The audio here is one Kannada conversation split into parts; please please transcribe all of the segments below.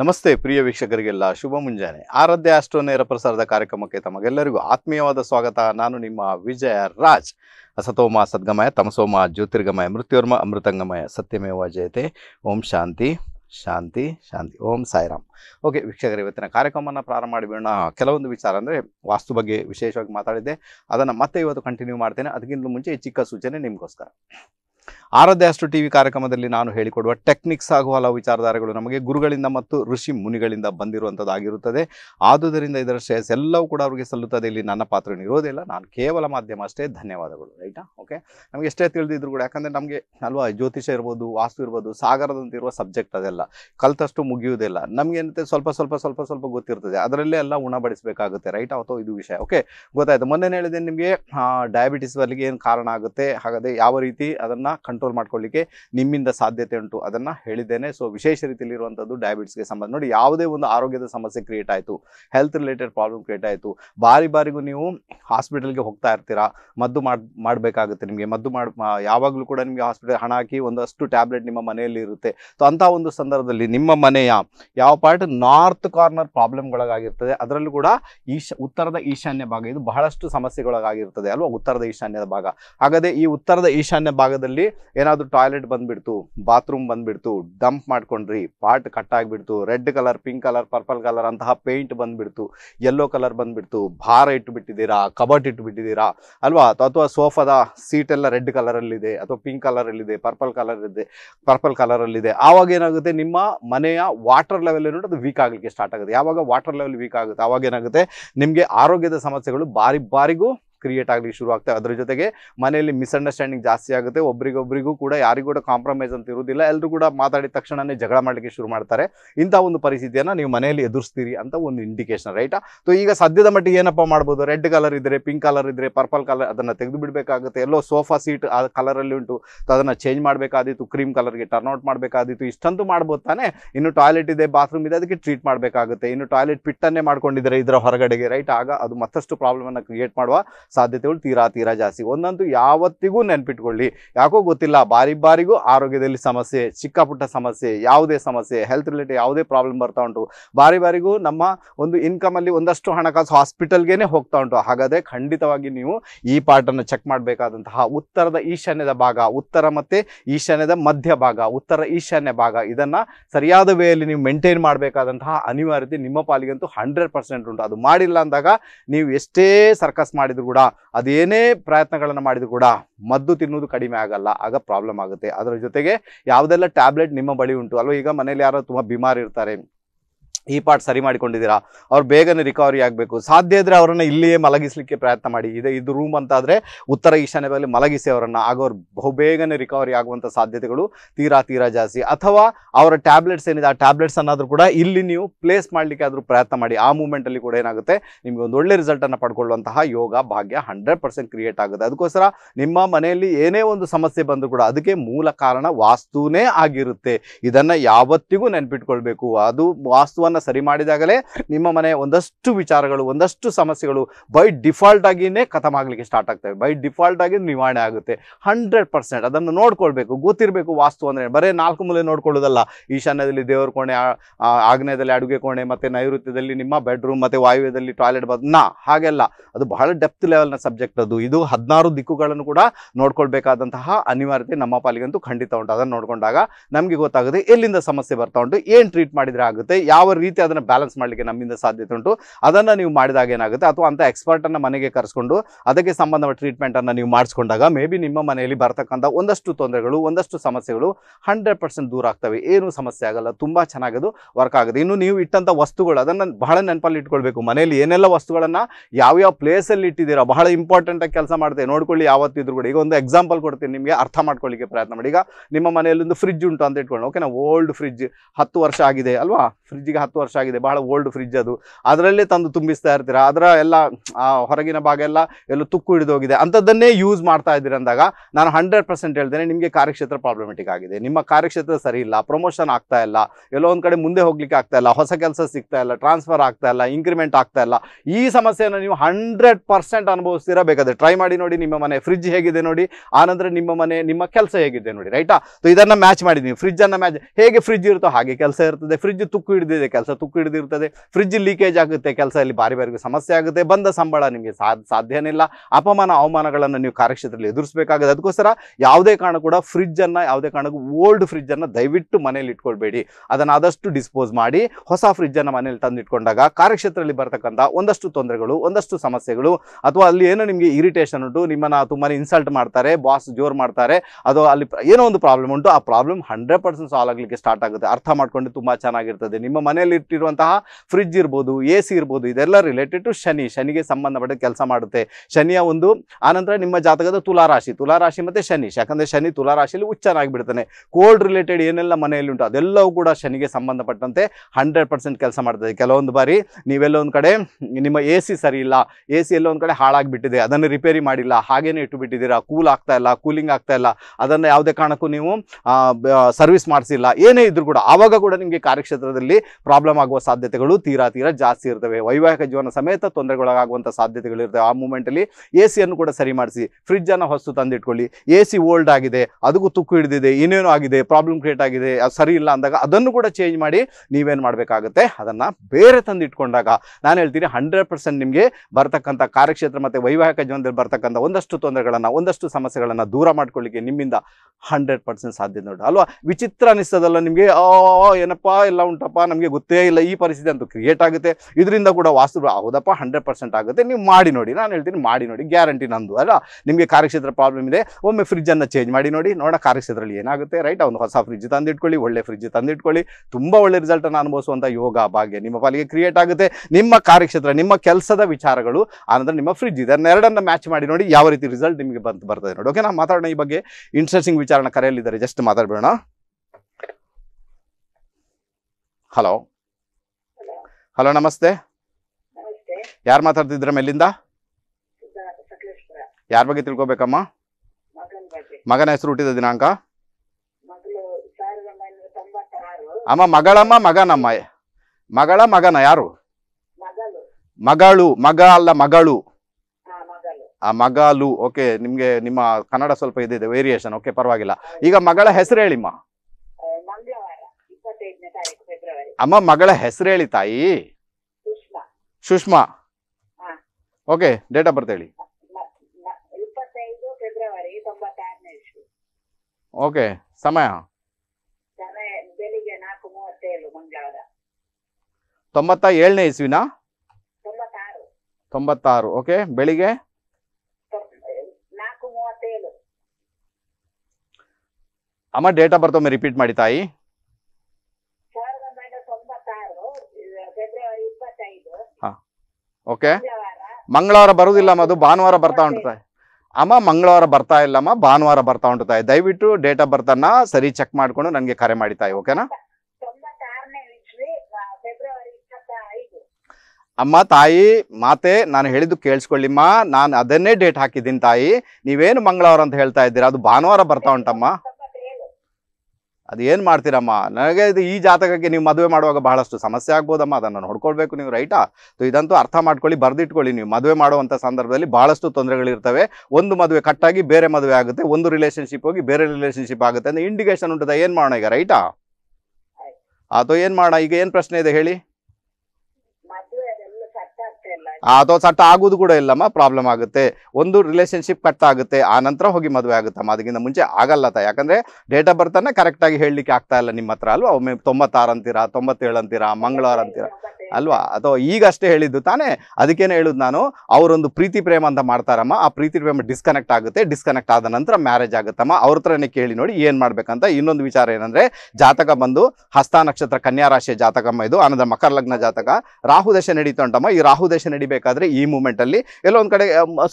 ನಮಸ್ತೆ ಪ್ರಿಯ ವೀಕ್ಷಕರಿಗೆಲ್ಲ ಶುಭ ಮುಂಜಾನೆ ಆರಾಧ್ಯ ಅಷ್ಟೋ ನೇರ ಪ್ರಸಾರದ ಕಾರ್ಯಕ್ರಮಕ್ಕೆ ತಮಗೆಲ್ಲರಿಗೂ ಆತ್ಮೀಯವಾದ ಸ್ವಾಗತ ನಾನು ನಿಮ್ಮ ವಿಜಯ ರಾಜ್ ಅಸತೋಮ ಸದ್ಗಮಯ ತಮಸೋಮ ಜ್ಯೋತಿರ್ಗಮಯ ಮೃತ್ಯುರ್ಮ ಅಮೃತಂಗಮಯ ಸತ್ಯಮೇವ ಜಯತೆ ಓಂ ಶಾಂತಿ ಶಾಂತಿ ಶಾಂತಿ ಓಂ ಸಾಯಿರಾಮ್ ಓಕೆ ವೀಕ್ಷಕರು ಇವತ್ತಿನ ಕಾರ್ಯಕ್ರಮವನ್ನು ಪ್ರಾರಂಭ ಮಾಡಿಬಿಡೋಣ ಕೆಲವೊಂದು ವಿಚಾರ ಅಂದರೆ ವಾಸ್ತು ಬಗ್ಗೆ ವಿಶೇಷವಾಗಿ ಮಾತಾಡಿದ್ದೆ ಅದನ್ನು ಮತ್ತೆ ಇವತ್ತು ಕಂಟಿನ್ಯೂ ಮಾಡ್ತೇನೆ ಅದಕ್ಕಿಂತ ಮುಂಚೆ ಚಿಕ್ಕ ಸೂಚನೆ ನಿಮಗೋಸ್ಕರ ಆರಾಧ್ಯ ಅಷ್ಟು ಟಿವಿ ಕಾರ್ಯಕ್ರಮದಲ್ಲಿ ನಾನು ಹೇಳಿಕೊಡುವ ಟೆಕ್ನಿಕ್ಸ್ ಹಾಗೂ ಹಲವು ವಿಚಾರಧಾರೆಗಳು ನಮಗೆ ಗುರುಗಳಿಂದ ಮತ್ತು ಋಷಿ ಮುನಿಗಳಿಂದ ಬಂದಿರುವಂಥದ್ದಾಗಿರುತ್ತದೆ ಆದುದರಿಂದ ಇದರ ಶ್ರೇಯಸ್ ಎಲ್ಲವೂ ಕೂಡ ಅವರಿಗೆ ಸಲ್ಲುತ್ತದೆ ಇಲ್ಲಿ ನನ್ನ ಪಾತ್ರ ಇರೋದಿಲ್ಲ ನಾನು ಕೇವಲ ಮಾಧ್ಯಮ ಅಷ್ಟೇ ಧನ್ಯವಾದಗಳು ರೈಟಾ ಓಕೆ ನಮಗೆ ಎಷ್ಟೇ ತಿಳಿದಿದ್ರು ಕೂಡ ಯಾಕಂದರೆ ನಮಗೆ ಅಲ್ವಾ ಜ್ಯೋತಿಷ ಇರ್ಬೋದು ವಾಸ್ತು ಇರ್ಬೋದು ಸಾಗರದಂತಿರುವ ಸಬ್ಜೆಕ್ಟ್ ಅದೆಲ್ಲ ಕಲ್ತಷ್ಟು ಮುಗಿಯುವುದಿಲ್ಲ ನಮಗೇನಂತೆ ಸ್ವಲ್ಪ ಸ್ವಲ್ಪ ಸ್ವಲ್ಪ ಸ್ವಲ್ಪ ಗೊತ್ತಿರ್ತದೆ ಅದರಲ್ಲೇ ಎಲ್ಲ ಉಣಬಡಿಸಬೇಕಾಗುತ್ತೆ ರೈಟ್ ಅಥವಾ ಇದು ವಿಷಯ ಓಕೆ ಗೊತ್ತಾಯಿತು ಮೊನ್ನೆ ಹೇಳಿದೆ ನಿಮಗೆ ಡಯಾಬಿಟಿಸ್ ವರೆಗೆ ಏನು ಕಾರಣ ಆಗುತ್ತೆ ಹಾಗಾದರೆ ಯಾವ ರೀತಿ ಅದನ್ನು ಕಂಡು ಕಂಟ್ರೋಲ್ ಮಾಡ್ಕೊಳ್ಳಿಕ್ಕೆ ನಿಮ್ಮಿಂದ ಸಾಧ್ಯತೆ ಉಂಟು ಅದನ್ನು ಹೇಳಿದ್ದೇನೆ ಸೊ ವಿಶೇಷ ರೀತಿಯಲ್ಲಿ ಇರುವಂಥದ್ದು ಡಯಾಬಿಟಿಸ್ಗೆ ಸಂಬಂಧ ನೋಡಿ ಯಾವುದೇ ಒಂದು ಆರೋಗ್ಯದ ಸಮಸ್ಯೆ ಕ್ರಿಯೇಟ್ ಆಯಿತು ಹೆಲ್ತ್ ರಿಲೇಟೆಡ್ ಪ್ರಾಬ್ಲಮ್ ಕ್ರಿಯೇಟ್ ಆಯಿತು ಬಾರಿ ಬಾರಿಗೂ ನೀವು ಹಾಸ್ಪಿಟಲ್ಗೆ ಹೋಗ್ತಾ ಇರ್ತೀರಾ ಮದ್ದು ಮಾಡಿ ಮಾಡಬೇಕಾಗುತ್ತೆ ನಿಮಗೆ ಮದ್ದು ಮಾಡಿ ಯಾವಾಗಲೂ ಕೂಡ ನಿಮಗೆ ಹಾಸ್ಪಿಟಲ್ ಹಣ ಹಾಕಿ ಒಂದಷ್ಟು ಟ್ಯಾಬ್ಲೆಟ್ ನಿಮ್ಮ ಮನೆಯಲ್ಲಿ ಇರುತ್ತೆ ಸೊ ಅಂಥ ಒಂದು ಸಂದರ್ಭದಲ್ಲಿ ನಿಮ್ಮ ಮನೆಯ ಯಾವ ಪಾರ್ಟ್ ನಾರ್ತ್ ಕಾರ್ನರ್ ಪ್ರಾಬ್ಲಮ್ಗಳಾಗಿರ್ತದೆ ಅದರಲ್ಲೂ ಕೂಡ ಈಶ ಉತ್ತರದ ಈಶಾನ್ಯ ಭಾಗ ಇದು ಬಹಳಷ್ಟು ಸಮಸ್ಯೆಗಳಾಗಿರ್ತದೆ ಅಲ್ವಾ ಉತ್ತರದ ಈಶಾನ್ಯದ ಭಾಗ ಹಾಗಾದರೆ ಈ ಉತ್ತರದ ಈಶಾನ್ಯ ಭಾಗದಲ್ಲಿ ಏನಾದರೂ ಟಾಯ್ಲೆಟ್ ಬಂದ್ಬಿಡ್ತು ಬಾತ್ರೂಮ್ ಬಂದ್ಬಿಡ್ತು ಡಂಪ್ ಮಾಡ್ಕೊಂಡ್ರಿ ಪಾರ್ಟ್ ಕಟ್ ಆಗಿಬಿಡ್ತು red colour pink colour purple colour ಅಂತಹ ಪೇಂಟ್ ಬಂದ್ಬಿಡ್ತು ಯೆಲ್ಲೋ ಕಲರ್ ಬಂದ್ಬಿಡ್ತು ಭಾರ ಇಟ್ಟುಬಿಟ್ಟಿದ್ದೀರಾ ಕಬಟ್ ಇಟ್ಟುಬಿಟ್ಟಿದ್ದೀರಾ ಅಲ್ವಾ ಅಥವಾ ಸೋಫಾದ ಸೀಟ್ ರೆಡ್ ಕಲರಲ್ಲಿದೆ ಅಥವಾ ಪಿಂಕ್ ಕಲರಲ್ಲಿದೆ ಪರ್ಪಲ್ ಕಲರ್ ಇದೆ ಪರ್ಪಲ್ ಕಲರಲ್ಲಿದೆ ಆವಾಗ ಏನಾಗುತ್ತೆ ನಿಮ್ಮ ಮನೆಯ ವಾಟರ್ ಲೆವೆಲ್ ಏನು ಅದು ವೀಕ್ ಆಗಲಿಕ್ಕೆ ಸ್ಟಾರ್ಟ್ ಆಗುತ್ತೆ ಯಾವಾಗ ವಾಟರ್ ಲೆವೆಲ್ ವೀಕ್ ಆಗುತ್ತೆ ಆವಾಗ ಏನಾಗುತ್ತೆ ನಿಮಗೆ ಆರೋಗ್ಯದ ಸಮಸ್ಯೆಗಳು ಬಾರಿ ಬಾರಿಗೂ ಕ್ರಿಯೇಟ್ ಆಗಲಿ ಶುರು ಆಗ್ತವೆ ಅದ್ರ ಜೊತೆಗೆ ಮನೆಯಲ್ಲಿ ಮಿಸ್ಅಂಡರ್ಸ್ಟ್ಯಾಂಡಿಂಗ್ ಜಾಸ್ತಿ ಆಗುತ್ತೆ ಒಬ್ರಿಗೊಬ್ರಿಗೂ ಕೂಡ ಯಾರಿಗೂ ಕೂಡ ಕಾಂಪ್ರಮೈಸ್ ಅಂತ ಇರುವುದಿಲ್ಲ ಎಲ್ಲರೂ ಕೂಡ ಮಾತಾಡಿದ ತಕ್ಷಣನೇ ಜಗಳ ಮಾಡಲಿಕ್ಕೆ ಶುರು ಮಾಡ್ತಾರೆ ಇಂಥ ಒಂದು ಪರಿಸ್ಥಿತಿಯನ್ನು ನೀವು ಮನೆಯಲ್ಲಿ ಎದುರಿಸ್ತೀರಿ ಅಂತ ಒಂದು ಇಂಡಿಕೇಶನ್ ರೈಟಾ ಸೊ ಈಗ ಸದ್ಯದ ಮಟ್ಟಿಗೆ ಏನಪ್ಪ ಮಾಡ್ಬೋದು ರೆಡ್ ಕಲರ್ ಇದ್ರೆ ಪಿಂಕ್ ಕಲರ್ ಇದ್ರೆ ಪರ್ಪಲ್ ಕಲರ್ ಅದನ್ನು ತೆಗೆದು ಬಿಡಬೇಕಾಗುತ್ತೆ ಎಲ್ಲೋ ಸೋಫಾ ಸೀಟ್ ಆ ಕಲರಲ್ಲಿ ಉಂಟು ಅದನ್ನು ಚೇಂಜ್ ಮಾಡಬೇಕಾದಿತ್ತು ಕ್ರೀಮ್ ಕಲರ್ಗೆ ಟರ್ನ್ ಔಟ್ ಮಾಡಬೇಕಾದಿತ್ತು ಇಷ್ಟಂತೂ ಮಾಡ್ಬೋದು ತಾನೆ ಇನ್ನು ಟಾಯ್ಲೆಟ್ ಇದೆ ಬಾತ್ರೂಮ್ ಇದೆ ಅದಕ್ಕೆ ಟ್ರೀಟ್ ಮಾಡಬೇಕಾಗುತ್ತೆ ಇನ್ನು ಟಾಯ್ಲೆಟ್ ಪಿಟ್ಟನ್ನೇ ಮಾಡ್ಕೊಂಡಿದ್ರೆ ಇದರ ಹೊರಗಡೆಗೆ ರೈಟ್ ಆಗ ಅದು ಮತ್ತಷ್ಟು ಪ್ರಾಬ್ಲಮನ್ನು ಕ್ರಿಯೇಟ್ ಮಾಡುವ ಸಾಧ್ಯತೆಗಳು ತೀರಾ ತೀರಾ ಜಾಸ್ತಿ ಒಂದಂತೂ ಯಾವತ್ತಿಗೂ ನೆನಪಿಟ್ಕೊಳ್ಳಿ ಯಾಕೋ ಗೊತ್ತಿಲ್ಲ ಬಾರಿ ಬಾರಿಗೂ ಆರೋಗ್ಯದಲ್ಲಿ ಸಮಸ್ಯೆ ಚಿಕ್ಕ ಪುಟ್ಟ ಸಮಸ್ಯೆ ಯಾವುದೇ ಸಮಸ್ಯೆ ಹೆಲ್ತ್ ರಿಲೇಟೆಡ್ ಯಾವುದೇ ಪ್ರಾಬ್ಲಮ್ ಬರ್ತಾ ಉಂಟು ಬಾರಿ ಬಾರಿಗೂ ನಮ್ಮ ಒಂದು ಇನ್ಕಮಲ್ಲಿ ಒಂದಷ್ಟು ಹಣಕಾಸು ಹಾಸ್ಪಿಟಲ್ಗೆ ಹೋಗ್ತಾ ಉಂಟು ಹಾಗಾದರೆ ಖಂಡಿತವಾಗಿ ನೀವು ಈ ಪಾರ್ಟನ್ನು ಚೆಕ್ ಮಾಡಬೇಕಾದಂತಹ ಉತ್ತರದ ಈಶಾನ್ಯದ ಭಾಗ ಉತ್ತರ ಮತ್ತು ಈಶಾನ್ಯದ ಮಧ್ಯ ಭಾಗ ಉತ್ತರ ಈಶಾನ್ಯ ಭಾಗ ಇದನ್ನು ಸರಿಯಾದ ವೇಯಲ್ಲಿ ನೀವು ಮೇಂಟೈನ್ ಮಾಡಬೇಕಾದಂತಹ ಅನಿವಾರ್ಯತೆ ನಿಮ್ಮ ಪಾಲಿಗಂತೂ ಹಂಡ್ರೆಡ್ ಪರ್ಸೆಂಟ್ ಉಂಟು ಅದು ಮಾಡಿಲ್ಲ ಅಂದಾಗ ನೀವು ಎಷ್ಟೇ ಸರ್ಕಸ್ ಮಾಡಿದರೂ ಕೂಡ ಕೂಡ ಅದೇನೇ ಪ್ರಯತ್ನಗಳನ್ನು ಮಾಡಿದ್ರು ಕೂಡ ಮದ್ದು ತಿನ್ನೋದು ಕಡಿಮೆ ಆಗಲ್ಲ ಆಗ ಪ್ರಾಬ್ಲಮ್ ಆಗುತ್ತೆ ಅದರ ಜೊತೆಗೆ ಯಾವುದೆಲ್ಲ ಟ್ಯಾಬ್ಲೆಟ್ ನಿಮ್ಮ ಬಳಿ ಉಂಟು ಅಲ್ವಾ ಈಗ ಮನೇಲಿ ಯಾರೋ ತುಂಬ ಬಿಮಾರಿ ಇರ್ತಾರೆ ಈ ಪಾರ್ಟ್ ಸರಿ ಮಾಡಿಕೊಂಡಿದ್ದೀರಾ ಅವ್ರು ಬೇಗನೆ ರಿಕವರಿ ಆಗಬೇಕು ಸಾಧ್ಯ ಇದ್ದರೆ ಅವರನ್ನು ಇಲ್ಲಿಯೇ ಮಲಗಿಸಲಿಕ್ಕೆ ಪ್ರಯತ್ನ ಮಾಡಿ ಇದೆ ಇದು ರೂಮ್ ಅಂತಾದರೆ ಉತ್ತರ ಈಶಾನ್ಯದಲ್ಲಿ ಮಲಗಿಸಿ ಅವರನ್ನು ಆಗ ಅವ್ರು ಬಹುಬೇಗನೆ ರಿಕವರಿ ಆಗುವಂಥ ಸಾಧ್ಯತೆಗಳು ತೀರಾ ತೀರಾ ಜಾಸ್ತಿ ಅಥವಾ ಅವರ ಟ್ಯಾಬ್ಲೆಟ್ಸ್ ಏನಿದೆ ಆ ಟ್ಯಾಬ್ಲೆಟ್ಸ್ ಅನ್ನಾದರೂ ಕೂಡ ಇಲ್ಲಿ ನೀವು ಪ್ಲೇಸ್ ಮಾಡಲಿಕ್ಕೆ ಆದರೂ ಪ್ರಯತ್ನ ಮಾಡಿ ಆ ಮೂಮೆಂಟಲ್ಲಿ ಕೂಡ ಏನಾಗುತ್ತೆ ನಿಮಗೆ ಒಂದು ಒಳ್ಳೆ ರಿಸಲ್ಟನ್ನು ಪಡ್ಕೊಳ್ಳುವಂತಹ ಯೋಗ ಭಾಗ್ಯ ಹಂಡ್ರೆಡ್ ಪರ್ಸೆಂಟ್ ಕ್ರಿಯೇಟ್ ಆಗುತ್ತೆ ಅದಕ್ಕೋಸ್ಕರ ನಿಮ್ಮ ಮನೆಯಲ್ಲಿ ಏನೇ ಒಂದು ಸಮಸ್ಯೆ ಬಂದರೂ ಕೂಡ ಅದಕ್ಕೆ ಮೂಲ ಕಾರಣ ವಾಸ್ತುವೇ ಆಗಿರುತ್ತೆ ಇದನ್ನು ಯಾವತ್ತಿಗೂ ನೆನ್ಪಿಟ್ಕೊಳ್ಬೇಕು ಅದು ವಾಸ್ತು ಸರಿ ಮಾಡಿದಾಗಲೇ ನಿಮ್ಮ ಮನೆ ಒಂದಷ್ಟು ವಿಚಾರಗಳು ಒಂದಷ್ಟು ಸಮಸ್ಯೆಗಳು ಬೈ ಡಿಫಾಲ್ಟ್ ಆಗಿನೇ ಕಥಮ ಸ್ಟಾರ್ಟ್ ಆಗ್ತವೆ ಬೈ ಡಿಫಾಲ್ಟ್ ಆಗಿ ನಿವಾರಣೆ ಆಗುತ್ತೆ ಹಂಡ್ರೆಡ್ ಪರ್ಸೆಂಟ್ ಅದನ್ನು ನೋಡ್ಕೊಳ್ಬೇಕು ಗೊತ್ತಿರಬೇಕು ವಾಸ್ತು ಅಂದರೆ ಬರೇ ನಾಲ್ಕು ಮೂಲೆ ನೋಡ್ಕೊಳ್ಳೋದಲ್ಲ ಈಶಾನ್ಯದಲ್ಲಿ ದೇವರ ಕೋಣೆ ಆಗ್ನೇಯದಲ್ಲಿ ಅಡುಗೆ ಕೋಣೆ ಮತ್ತು ನೈಋತ್ಯದಲ್ಲಿ ನಿಮ್ಮ ಬೆಡ್ರೂಮ್ ಮತ್ತು ವಾಯುವ್ಯದಲ್ಲಿ ಟಾಯ್ಲೆಟ್ ಬಾತ್ ನಾ ಹಾಗೆಲ್ಲ ಅದು ಬಹಳ ಡೆಪ್ತ್ ಲೆವೆಲ್ನ ಸಬ್ಜೆಕ್ಟ್ ಅದು ಇದು ಹದಿನಾರು ದಿಕ್ಕುಗಳನ್ನು ಕೂಡ ನೋಡ್ಕೊಳ್ಬೇಕಾದಂತಹ ಅನಿವಾರ್ಯತೆ ನಮ್ಮ ಪಾಲಿಗಂತೂ ಖಂಡಿತ ಉಂಟು ಅದನ್ನು ನೋಡಿಕೊಂಡಾಗ ನಮಗೆ ಗೊತ್ತಾಗುತ್ತೆ ಎಲ್ಲಿಂದ ಸಮಸ್ಯೆ ಬರ್ತಾ ಉಂಟು ಏನು ಟ್ರೀಟ್ ಮಾಡಿದರೆ ಆಗುತ್ತೆ ಯಾವ ರೀತಿ ಅದನ್ನು ಬ್ಯಾಲೆನ್ಸ್ ಮಾಡಲಿಕ್ಕೆ ನಮ್ಮಿಂದ ಸಾಧ್ಯತೆ ಉಂಟು ಅದನ್ನು ನೀವು ಮಾಡಿದಾಗ ಏನಾಗುತ್ತೆ ಅಥವಾ ಅಂಥ ಎಕ್ಸ್ಪರ್ಟನ್ನು ಮನೆಗೆ ಕರೆಸ್ಕೊಂಡು ಅದಕ್ಕೆ ಸಂಬಂಧಪಟ್ಟ ಟ್ರೀಟ್ಮೆಂಟನ್ನು ನೀವು ಮಾಡಿಸ್ಕೊಂಡಾಗ ಮೇ ಬಿ ನಿಮ್ಮ ಮನೆಯಲ್ಲಿ ಬರ್ತಕ್ಕಂಥ ಒಂದಷ್ಟು ತೊಂದರೆಗಳು ಒಂದಷ್ಟು ಸಮಸ್ಯೆಗಳು ಹಂಡ್ರೆಡ್ ಪರ್ಸೆಂಟ್ ದೂರ ಆಗ್ತವೆ ಏನೂ ಸಮಸ್ಯೆ ಆಗಲ್ಲ ತುಂಬ ಚೆನ್ನಾಗದು ವರ್ಕ್ ಆಗುತ್ತೆ ಇನ್ನು ನೀವು ಇಟ್ಟಂಥ ವಸ್ತುಗಳು ಅದನ್ನು ಬಹಳ ನೆನಪಲ್ಲಿ ಇಟ್ಕೊಳ್ಬೇಕು ಮನೆಯಲ್ಲಿ ಏನೆಲ್ಲ ವಸ್ತುಗಳನ್ನು ಯಾವ್ಯಾವ ಪ್ಲೇಸಲ್ಲಿ ಇಟ್ಟಿದ್ದೀರಾ ಬಹಳ ಇಂಪಾರ್ಟೆಂಟಾಗಿ ಕೆಲಸ ಮಾಡ್ತೇವೆ ನೋಡ್ಕೊಳ್ಳಿ ಯಾವತ್ತಿದ್ರು ಕೂಡ ಈಗ ಒಂದು ಎಕ್ಸಾಂಪಲ್ ಕೊಡ್ತೀನಿ ನಿಮಗೆ ಅರ್ಥ ಮಾಡ್ಕೊಳ್ಳಿಕ್ಕೆ ಪ್ರಯತ್ನ ಮಾಡಿ ಈಗ ನಿಮ್ಮ ಮನೆಯಲ್ಲಿ ಒಂದು ಫ್ರಿಜ್ ಉಂಟು ಅಂತ ಇಟ್ಕೊಂಡು ಓಕೆನಾ ಓಲ್ಡ್ ಫ್ರಿಜ್ ಹತ್ತು ವರ್ಷ ಆಗಿದೆ ಅಲ್ವಾ ಫ್ರಿಜ್ಗೆ ಈಗ ಹತ್ತು ವರ್ಷ ಆಗಿದೆ ಬಹಳ ಓಲ್ಡ್ ಫ್ರಿಜ್ ಅದು ಅದರಲ್ಲೇ ತಂದು ತುಂಬಿಸ್ತಾ ಇರ್ತೀರಾ ಅದರ ಎಲ್ಲ ಹೊರಗಿನ ಭಾಗ ಎಲ್ಲ ಎಲ್ಲ ತುಕ್ಕು ಹಿಡಿದೋಗಿದೆ ಅಂಥದ್ದನ್ನೇ ಯೂಸ್ ಮಾಡ್ತಾ ಇದ್ದೀರ ಅಂದಾಗ ನಾನು ಹಂಡ್ರೆಡ್ ಪರ್ಸೆಂಟ್ ಹೇಳ್ತೇನೆ ನಿಮಗೆ ಕಾರ್ಯಕ್ಷೇತ್ರ ಪ್ರಾಬ್ಲಮೆಟಿಕ್ ಆಗಿದೆ ನಿಮ್ಮ ಕಾರ್ಯಕ್ಷೇತ್ರ ಸರಿ ಇಲ್ಲ ಪ್ರಮೋಷನ್ ಆಗ್ತಾ ಇಲ್ಲ ಎಲ್ಲೋ ಒಂದು ಕಡೆ ಮುಂದೆ ಹೋಗ್ಲಿಕ್ಕೆ ಆಗ್ತಾ ಇಲ್ಲ ಹೊಸ ಕೆಲಸ ಸಿಗ್ತಾ ಇಲ್ಲ ಟ್ರಾನ್ಸ್ಫರ್ ಆಗ್ತಾ ಇಲ್ಲ ಇನ್ಕ್ರಿಮೆಂಟ್ ಆಗ್ತಾ ಇಲ್ಲ ಈ ಸಮಸ್ಯೆಯನ್ನು ನೀವು ಹಂಡ್ರೆಡ್ ಪರ್ಸೆಂಟ್ ಅನುಭವಿಸ್ತಿರಬೇಕಾದ್ರೆ ಟ್ರೈ ಮಾಡಿ ನೋಡಿ ನಿಮ್ಮ ಮನೆ ಫ್ರಿಜ್ ಹೇಗಿದೆ ನೋಡಿ ಆನಂತರ ನಿಮ್ಮ ಮನೆ ನಿಮ್ಮ ಕೆಲಸ ಹೇಗಿದೆ ನೋಡಿ ರೈಟಾ ಸೊ ಇದನ್ನು ಮ್ಯಾಚ್ ಮಾಡಿದ್ದೀನಿ ಫ್ರಿಜ್ಜನ್ನು ಮ್ಯಾಚ್ ಹೇಗೆ ಫ್ರಿಜ್ ಇರುತ್ತೋ ಹಾಗೆ ಕೆಲಸ ಇರ್ತದೆ ಫ್ರಿಜ್ ತುಕ್ಕು ಹಿಡಿದಿದೆ ಕೆಲಸ ತುಕ್ಕು ಹಿಡಿದಿರ್ತದೆ ಫ್ರಿಜ್ ಲೀಕೇಜ್ ಆಗುತ್ತೆ ಕೆಲಸ ಇಲ್ಲಿ ಬಾರಿ ಬಾರಿಗೆ ಸಮಸ್ಯೆ ಆಗುತ್ತೆ ಬಂದ ಸಂಬಳ ನಿಮಗೆ ಸಾಧ್ಯನಿಲ್ಲ ಅಪಮಾನ ಅವಮಾನಗಳನ್ನು ನೀವು ಕಾರ್ಯಕ್ಷೇತ್ರದಲ್ಲಿ ಎದುರಿಸಬೇಕಾಗುತ್ತೆ ಅದಕ್ಕೋಸ್ಕರ ಯಾವುದೇ ಕಾರಣ ಕೂಡ ಫ್ರಿಜ್ಜನ್ನು ಯಾವುದೇ ಕಾರಣಕ್ಕೂ ಓಲ್ಡ್ ಫ್ರಿಜ್ಜನ್ನು ದಯವಿಟ್ಟು ಮನೇಲಿ ಇಟ್ಕೊಳ್ಬೇಡಿ ಅದನ್ನು ಆದಷ್ಟು ಡಿಸ್ಪೋಸ್ ಮಾಡಿ ಹೊಸ ಫ್ರಿಜ್ಜನ್ನು ಮನೇಲಿ ತಂದು ಇಟ್ಕೊಂಡಾಗ ಕಾರ್ಯಕ್ಷೇತ್ರದಲ್ಲಿ ಬರ್ತಕ್ಕಂಥ ಒಂದಷ್ಟು ತೊಂದರೆಗಳು ಒಂದಷ್ಟು ಸಮಸ್ಯೆಗಳು ಅಥವಾ ಅಲ್ಲಿ ಏನೋ ನಿಮಗೆ ಇರಿಟೇಷನ್ ಉಂಟು ನಿಮ್ಮನ್ನು ತುಂಬಾ ಇನ್ಸಲ್ಟ್ ಮಾಡ್ತಾರೆ ಬಾಸ್ ಜೋರ್ ಮಾಡ್ತಾರೆ ಅದು ಅಲ್ಲಿ ಏನೋ ಒಂದು ಪ್ರಾಬ್ಲಮ್ ಉಂಟು ಆ ಪ್ರಾಬ್ಲಮ್ ಹಂಡ್ರೆಡ್ ಪರ್ಸೆಂಟ್ ಸಾಲ್ವ್ ಆಗಲಿಕ್ಕೆ ಸ್ಟಾರ್ಟ್ ಆಗುತ್ತೆ ಅರ್ಥ ಮಾಡ್ಕೊಂಡು ತುಂಬಾ ಚೆನ್ನಾಗಿರ್ತದೆ ನಿಮ್ಮ ಮನೆ ಮನೆಯಲ್ಲಿ ಇಟ್ಟಿರುವಂತಹ ಫ್ರಿಜ್ ಇರ್ಬೋದು ಎ ಸಿ ಇರ್ಬೋದು ಇದೆಲ್ಲ ರಿಲೇಟೆಡ್ ಟು ಶನಿ ಶನಿಗೆ ಸಂಬಂಧಪಟ್ಟ ಕೆಲಸ ಮಾಡುತ್ತೆ ಶನಿಯ ಒಂದು ಆನಂತರ ನಿಮ್ಮ ಜಾತಕದ ತುಲಾರಾಶಿ ತುಲಾರಾಶಿ ಮತ್ತು ಶನಿ ಯಾಕಂದರೆ ಶನಿ ತುಲಾರಾಶಿಯಲ್ಲಿ ಉಚ್ಚನಾಗಿಬಿಡ್ತಾನೆ ಕೋಲ್ಡ್ ರಿಲೇಟೆಡ್ ಏನೆಲ್ಲ ಮನೆಯಲ್ಲಿ ಉಂಟು ಅದೆಲ್ಲವೂ ಕೂಡ ಶನಿಗೆ ಸಂಬಂಧಪಟ್ಟಂತೆ ಹಂಡ್ರೆಡ್ ಪರ್ಸೆಂಟ್ ಕೆಲಸ ಮಾಡ್ತದೆ ಕೆಲವೊಂದು ಬಾರಿ ನೀವೆಲ್ಲ ಒಂದು ಕಡೆ ನಿಮ್ಮ ಎ ಸಿ ಸರಿ ಇಲ್ಲ ಎ ಸಿ ಎಲ್ಲ ಒಂದು ಕಡೆ ಹಾಳಾಗಿಬಿಟ್ಟಿದೆ ಅದನ್ನು ರಿಪೇರಿ ಮಾಡಿಲ್ಲ ಹಾಗೇನೆ ಇಟ್ಟು ಬಿಟ್ಟಿದ್ದೀರಾ ಕೂಲ್ ಆಗ್ತಾ ಇಲ್ಲ ಕೂಲಿಂಗ್ ಆಗ್ತಾ ಇಲ್ಲ ಅದನ್ನು ಯಾವುದೇ ಕಾರಣಕ್ಕೂ ನೀವು ಸರ್ವಿಸ್ ಮಾಡಿಸಿಲ್ಲ ಏನೇ ಇದ್ರೂ ಕೂಡ ಆವಾಗ ಕೂಡ ನಿಮಗೆ ಕಾರ್ಯಕ್ಷೇತ್ರದಲ್ಲಿ ಪ್ರಾಬ್ಲಮ್ ಆಗುವ ಸಾಧ್ಯತೆಗಳು ತೀರಾ ತೀರಾ ಜಾಸ್ತಿ ಇರ್ತವೆ ವೈವಾಹಿಕ ಜೀವನ ಸಮೇತ ತೊಂದರೆಗೊಳಗಾಗುವಂಥ ಇರ್ತವೆ ಆ ಮೂಮೆಂಟಲ್ಲಿ ಎ ಸಿಯನ್ನು ಕೂಡ ಸರಿ ಮಾಡಿಸಿ ಫ್ರಿಜ್ಜನ್ನು ಹೊಸ್ತು ತಂದಿಟ್ಕೊಳ್ಳಿ ಎ ಸಿ ಓಲ್ಡ್ ಆಗಿದೆ ಅದಕ್ಕೂ ತುಕ್ಕು ಹಿಡಿದಿದೆ ಇನ್ನೇನು ಆಗಿದೆ ಪ್ರಾಬ್ಲಮ್ ಕ್ರಿಯೇಟ್ ಆಗಿದೆ ಅದು ಸರಿ ಇಲ್ಲ ಅಂದಾಗ ಅದನ್ನು ಕೂಡ ಚೇಂಜ್ ಮಾಡಿ ನೀವೇನು ಮಾಡಬೇಕಾಗುತ್ತೆ ಅದನ್ನು ಬೇರೆ ತಂದಿಟ್ಕೊಂಡಾಗ ನಾನು ಹೇಳ್ತೀನಿ ಹಂಡ್ರೆಡ್ ಪರ್ಸೆಂಟ್ ನಿಮಗೆ ಬರ್ತಕ್ಕಂಥ ಕಾರ್ಯಕ್ಷೇತ್ರ ಮತ್ತು ವೈವಾಹಿಕ ಜೀವನದಲ್ಲಿ ಬರ್ತಕ್ಕಂಥ ಒಂದಷ್ಟು ತೊಂದರೆಗಳನ್ನು ಒಂದಷ್ಟು ಸಮಸ್ಯೆಗಳನ್ನು ದೂರ ಮಾಡ್ಕೊಳ್ಳಿಕ್ಕೆ ನಿಮ್ಮಿಂದ ಹಂಡ್ರೆಡ್ ಪರ್ಸೆಂಟ್ ಸಾಧ್ಯ ನೋಡಿ ಅಲ್ವಾ ವಿಚಿತ್ರ ಅನಿಸ್ತದಲ್ಲ ನಿಮಗೆ ಏನಪ್ಪಾ ಎಲ್ಲ ಉಂಟಪ್ಪ ನಮಗೆ ಗೊತ್ತೇ ಇಲ್ಲ ಈ ಪರಿಸ್ಥಿತಿ ಅಂತೂ ಕ್ರಿಯೇಟ್ ಆಗುತ್ತೆ ಇದರಿಂದ ಕೂಡ ವಾಸ್ತು ಹೌದಪ್ಪ ಹಂಡ್ರೆಡ್ ಪರ್ಸೆಂಟ್ ಆಗುತ್ತೆ ನೀವು ಮಾಡಿ ನೋಡಿ ನಾನು ಹೇಳ್ತೀನಿ ಮಾಡಿ ನೋಡಿ ಗ್ಯಾರಂಟಿ ನಂದು ಅಲ್ಲ ನಿಮಗೆ ಕಾರ್ಯಕ್ಷೇತ್ರ ಪ್ರಾಬ್ಲಮ್ ಇದೆ ಒಮ್ಮೆ ಫ್ರಿಜ್ಜನ್ನು ಚೇಂಜ್ ಮಾಡಿ ನೋಡಿ ನೋಡೋಣ ಕಾರ್ಯಕ್ಷೇತ್ರದಲ್ಲಿ ಏನಾಗುತ್ತೆ ರೈಟ್ ಒಂದು ಹೊಸ ಫ್ರಿಜ್ ತಂದಿಟ್ಕೊಳ್ಳಿ ಒಳ್ಳೆ ಫ್ರಿಜ್ ತಂದಿಟ್ಕೊಳ್ಳಿ ತುಂಬ ಒಳ್ಳೆ ರಿಸಲ್ಟನ್ನು ಅನುಭವಿಸುವಂಥ ಯೋಗ ಭಾಗ್ಯ ನಿಮ್ಮ ಪಾಲಿಗೆ ಕ್ರಿಯೇಟ್ ಆಗುತ್ತೆ ನಿಮ್ಮ ಕಾರ್ಯಕ್ಷೇತ್ರ ನಿಮ್ಮ ಕೆಲಸದ ವಿಚಾರಗಳು ಆನಂತರ ನಿಮ್ಮ ಫ್ರಿಜ್ ಇದನ್ನೆರಡನ್ನು ಮ್ಯಾಚ್ ಮಾಡಿ ನೋಡಿ ಯಾವ ರೀತಿ ರಿಸಲ್ಟ್ ನಿಮಗೆ ಬಂತು ಬರ್ತದೆ ನೋಡಿ ಓಕೆ ನಾವು ಮಾತಾಡೋಣ ಈ ಬಗ್ಗೆ ಇಂಟ್ರೆಸ್ಟಿಂಗ್ ವಿಚಾರಣ ಕರೆಯಲ್ಲಿದ್ದಾರೆ ಜಸ್ಟ್ ಮಾತಾಡಬೇಡ ಹಲೋ ಹಲೋ ನಮಸ್ತೆ ಯಾರು ಮಾತಾಡ್ತಿದ್ರ ಮೇಲಿಂದ ಯಾರ ಬಗ್ಗೆ ತಿಳ್ಕೊಬೇಕಮ್ಮ ಮಗನ ಹೆಸರು ಹುಟ್ಟಿದ ದಿನಾಂಕ ಅಮ್ಮ ಮಗಳಮ್ಮ ಮಗನಮ್ಮ ಮಗಳ ಮಗನ ಯಾರು ಮಗಳು ಮಗ ಅಲ್ಲ ಮಗಳು ಆ ಮಗಲು ಓಕೆ ನಿಮಗೆ ನಿಮ್ಮ ಕನ್ನಡ ಸ್ವಲ್ಪ ಇದಿದೆ ವೇರಿಯೇಷನ್ ಓಕೆ ಪರವಾಗಿಲ್ಲ ಈಗ ಮಗಳ ಹೆಸರು ಹೇಳಿಮ್ಮ ಅಮ್ಮ ಮಗಳ ಹೆಸರು ಹೇಳಿ ತಾಯಿ Sushma okay date of birth ಹೇಳಿ ಓಕೆ ಸಮಯ ತೊಂಬತ್ತ ಏಳನೇ ಇಸ್ವಿನ ತೊಂಬತ್ತಾರು ಓಕೆ ಬೆಳಿಗ್ಗೆ ಅಮ್ಮ ಡೇಟ್ ಆಫ್ ಬರ್ತ್ ರಿಪೀಟ್ ಮಾಡಿ ತಾಯಿ ಓಕೆ ಮಂಗಳವಾರ ಬರುವುದಿಲ್ಲಮ್ಮ ಅದು ಭಾನುವಾರ ಬರ್ತಾ ಉಂಟು ಅಮ್ಮ ಮಂಗಳವಾರ ಬರ್ತಾ ಇಲ್ಲಮ್ಮ ಭಾನುವಾರ ಬರ್ತಾ ಉಂಟು ತಾಯಿ ದಯವಿಟ್ಟು ಡೇಟ್ ಆಫ್ ಬರ್ತನ್ನ ಸರಿ ಚೆಕ್ ಮಾಡ್ಕೊಂಡು ನನಗೆ ಕರೆ ಮಾಡಿ ತಾಯಿ ಓಕೆನಾ ಅಮ್ಮ ತಾಯಿ ಮಾತೆ ನಾನು ಹೇಳಿದ್ದು ಕೇಳಿಸ್ಕೊಳ್ಳಿಮ್ಮ ನಾನು ಅದನ್ನೇ ಡೇಟ್ ಹಾಕಿದ್ದೀನಿ ತಾಯಿ ನೀವೇನು ಮಂಗಳವಾರ ಅಂತ ಹೇಳ್ತಾ ಇದ್ದೀರಾ ಅದು ಭಾನುವಾರ ಬರ್ತಾ ಉಂಟಮ್ಮ ಅದು ಏನು ಮಾಡ್ತೀರಮ್ಮ ನನಗೆ ಇದು ಈ ಜಾತಕಕ್ಕೆ ನೀವು ಮದುವೆ ಮಾಡುವಾಗ ಬಹಳಷ್ಟು ಸಮಸ್ಯೆ ಆಗ್ಬೋದಮ್ಮ ಅದನ್ನು ನೋಡ್ಕೊಳ್ಬೇಕು ನೀವು ರೈಟಾ ಸೊ ಇದಂತೂ ಅರ್ಥ ಮಾಡ್ಕೊಳ್ಳಿ ಬರೆದಿಟ್ಕೊಳ್ಳಿ ನೀವು ಮದುವೆ ಮಾಡುವಂಥ ಸಂದರ್ಭದಲ್ಲಿ ಬಹಳಷ್ಟು ತೊಂದರೆಗಳಿರ್ತವೆ ಒಂದು ಮದುವೆ ಕಟ್ಟಾಗಿ ಬೇರೆ ಮದುವೆ ಆಗುತ್ತೆ ಒಂದು ರಿಲೇಷನ್ಶಿಪ್ ಹೋಗಿ ಬೇರೆ ರಿಲೇಷನ್ಶಿಪ್ ಆಗುತ್ತೆ ಅಂದರೆ ಇಂಡಿಕೇಶನ್ ಉಂಟದ ಏನು ಮಾಡೋಣ ಈಗ ರೈಟಾ ಅಥವಾ ಏನು ಮಾಡೋಣ ಈಗ ಏನು ಪ್ರಶ್ನೆ ಇದೆ ಹೇಳಿ ಅಥವಾ ಸಟ್ ಆಗೋದು ಕೂಡ ಇಲ್ಲಮ್ಮ ಪ್ರಾಬ್ಲಮ್ ಆಗುತ್ತೆ ಒಂದು ರಿಲೇಶನ್ಶಿಪ್ ಕಟ್ ಆಗುತ್ತೆ ಆ ನಂತರ ಹೋಗಿ ಮದುವೆ ಆಗುತ್ತಮ್ಮ ಅದಕ್ಕಿಂತ ಮುಂಚೆ ಆಗಲ್ಲ ತಾ ಯಾಕಂದ್ರೆ ಡೇಟ್ ಆಫ್ ಬರ್ತನ್ನ ಆಗಿ ಹೇಳಲಿಕ್ಕೆ ಆಗ್ತಾ ಇಲ್ಲ ನಿಮ್ಮ ಹತ್ರ ಅಲ್ವಾ ಒಮ್ಮೆ ತೊಂಬತ್ತಾರು ಅಂತೀರಾ ತೊಂಬತ್ತೇಳು ಅಂತೀರಾ ಮಂಗಳವಾರ ಅಂತೀರಾ ಅಲ್ವಾ ಅಥವಾ ಈಗ ಅಷ್ಟೇ ಹೇಳಿದ್ದು ತಾನೇ ಅದಕ್ಕೇನೆ ಹೇಳುದು ನಾನು ಅವರೊಂದು ಪ್ರೀತಿ ಪ್ರೇಮ ಅಂತ ಮಾಡ್ತಾರಮ್ಮ ಆ ಪ್ರೀತಿ ಪ್ರೇಮ ಡಿಸ್ಕನೆಕ್ಟ್ ಆಗುತ್ತೆ ಡಿಸ್ಕನೆಕ್ಟ್ ಆದ ನಂತರ ಮ್ಯಾರೇಜ್ ಆಗುತ್ತಮ್ಮ ಅವ್ರ ಹತ್ರನೇ ಕೇಳಿ ನೋಡಿ ಏನು ಮಾಡ್ಬೇಕಂತ ಇನ್ನೊಂದು ವಿಚಾರ ಏನಂದ್ರೆ ಜಾತಕ ಬಂದು ಹಸ್ತ ನಕ್ಷತ್ರ ಕನ್ಯಾ ರಾಶಿಯ ಜಾತಕಮ್ಮ ಇದು ಆನಂದ ಮಕರ ಲಗ್ನ ಜಾತಕ ರಾಹು ದಶೆ ನಡೀತು ಉಂಟಮ್ಮ ಈ ರಾಹು ದಶೆ ಹೊಡಿಬೇಕಾದ್ರೆ ಈ ಅಲ್ಲಿ ಎಲ್ಲೋ ಒಂದ್ ಕಡೆ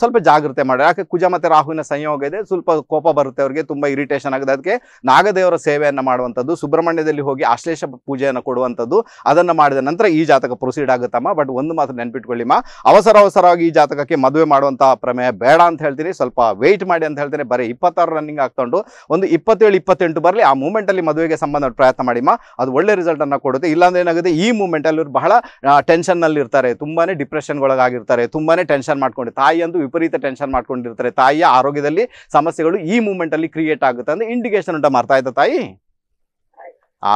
ಸ್ವಲ್ಪ ಜಾಗ್ರತೆ ಮಾಡಿ ಯಾಕೆ ಕುಜ ಮತ್ತೆ ರಾಹುವಿನ ಸಂಯೋಗ ಇದೆ ಸ್ವಲ್ಪ ಕೋಪ ಬರುತ್ತೆ ಅವರಿಗೆ ತುಂಬಾ ಇರಿಟೇಷನ್ ಆಗಿದೆ ಅದಕ್ಕೆ ನಾಗದೇವರ ಸೇವೆಯನ್ನು ಮಾಡುವಂತದ್ದು ಸುಬ್ರಹ್ಮಣ್ಯದಲ್ಲಿ ಹೋಗಿ ಆಶ್ಲೇಷ ಪೂಜೆಯನ್ನು ಕೊಡುವಂತದ್ದು ಅದನ್ನ ಮಾಡಿದ ನಂತರ ಈ ಜಾತಕ ಪ್ರೊಸೀಡ್ ಆಗುತ್ತಮ್ಮ ಬಟ್ ಒಂದು ಮಾತ್ರ ನೆನ್ಪಿಟ್ಕೊಳ್ಳಿಮ್ಮ ಅವಸರ ಅವಸರವಾಗಿ ಈ ಜಾತಕಕ್ಕೆ ಮದುವೆ ಮಾಡುವಂತಹ ಪ್ರಮೇಯ ಬೇಡ ಅಂತ ಹೇಳ್ತೀನಿ ಸ್ವಲ್ಪ ವೆಯ್ಟ್ ಮಾಡಿ ಅಂತ ಹೇಳ್ತೀನಿ ಬರೀ ಇಪ್ಪತ್ತಾರು ರನ್ನಿಂಗ್ ಹಾಕೊಂಡು ಒಂದು ಇಪ್ಪತ್ತೇಳು ಇಪ್ಪತ್ತೆಂಟು ಬರಲಿ ಆ ಮೂಮೆಂಟ್ ಅಲ್ಲಿ ಮದುವೆಗೆ ಸಂಬಂಧ ಪ್ರಯತ್ನ ಮಾಡಿಮ್ಮ ಅದು ಒಳ್ಳೆ ರಿಸಲ್ಟ್ ಅನ್ನ ಕೊಡುತ್ತೆ ಇಲ್ಲಾಂದ್ರೆ ಏನಾಗುತ್ತೆ ಈ ಮೂಮೆಂಟ್ ಅಲ್ಲಿ ಬಹಳ ಟೆನ್ಷನ್ ಅಲ್ಲಿ ಇರ್ತಾರೆ ತುಂಬಾನೇ ಡಿಪ್ರೆಷನ್ ಒಳಗಾಗಿರ್ತಾರೆ ತುಂಬಾನೇ ಟೆನ್ಷನ್ ಮಾಡ್ಕೊಂಡು ಅಂದು ವಿಪರೀತ ಟೆನ್ಷನ್ ಮಾಡ್ಕೊಂಡಿರ್ತಾರೆ ತಾಯಿಯ ಆರೋಗ್ಯದಲ್ಲಿ ಸಮಸ್ಯೆಗಳು ಈ ಮೂಮೆಂಟಲ್ಲಿ ಕ್ರಿಯೇಟ್ ಆಗುತ್ತೆ ಅಂದ್ರೆ ಇಂಡಿಕೇಶನ್ ಉಂಟ ಮಾಡ್ತಾ ಇದ್ದ ತಾಯಿ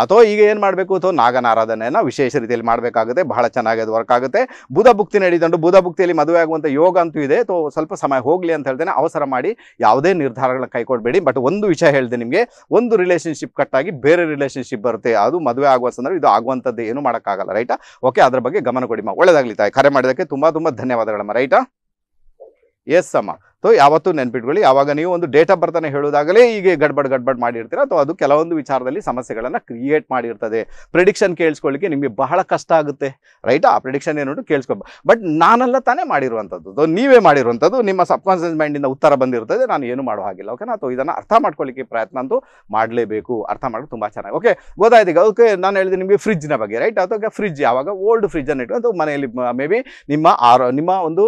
ಅಥವಾ ಈಗ ಏನು ಮಾಡಬೇಕು ಅಥವಾ ನಾಗನಾರಾಧನೆಯನ್ನು ವಿಶೇಷ ರೀತಿಯಲ್ಲಿ ಮಾಡಬೇಕಾಗುತ್ತೆ ಬಹಳ ಚೆನ್ನಾಗಿ ಅದು ವರ್ಕ್ ಆಗುತ್ತೆ ಬುಧ ಭುಕ್ತಿ ನಡೀತಂಡು ಬುಧ ಭುಕ್ತಿಯಲ್ಲಿ ಮದುವೆ ಆಗುವಂಥ ಯೋಗ ಅಂತೂ ಇದೆ ಅಥವಾ ಸ್ವಲ್ಪ ಸಮಯ ಹೋಗಲಿ ಅಂತ ಹೇಳ್ತೇನೆ ಅವಸರ ಮಾಡಿ ಯಾವುದೇ ನಿರ್ಧಾರಗಳನ್ನ ಕೈಕೊಡಬೇಡಿ ಬಟ್ ಒಂದು ವಿಷಯ ಹೇಳಿದೆ ನಿಮಗೆ ಒಂದು ರಿಲೇಷನ್ಶಿಪ್ ಕಟ್ಟಾಗಿ ಬೇರೆ ರಿಲೇಷನ್ಶಿಪ್ ಬರುತ್ತೆ ಅದು ಮದುವೆ ಆಗುವ ಸಂದರ್ಭ ಇದು ಆಗುವಂಥದ್ದು ಏನು ಮಾಡೋಕ್ಕಾಗಲ್ಲ ರೈಟಾ ಓಕೆ ಅದರ ಬಗ್ಗೆ ಗಮನ ಕೊಡಿ ಮಾ ಒಳ್ಳೆಯದಾಗಲಿ ತಾಯಿ ಕರೆ ಮಾಡಿದ್ದಕ್ಕೆ ತುಂಬ ತುಂಬ ಧನ್ಯವಾದಗಳಮ್ಮ ರೈಟಾ ಎಸ್ ಅಮ್ಮ ಸೊ ಯಾವತ್ತೂ ನೆನ್ಪಿಟ್ಕೊಳ್ಳಿ ಯಾವಾಗ ನೀವು ಒಂದು ಡೇಟ್ ಆಫ್ ಬರ್ತಾನೆ ಹೇಳೋದಾಗಲೇ ಹೀಗೆ ಗಡ್ಬಡ್ ಗಡ್ಬಡ್ ಮಾಡಿರ್ತೀರ ಅಥವಾ ಅದು ಕೆಲವೊಂದು ವಿಚಾರದಲ್ಲಿ ಸಮಸ್ಯೆಗಳನ್ನು ಕ್ರಿಯೇಟ್ ಮಾಡಿರ್ತದೆ ಪ್ರಿಡಿಕ್ಷನ್ ಕೇಳಿಸ್ಕೊಳ್ಳಿಕ್ಕೆ ನಿಮಗೆ ಬಹಳ ಕಷ್ಟ ಆಗುತ್ತೆ ರೈಟ್ ಆ ಪ್ರಿಡಿಕ್ಷನ್ ಏನು ಕೇಳಿಸ್ಕೊಬ ಬಟ್ ನಾನೆಲ್ಲ ತಾನೇ ಮಾಡಿರುವಂಥದ್ದು ನೀವೇ ಮಾಡಿರುವಂಥದ್ದು ನಿಮ್ಮ ಸಬ್ಕಾನ್ಷಿಯಸ್ ಮೈಂಡಿಂದ ಉತ್ತರ ಬಂದಿರ್ತದೆ ನಾನು ಏನು ಮಾಡೋ ಹಾಗಿಲ್ಲ ಓಕೆನಾ ಅಥವಾ ಇದನ್ನು ಅರ್ಥ ಮಾಡ್ಕೊಳ್ಳಿಕ್ಕೆ ಪ್ರಯತ್ನ ಅಂತೂ ಮಾಡಲೇಬೇಕು ಅರ್ಥ ಮಾಡೋದು ತುಂಬ ಚೆನ್ನಾಗಿ ಓಕೆ ಗೊತ್ತಾಯ್ತೀಗ ಓಕೆ ನಾನು ಹೇಳಿದೆ ನಿಮಗೆ ಫ್ರಿಜ್ನ ಬಗ್ಗೆ ರೈಟ್ ಅಥವಾ ಫ್ರಿಜ್ ಯಾವಾಗ ಓಲ್ಡ್ ಫ್ರಿಜ್ಜನ್ನು ಇಟ್ಕೊಂಡು ಮನೆಯಲ್ಲಿ ಮೇ ಬಿ ನಿಮ್ಮ ಆರೋ ನಿಮ್ಮ ಒಂದು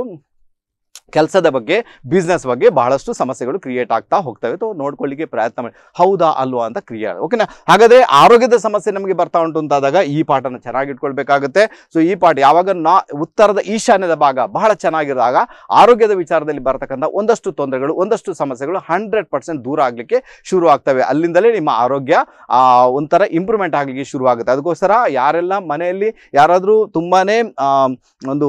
ಕೆಲಸದ ಬಗ್ಗೆ ಬಿಸ್ನೆಸ್ ಬಗ್ಗೆ ಬಹಳಷ್ಟು ಸಮಸ್ಯೆಗಳು ಕ್ರಿಯೇಟ್ ಆಗ್ತಾ ಹೋಗ್ತವೆ ಸೊ ನೋಡ್ಕೊಳ್ಳಿಕ್ಕೆ ಪ್ರಯತ್ನ ಮಾಡಿ ಹೌದಾ ಅಲ್ವಾ ಅಂತ ಕ್ರಿಯೆ ಓಕೆನಾ ಹಾಗಾದರೆ ಆರೋಗ್ಯದ ಸಮಸ್ಯೆ ನಮಗೆ ಬರ್ತಾ ಉಂಟು ಅಂತಾದಾಗ ಈ ಪಾಠನ ಚೆನ್ನಾಗಿ ಇಟ್ಕೊಳ್ಬೇಕಾಗುತ್ತೆ ಸೊ ಈ ಪಾಠ ಯಾವಾಗ ನಾ ಉತ್ತರದ ಈಶಾನ್ಯದ ಭಾಗ ಬಹಳ ಚೆನ್ನಾಗಿರಿದಾಗ ಆರೋಗ್ಯದ ವಿಚಾರದಲ್ಲಿ ಬರ್ತಕ್ಕಂಥ ಒಂದಷ್ಟು ತೊಂದರೆಗಳು ಒಂದಷ್ಟು ಸಮಸ್ಯೆಗಳು ಹಂಡ್ರೆಡ್ ಪರ್ಸೆಂಟ್ ದೂರ ಆಗಲಿಕ್ಕೆ ಶುರು ಆಗ್ತವೆ ಅಲ್ಲಿಂದಲೇ ನಿಮ್ಮ ಆರೋಗ್ಯ ಒಂಥರ ಇಂಪ್ರೂವ್ಮೆಂಟ್ ಆಗಲಿಕ್ಕೆ ಆಗುತ್ತೆ ಅದಕ್ಕೋಸ್ಕರ ಯಾರೆಲ್ಲ ಮನೆಯಲ್ಲಿ ಯಾರಾದರೂ ತುಂಬಾ ಒಂದು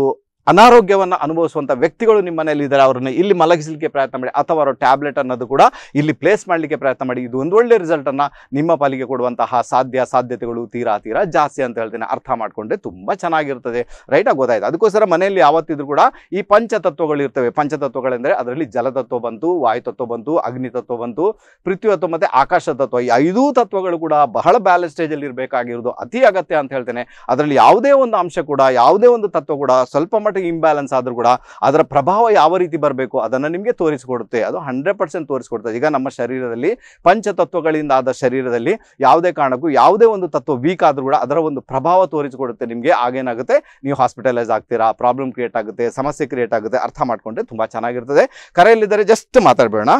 ಅನಾರೋಗ್ಯವನ್ನು ಅನುಭವಿಸುವಂಥ ವ್ಯಕ್ತಿಗಳು ನಿಮ್ಮ ಮನೆಯಲ್ಲಿ ಇದ್ದಾರೆ ಅವ್ರನ್ನ ಇಲ್ಲಿ ಮಲಗಿಸಲಿಕ್ಕೆ ಪ್ರಯತ್ನ ಮಾಡಿ ಅಥವಾ ಅವರ ಟ್ಯಾಬ್ಲೆಟ್ ಅನ್ನೋದು ಕೂಡ ಇಲ್ಲಿ ಪ್ಲೇಸ್ ಮಾಡಲಿಕ್ಕೆ ಪ್ರಯತ್ನ ಮಾಡಿ ಇದು ಒಂದು ಒಳ್ಳೆ ರಿಸಲ್ಟನ್ನು ನಿಮ್ಮ ಪಾಲಿಗೆ ಕೊಡುವಂತಹ ಸಾಧ್ಯ ಸಾಧ್ಯತೆಗಳು ತೀರಾ ತೀರಾ ಜಾಸ್ತಿ ಅಂತ ಹೇಳ್ತೀನಿ ಅರ್ಥ ಮಾಡಿಕೊಂಡ್ರೆ ತುಂಬ ಚೆನ್ನಾಗಿರ್ತದೆ ರೈಟಾಗಿ ಗೊತ್ತಾಯ್ತು ಅದಕ್ಕೋಸ್ಕರ ಮನೆಯಲ್ಲಿ ಯಾವತ್ತಿದ್ರು ಕೂಡ ಈ ಪಂಚತತ್ವಗಳು ಇರ್ತವೆ ಪಂಚತತ್ವಗಳೆಂದರೆ ಅದರಲ್ಲಿ ಜಲತತ್ವ ಬಂತು ವಾಯುತತ್ವ ಬಂತು ಅಗ್ನಿ ತತ್ವ ಬಂತು ಪೃಥ್ವಿತತ್ವ ಮತ್ತು ಆಕಾಶ ತತ್ವ ಈ ಐದೂ ತತ್ವಗಳು ಕೂಡ ಬಹಳ ಬ್ಯಾಲೆನ್ಸ್ ಸ್ಟೇಜಲ್ಲಿ ಇರಬೇಕಾಗಿರೋದು ಅತಿ ಅಗತ್ಯ ಅಂತ ಹೇಳ್ತೇನೆ ಅದರಲ್ಲಿ ಯಾವುದೇ ಒಂದು ಅಂಶ ಕೂಡ ಯಾವುದೇ ಒಂದು ತತ್ವ ಕೂಡ ಸ್ವಲ್ಪ ಮಟ್ಟಿಗೆ ಇಂಬ್ಯಾಲೆನ್ಸ್ ಆದರೂ ಕೂಡ ಅದರ ಪ್ರಭಾವ ಯಾವ ರೀತಿ ಬರಬೇಕು ಅದನ್ನು ನಿಮಗೆ ತೋರಿಸಿಕೊಡುತ್ತೆ ಅದು ಹಂಡ್ರೆಡ್ ಪರ್ಸೆಂಟ್ ತೋರಿಸಿಕೊಡ್ತದೆ ಈಗ ನಮ್ಮ ಶರೀರದಲ್ಲಿ ಪಂಚತತ್ವಗಳಿಂದ ಆದ ಶರೀರದಲ್ಲಿ ಯಾವುದೇ ಕಾರಣಕ್ಕೂ ಯಾವುದೇ ಒಂದು ತತ್ವ ವೀಕ್ ಆದರೂ ಕೂಡ ಅದರ ಒಂದು ಪ್ರಭಾವ ತೋರಿಸಿಕೊಡುತ್ತೆ ನಿಮಗೆ ಆಗೇನಾಗುತ್ತೆ ನೀವು ಹಾಸ್ಪಿಟಲೈಸ್ ಆಗ್ತೀರಾ ಪ್ರಾಬ್ಲಮ್ ಕ್ರಿಯೇಟ್ ಆಗುತ್ತೆ ಸಮಸ್ಯೆ ಕ್ರಿಯೇಟ್ ಆಗುತ್ತೆ ಅರ್ಥ ಮಾಡಿಕೊಂಡ್ರೆ ತುಂಬ ಚೆನ್ನಾಗಿರ್ತದೆ ಕರೆಯಲ್ಲಿದ್ದರೆ ಜಸ್ಟ್ ಮಾತಾಡಬೇಡ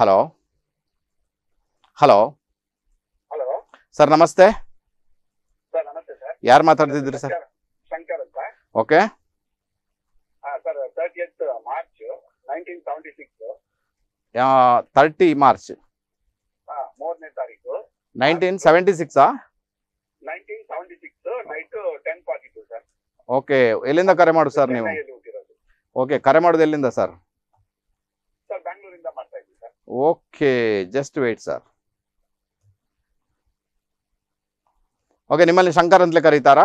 ಹಲೋ ಹಲೋ ಹಲೋ ಸರ್ ನಮಸ್ತೆ ಯಾರು ಮಾತಾಡ್ತಿದ್ರಿ sir okay sir March thirty March okay ಎಲ್ಲಿಂದ ಕರೆ ಮಾಡು ಸರ್ ನೀವು ಓಕೆ ಕರೆ ಮಾಡೋದು ಎಲ್ಲಿಂದ sir okay just wait sir okay ನಿಮ್ಮಲ್ಲಿ ಶಂಕರ್ ಅಂತಲೇ ಕರೀತಾರಾ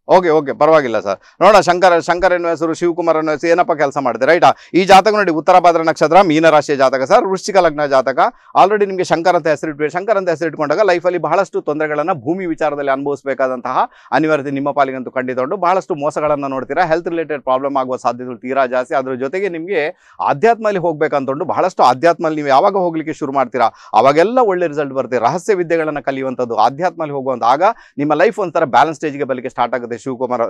ಓಕೆ ಓಕೆ ಪರವಾಗಿಲ್ಲ ಸರ್ ನೋಡ ಶಂಕರ ಶಂಕರ ಎನ್ನುವ ಹೆಸರು ಶಿವಕುಮಾರ್ ಎನ್ನುವ ಹೆಸರು ಏನಪ್ಪ ಕೆಲಸ ಮಾಡಿದೆ ರೈಟ್ ಈ ಜಾತಕ ನೋಡಿ ಉತ್ತರ ಭಾದ್ರ ನಕ್ಷತ್ರ ಮೀನರಾಶಿಯ ಜಾತಕ ಸರ್ ವೃಶ್ಚಿಕ ಲಗ್ನ ಜಾತಕ ಆಲ್ರೆಡಿ ನಿಮಗೆ ಶಂಕರ ಅಂತ ಹೆಸರಿಟ್ಟು ಶಂಕರ ಅಂತ ಹೆಸರಿಟ್ಕೊಂಡಾಗ ಲೈಫಲ್ಲಿ ಬಹಳಷ್ಟು ತೊಂದರೆಗಳನ್ನು ಭೂಮಿ ವಿಚಾರದಲ್ಲಿ ಅನುಭವಿಸಬೇಕಾದಂತಹ ಅನಿವಾರ್ಯತೆ ನಿಮ್ಮ ಪಾಲಿಗಂತೂ ಕಂಡಿದ್ದು ಬಹಳಷ್ಟು ಮೋಸಗಳನ್ನು ನೋಡ್ತೀರಾ ಹೆಲ್ತ್ ರಿಲೇಟೆಡ್ ಪ್ರಾಬ್ಲಮ್ ಆಗುವ ಸಾಧ್ಯತೆಗಳು ತೀರಾ ಜಾಸ್ತಿ ಅದರ ಜೊತೆಗೆ ನಿಮಗೆ ಆಧ್ಯಾತ್ಮಲ್ಲಿ ಹೋಗ್ಬೇಕಂತಂದು ಬಹಳಷ್ಟು ಆಧ್ಯಾತ್ಮಲ್ಲಿ ನೀವು ಯಾವಾಗ ಹೋಗ್ಲಿಕ್ಕೆ ಶುರು ಮಾಡ್ತೀರಾ ಅವಾಗೆಲ್ಲ ಒಳ್ಳೆ ರಿಸಲ್ಟ್ ಬರುತ್ತೆ ರಹಸ್ಯ ವಿದ್ಯೆಗಳನ್ನು ಕಲಿಯುವಂಥದ್ದು ಆಧ್ಯಾತ್ಮಲ್ಲಿ ಹೋಗುವಂಥ ಆಗ ನಿಮ್ಮ ಲೈಫ್ ಒಂಥರ ಬ್ಯಾಲೆನ್ಸ್ ಸ್ಟೇಜ್ಗೆ ಬಲಿಕ್ಕೆ ಸ್ಟಾರ್ಟ್ ಆಗುತ್ತೆ ಶಿವಕುಮಾರ್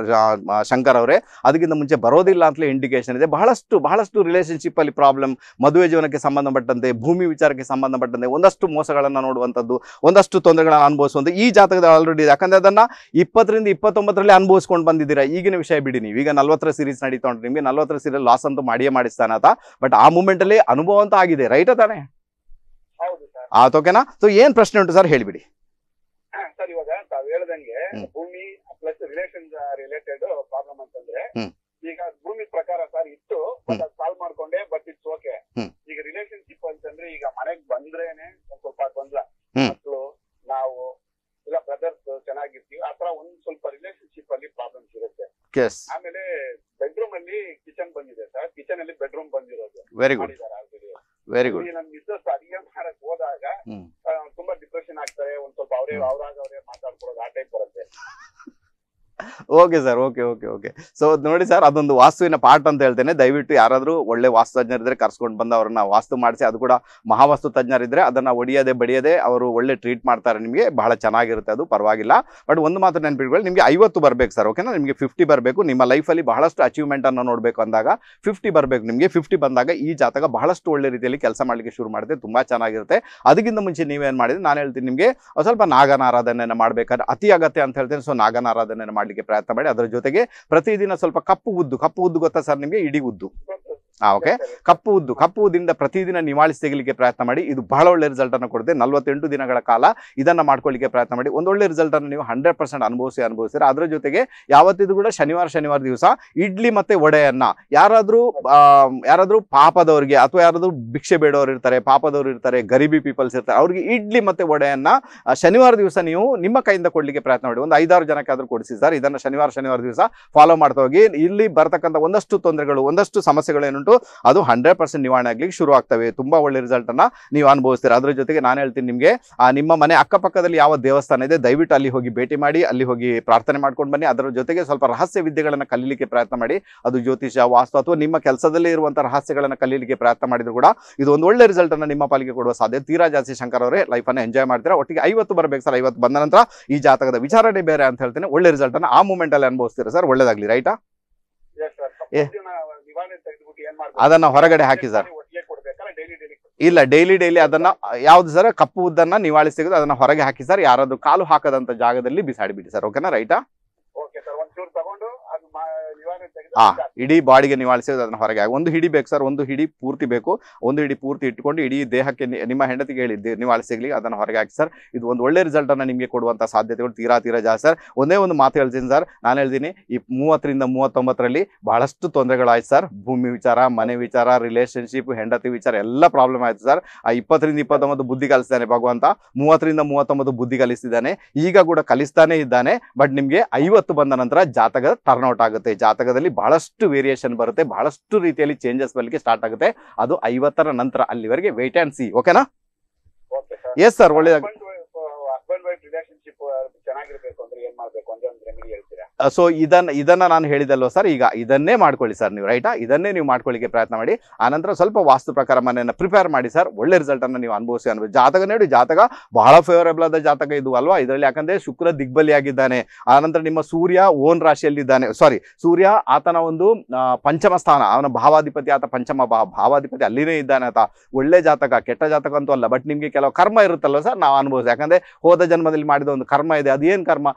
ಶಂಕರ್ ಅವರೇ ಅದಕ್ಕಿಂತ ಮುಂಚೆ ಬರೋದಿಲ್ಲ ಅಂತಲೇ ಇಂಡಿಕೇಶನ್ ಇದೆ ಬಹಳಷ್ಟು ಬಹಳಷ್ಟು ರಿಲೇಷನ್ಶಿಪ್ ಅಲ್ಲಿ ಪ್ರಾಬ್ಲಮ್ ಮದುವೆ ಜೀವನಕ್ಕೆ ಸಂಬಂಧಪಟ್ಟಂತೆ ಭೂಮಿ ವಿಚಾರಕ್ಕೆ ಸಂಬಂಧಪಟ್ಟಂತೆ ಒಂದಷ್ಟು ಮೋಸಗಳನ್ನು ನೋಡುವಂಥದ್ದು ಒಂದಷ್ಟು ತೊಂದರೆಗಳನ್ನು ಅನುಭವಿಸುವಂಥ ಈ ಜಾತಕದ ಆಲ್ರೆಡಿ ಇದೆ ಯಾಕಂದ್ರೆ ಅದನ್ನ ಇಪ್ಪತ್ತರಿಂದ ಇಪ್ಪತ್ತೊಂಬತ್ತರಲ್ಲಿ ಅನುಭವಿಸ್ಕೊಂಡು ಬಂದಿದ್ದೀರಾ ಈಗಿನ ವಿಷಯ ಬಿಡಿ ನೀವು ಈಗ ನಲ್ವತ್ತರ ಸೀರೀಸ್ ನಡೀತಾ ಉಂಟು ನಿಮಗೆ ನಲ್ವತ್ತರ ಸೀರೀಸ್ ಲಾಸ್ ಅಂತೂ ಮಾಡಿಯೇ ಮಾಡಿಸ್ತಾನ ಆತ ಬಟ್ ಆ ಮೂಮೆಂಟ್ ಅಲ್ಲಿ ಅನುಭವ ಅಂತ ಆಗಿದೆ ರೈಟ್ ಆತ ಓಕೆನಾ ಸೊ ಏನ್ ಪ್ರಶ್ನೆ ಉಂಟು ಸರ್ ಹೇಳಿಬಿಡಿ ಸರ್ ಭೂಮಿ ಪ್ಲಸ್ ರಿಲೇಷನ್ ರಿಲೇಟೆಡ್ ಪ್ರಾಬ್ಲಮ್ ಅಂತಂದ್ರೆ ಈಗ ಭೂಮಿ ಪ್ರಕಾರ ಸರ್ ಇತ್ತು ಬಟ್ ಸಾಲ್ವ್ ಮಾಡ್ಕೊಂಡೆ ಬಟ್ ಇಟ್ಸ್ ಓಕೆ ಈಗ ರಿಲೇಶನ್ಶಿಪ್ ಅಂತಂದ್ರೆ ಈಗ ಮನೆಗ್ ಬಂದ್ರೇನೆ ಸ್ವಲ್ಪ ಗೊಂದಲ ಮಕ್ಕಳು ನಾವು ಇಲ್ಲ ಬ್ರದರ್ಸ್ ಚೆನ್ನಾಗಿರ್ತೀವಿ ಆತರ ಒಂದ್ ಸ್ವಲ್ಪ ರಿಲೇಶನ್ಶಿಪ್ ಅಲ್ಲಿ ಪ್ರಾಬ್ಲಮ್ಸ್ ಇರುತ್ತೆ ಆಮೇಲೆ ಬೆಡ್ರೂಮ್ ಅಲ್ಲಿ ಕಿಚನ್ ಬಂದಿದೆ ಸರ್ ಕಿಚನ್ ಅಲ್ಲಿ ಬೆಡ್ರೂಮ್ ಬಂದಿರೋದು ವೆರಿ ಗುಡ್ ವೆರಿ ಗುಡ್ ನಮ್ ಮಿಸ್ಸಸ್ ಅಡಿಗೆ ಮಾಡಕ್ ಹೋದಾಗ ತುಂಬಾ ಡಿಪ್ರೆಷನ್ ಆಗ್ತಾರೆ ಒಂದ್ ಸ್ವಲ್ಪ ಅವರೇ ಅವರಾಗ ಅವರೇ ಮಾತಾಡ್ಕೊಳೋದು ಆ ಟೈಪ್ ಬರುತ್ತೆ okay sir okay okay okay so ನೋಡಿ ಸರ್ ಅದೊಂದು ವಾಸ್ತುವಿನ ಪಾಠ ಅಂತ ಹೇಳ್ತೇನೆ ದಯವಿಟ್ಟು ಯಾರಾದರೂ ಒಳ್ಳೆ ವಾಸ್ತು ತಜ್ಞರಿದ್ರೆ ಕರ್ಸ್ಕೊಂಡು ಬಂದು ಅವ್ರನ್ನ ವಾಸ್ತು ಮಾಡಿಸಿ ಅದು ಕೂಡ ಮಹಾವಾಸ್ತು ತಜ್ಞರಿದ್ರೆ ಅದನ್ನ ಒಡಿಯದೆ ಬಡಿಯೋದೇ ಅವರು ಒಳ್ಳೆ ಟ್ರೀಟ್ ಮಾಡ್ತಾರೆ ನಿಮಗೆ ಬಹಳ ಚೆನ್ನಾಗಿರುತ್ತೆ ಅದು ಪರವಾಗಿಲ್ಲ ಬಟ್ ಒಂದು ಮಾತ್ರ ನೆನಪಿಟ್ಕೊಳ್ಳಿ ನಿಮಗೆ ಐವತ್ತು ಬರಬೇಕು ಸರ್ ಓಕೆನಾ ನಿಮಗೆ ಫಿಫ್ಟಿ ಬರಬೇಕು ನಿಮ್ಮ ಲೈಫಲ್ಲಿ ಬಹಳಷ್ಟು ಅಚೀವ್ಮೆಂಟ್ ಅಚೀವ್ಮೆಂಟನ್ನು ನೋಡಬೇಕು ಅಂದಾಗ ಫಿಫ್ಟಿ ಬರಬೇಕು ನಿಮಗೆ ಫಿಫ್ಟಿ ಬಂದಾಗ ಈ ಜಾತಕ ಬಹಳಷ್ಟು ಒಳ್ಳೆ ರೀತಿಯಲ್ಲಿ ಕೆಲಸ ಮಾಡಲಿಕ್ಕೆ ಶುರು ಮಾಡಿದೆ ತುಂಬ ಚೆನ್ನಾಗಿರುತ್ತೆ ಅದಕ್ಕಿಂತ ಮುಂಚೆ ನೀವೇನು ಮಾಡಿದ್ರೆ ನಾನು ಹೇಳ್ತೀನಿ ನಿಮಗೆ ಸ್ವಲ್ಪ ನಾಗನ ಆರಾಧನೆಯನ್ನು ಮಾಡಬೇಕಾದ್ರೆ ಅತಿ ಅಗತ್ಯ ಅಂತ ಹೇಳ್ತೇನೆ ಸೊ ನಾಗನ ಮಾಡಿ ಮಾಡಲಿಕ್ಕೆ ಪ್ರಯತ್ನ ಮಾಡಿ ಅದರ ಜೊತೆಗೆ ಪ್ರತಿದಿನ ಸ್ವಲ್ಪ ಕಪ್ಪು ಉದ್ದು ಕಪ್ಪು ಉದ್ದು ಗೊತ್ತಾ ಸರ್ ನಿಮಗೆ ಇಡೀ ಉದ್ದು ಓಕೆ ಕಪ್ಪು ಉದ್ದು ಕಪ್ಪು ಉದ್ದಿಂದ ಪ್ರತಿದಿನ ನಿವಾಳಿಸಿ ತೆಗಲಿಕ್ಕೆ ಪ್ರಯತ್ನ ಮಾಡಿ ಇದು ಬಹಳ ಒಳ್ಳೆ ರಿಸಲ್ಟ್ ಅನ್ನು ಕೊಡುತ್ತೆ ನಲವತ್ತೆಂಟು ದಿನಗಳ ಕಾಲ ಇದನ್ನ ಮಾಡ್ಕೊಳ್ಳಿಕ್ಕೆ ಪ್ರಯತ್ನ ಮಾಡಿ ಒಂದೊಳ್ಳೆ ರಿಸಲ್ಟ್ ಅನ್ನು ನೀವು ಹಂಡ್ರೆಡ್ ಪರ್ಸೆಂಟ್ ಅನುಭವಿಸಿ ಅನುಭವಿಸ್ತೀರ ಅದರ ಜೊತೆಗೆ ಯಾವತ್ತಿದ್ರು ಕೂಡ ಶನಿವಾರ ಶನಿವಾರ ದಿವಸ ಇಡ್ಲಿ ಮತ್ತೆ ವಡೆಯನ್ನ ಯಾರಾದರೂ ಯಾರಾದರೂ ಪಾಪದವರಿಗೆ ಅಥವಾ ಯಾರಾದರೂ ಭಿಕ್ಷೆ ಬೇಡೋರು ಇರ್ತಾರೆ ಪಾಪದವರು ಇರ್ತಾರೆ ಗರೀಬಿ ಪೀಪಲ್ಸ್ ಇರ್ತಾರೆ ಅವ್ರಿಗೆ ಇಡ್ಲಿ ಮತ್ತೆ ಒಡೆಯನ್ನ ಶನಿವಾರ ದಿವಸ ನೀವು ನಿಮ್ಮ ಕೈಯಿಂದ ಕೊಡಲಿಕ್ಕೆ ಪ್ರಯತ್ನ ಮಾಡಿ ಒಂದು ಐದಾರು ಜನಕ್ಕಾದ್ರೂ ಕೊಡಿಸಿ ಸರ್ ಇದನ್ನ ಶನಿವಾರ ಶನಿವಾರ ದಿವಸ ಫಾಲೋ ಮಾಡ್ತಾ ಹೋಗಿ ಇಲ್ಲಿ ಬರ್ತಕ್ಕಂಥ ಒಂದಷ್ಟು ತೊಂದರೆಗಳು ಒಂದಷ್ಟು ಸಮಸ್ಯೆಗಳು ಏನುಂಟು ಅದು ಹಂಡ್ರೆಡ್ ಪರ್ಸೆಂಟ್ ನಿವಾರಣೆ ಆಗ್ಲಿಕ್ಕೆ ಶುರು ಆಗ್ತವೆ ತುಂಬಾ ಒಳ್ಳೆ ರಿಸಲ್ಟ್ ಅನ್ನ ನೀವು ಅನುಭವಿಸ್ತೀರಾ ಅದ್ರ ಜೊತೆಗೆ ನಾನು ಹೇಳ್ತೀನಿ ನಿಮಗೆ ನಿಮ್ಮ ಮನೆ ಅಕ್ಕಪಕ್ಕದಲ್ಲಿ ಯಾವ ದೇವಸ್ಥಾನ ಇದೆ ದಯವಿಟ್ಟು ಅಲ್ಲಿ ಹೋಗಿ ಭೇಟಿ ಮಾಡಿ ಅಲ್ಲಿ ಹೋಗಿ ಪ್ರಾರ್ಥನೆ ಮಾಡ್ಕೊಂಡು ಬನ್ನಿ ಅದರ ಜೊತೆಗೆ ಸ್ವಲ್ಪ ರಹಸ್ಯ ವಿದ್ಯೆಗಳನ್ನು ಕಲೀಲಿಕ್ಕೆ ಪ್ರಯತ್ನ ಮಾಡಿ ಅದು ಜ್ಯೋತಿಷ ವಾಸ್ತು ಅಥವಾ ನಿಮ್ಮ ಕೆಲಸದಲ್ಲಿ ಇರುವಂತಹ ರಹಸ್ಯಗಳನ್ನು ಕಲೀಲಿಕ್ಕೆ ಪ್ರಯತ್ನ ಮಾಡಿದ್ರು ಕೂಡ ಇದು ಒಂದು ಒಳ್ಳೆ ರಿಸಲ್ಟ್ ಅನ್ನು ನಿಮ್ಮ ಪಾಲಿಗೆ ಕೊಡುವ ಸಾಧ್ಯತೆ ತೀರಾ ಜಾಸ್ತಿ ಶಂಕರ್ ಅವರೇ ಲೈಫ್ ಅನ್ನು ಎಂಜಾಯ್ ಮಾಡ್ತೀರಾ ಒಟ್ಟಿಗೆ ಐವತ್ತು ಬರಬೇಕು ಸರ್ ಐವತ್ತು ಬಂದ ನಂತರ ಈ ಜಾತಕದ ವಿಚಾರಣೆ ಬೇರೆ ಅಂತ ಹೇಳ್ತೇನೆ ಒಳ್ಳೆ ರಿಸಲ್ಟ್ ಅನ್ನ ಆ ಮೂಮೆಂಟ್ ಅಲ್ಲಿ ಅನುಭವಿಸ್ತೀರಾ ಸರ್ ಒಳ್ಳೇದಾಗ್ಲಿ ರೈಟಾ ಅದನ್ನ ಹೊರಗಡೆ ಹಾಕಿ ಸರ್ ಇಲ್ಲ ಡೈಲಿ ಡೈಲಿ ಅದನ್ನ ಯಾವ್ದು ಸರ್ ಕಪ್ಪು ಉದ್ದನ್ನ ನಿವಾಳಿಸಿ ಅದನ್ನ ಹೊರಗೆ ಹಾಕಿ ಸರ್ ಯಾರಾದ್ರೂ ಕಾಲು ಹಾಕದಂತ ಜಾಗದಲ್ಲಿ ಬಿಸಾಡಿ ಬಿಡಿ ಸರ್ ಓಕೆನಾ ರೈಟಾ ಆ ಇಡೀ ಬಾಡಿಗೆ ನಿವಾಳಿಸಿ ಅದನ್ನ ಹೊರಗೆ ಒಂದು ಹಿಡಿ ಬೇಕು ಸರ್ ಒಂದು ಹಿಡಿ ಪೂರ್ತಿ ಬೇಕು ಒಂದು ಹಿಡಿ ಪೂರ್ತಿ ಇಟ್ಕೊಂಡು ಇಡೀ ದೇಹಕ್ಕೆ ನಿಮ್ಮ ಹೆಂಡತಿಗೆ ಹೇಳಿ ನೀವು ಅದನ್ನ ಹೊರಗೆ ಹಾಕಿ ಸರ್ ಇದು ಒಂದು ಒಳ್ಳೆ ರಿಸಲ್ಟ್ ಅನ್ನ ನಿಮಗೆ ಕೊಡುವಂತ ಸಾಧ್ಯತೆಗಳು ತೀರಾ ತೀರಾ ಜಾಸ್ತಿ ಸರ್ ಒಂದೇ ಒಂದು ಮಾತು ಹೇಳ್ತೀನಿ ಸರ್ ನಾನು ಹೇಳ್ತೀನಿ ಈ ಮೂವತ್ತರಿಂದ ಮೂವತ್ತೊಂಬತ್ತರಲ್ಲಿ ಬಹಳಷ್ಟು ತೊಂದರೆಗಳಾಯ್ತು ಸರ್ ಭೂಮಿ ವಿಚಾರ ಮನೆ ವಿಚಾರ ರಿಲೇಶನ್ಶಿಪ್ ಹೆಂಡತಿ ವಿಚಾರ ಎಲ್ಲ ಪ್ರಾಬ್ಲಮ್ ಆಯ್ತು ಸರ್ ಆ ಇಪ್ಪತ್ತರಿಂದ ಇಪ್ಪತ್ತೊಂಬತ್ತು ಬುದ್ಧಿ ಕಲಿಸ್ತಾನೆ ಭಗವಂತ ಮೂವತ್ತರಿಂದ ಮೂವತ್ತೊಂಬತ್ತು ಬುದ್ಧಿ ಕಲಿಸ್ತಿದ್ದಾನೆ ಈಗ ಕೂಡ ಕಲಿಸ್ತಾನೆ ಇದ್ದಾನೆ ಬಟ್ ನಿಮಗೆ ಐವತ್ತು ಬಂದ ನಂತರ ಜಾತಕ ಟರ್ನ್ಔಟ್ ಆಗುತ್ತೆ ಜಾತಕದಲ್ಲಿ ಬಹಳಷ್ಟು ವೇರಿಯೇಷನ್ ಬರುತ್ತೆ ಬಹಳಷ್ಟು ರೀತಿಯಲ್ಲಿ ಚೇಂಜಸ್ ಬರಲಿಕ್ಕೆ ಸ್ಟಾರ್ಟ್ ಆಗುತ್ತೆ ಅದು ಐವತ್ತರ ನಂತರ ಅಲ್ಲಿವರೆಗೆ ವೇಟ್ ಆ್ಯಂಡ್ ಸಿ ಓಕೆನಾ ಎಸ್ ಸರ್ ಒಳ್ಳೇದಾಗ ಸೊ ಇದನ್ನ ಇದನ್ನ ನಾನು ಹೇಳಿದಲ್ವ ಸರ್ ಈಗ ಇದನ್ನೇ ಮಾಡ್ಕೊಳ್ಳಿ ಸರ್ ನೀವು ರೈಟಾ ಇದನ್ನೇ ನೀವು ಮಾಡ್ಕೊಳ್ಳಿಕ್ಕೆ ಪ್ರಯತ್ನ ಮಾಡಿ ಆನಂತರ ಸ್ವಲ್ಪ ವಾಸ್ತು ಪ್ರಕಾರ ಮನೆಯನ್ನು ಪ್ರಿಪೇರ್ ಮಾಡಿ ಸರ್ ಒಳ್ಳೆ ರಿಸಲ್ಟ್ ಅನ್ನು ನೀವು ಅನುಭವಿಸಿ ಅನ್ಬೋದು ಜಾತಕ ನೋಡಿ ಜಾತಕ ಬಹಳ ಫೇವರೇಬಲ್ ಆದ ಜಾತಕ ಇದು ಅಲ್ವಾ ಇದರಲ್ಲಿ ಯಾಕಂದ್ರೆ ಶುಕ್ರ ದಿಗ್ಬಲಿಯಾಗಿದ್ದಾನೆ ಆನಂತರ ನಿಮ್ಮ ಸೂರ್ಯ ಓನ್ ರಾಶಿಯಲ್ಲಿದ್ದಾನೆ ಸಾರಿ ಸೂರ್ಯ ಆತನ ಒಂದು ಪಂಚಮ ಸ್ಥಾನ ಅವನ ಭಾವಾಧಿಪತಿ ಆತ ಪಂಚಮ ಭಾವಾಧಿಪತಿ ಅಲ್ಲಿನೇ ಇದ್ದಾನೆ ಆತ ಒಳ್ಳೆ ಜಾತಕ ಕೆಟ್ಟ ಜಾತಕ ಅಂತೂ ಅಲ್ಲ ಬಟ್ ನಿಮಗೆ ಕೆಲವು ಕರ್ಮ ಇರುತ್ತಲ್ಲ ಸರ್ ನಾವು ಅನುಭವಿಸಿ ಯಾಕಂದ್ರೆ ಹೋದ ಜನ್ಮದಲ್ಲಿ ಮಾಡಿದ ಒಂದು ಕರ್ಮ ಇದೆ ಅದೇನು ಕರ್ಮ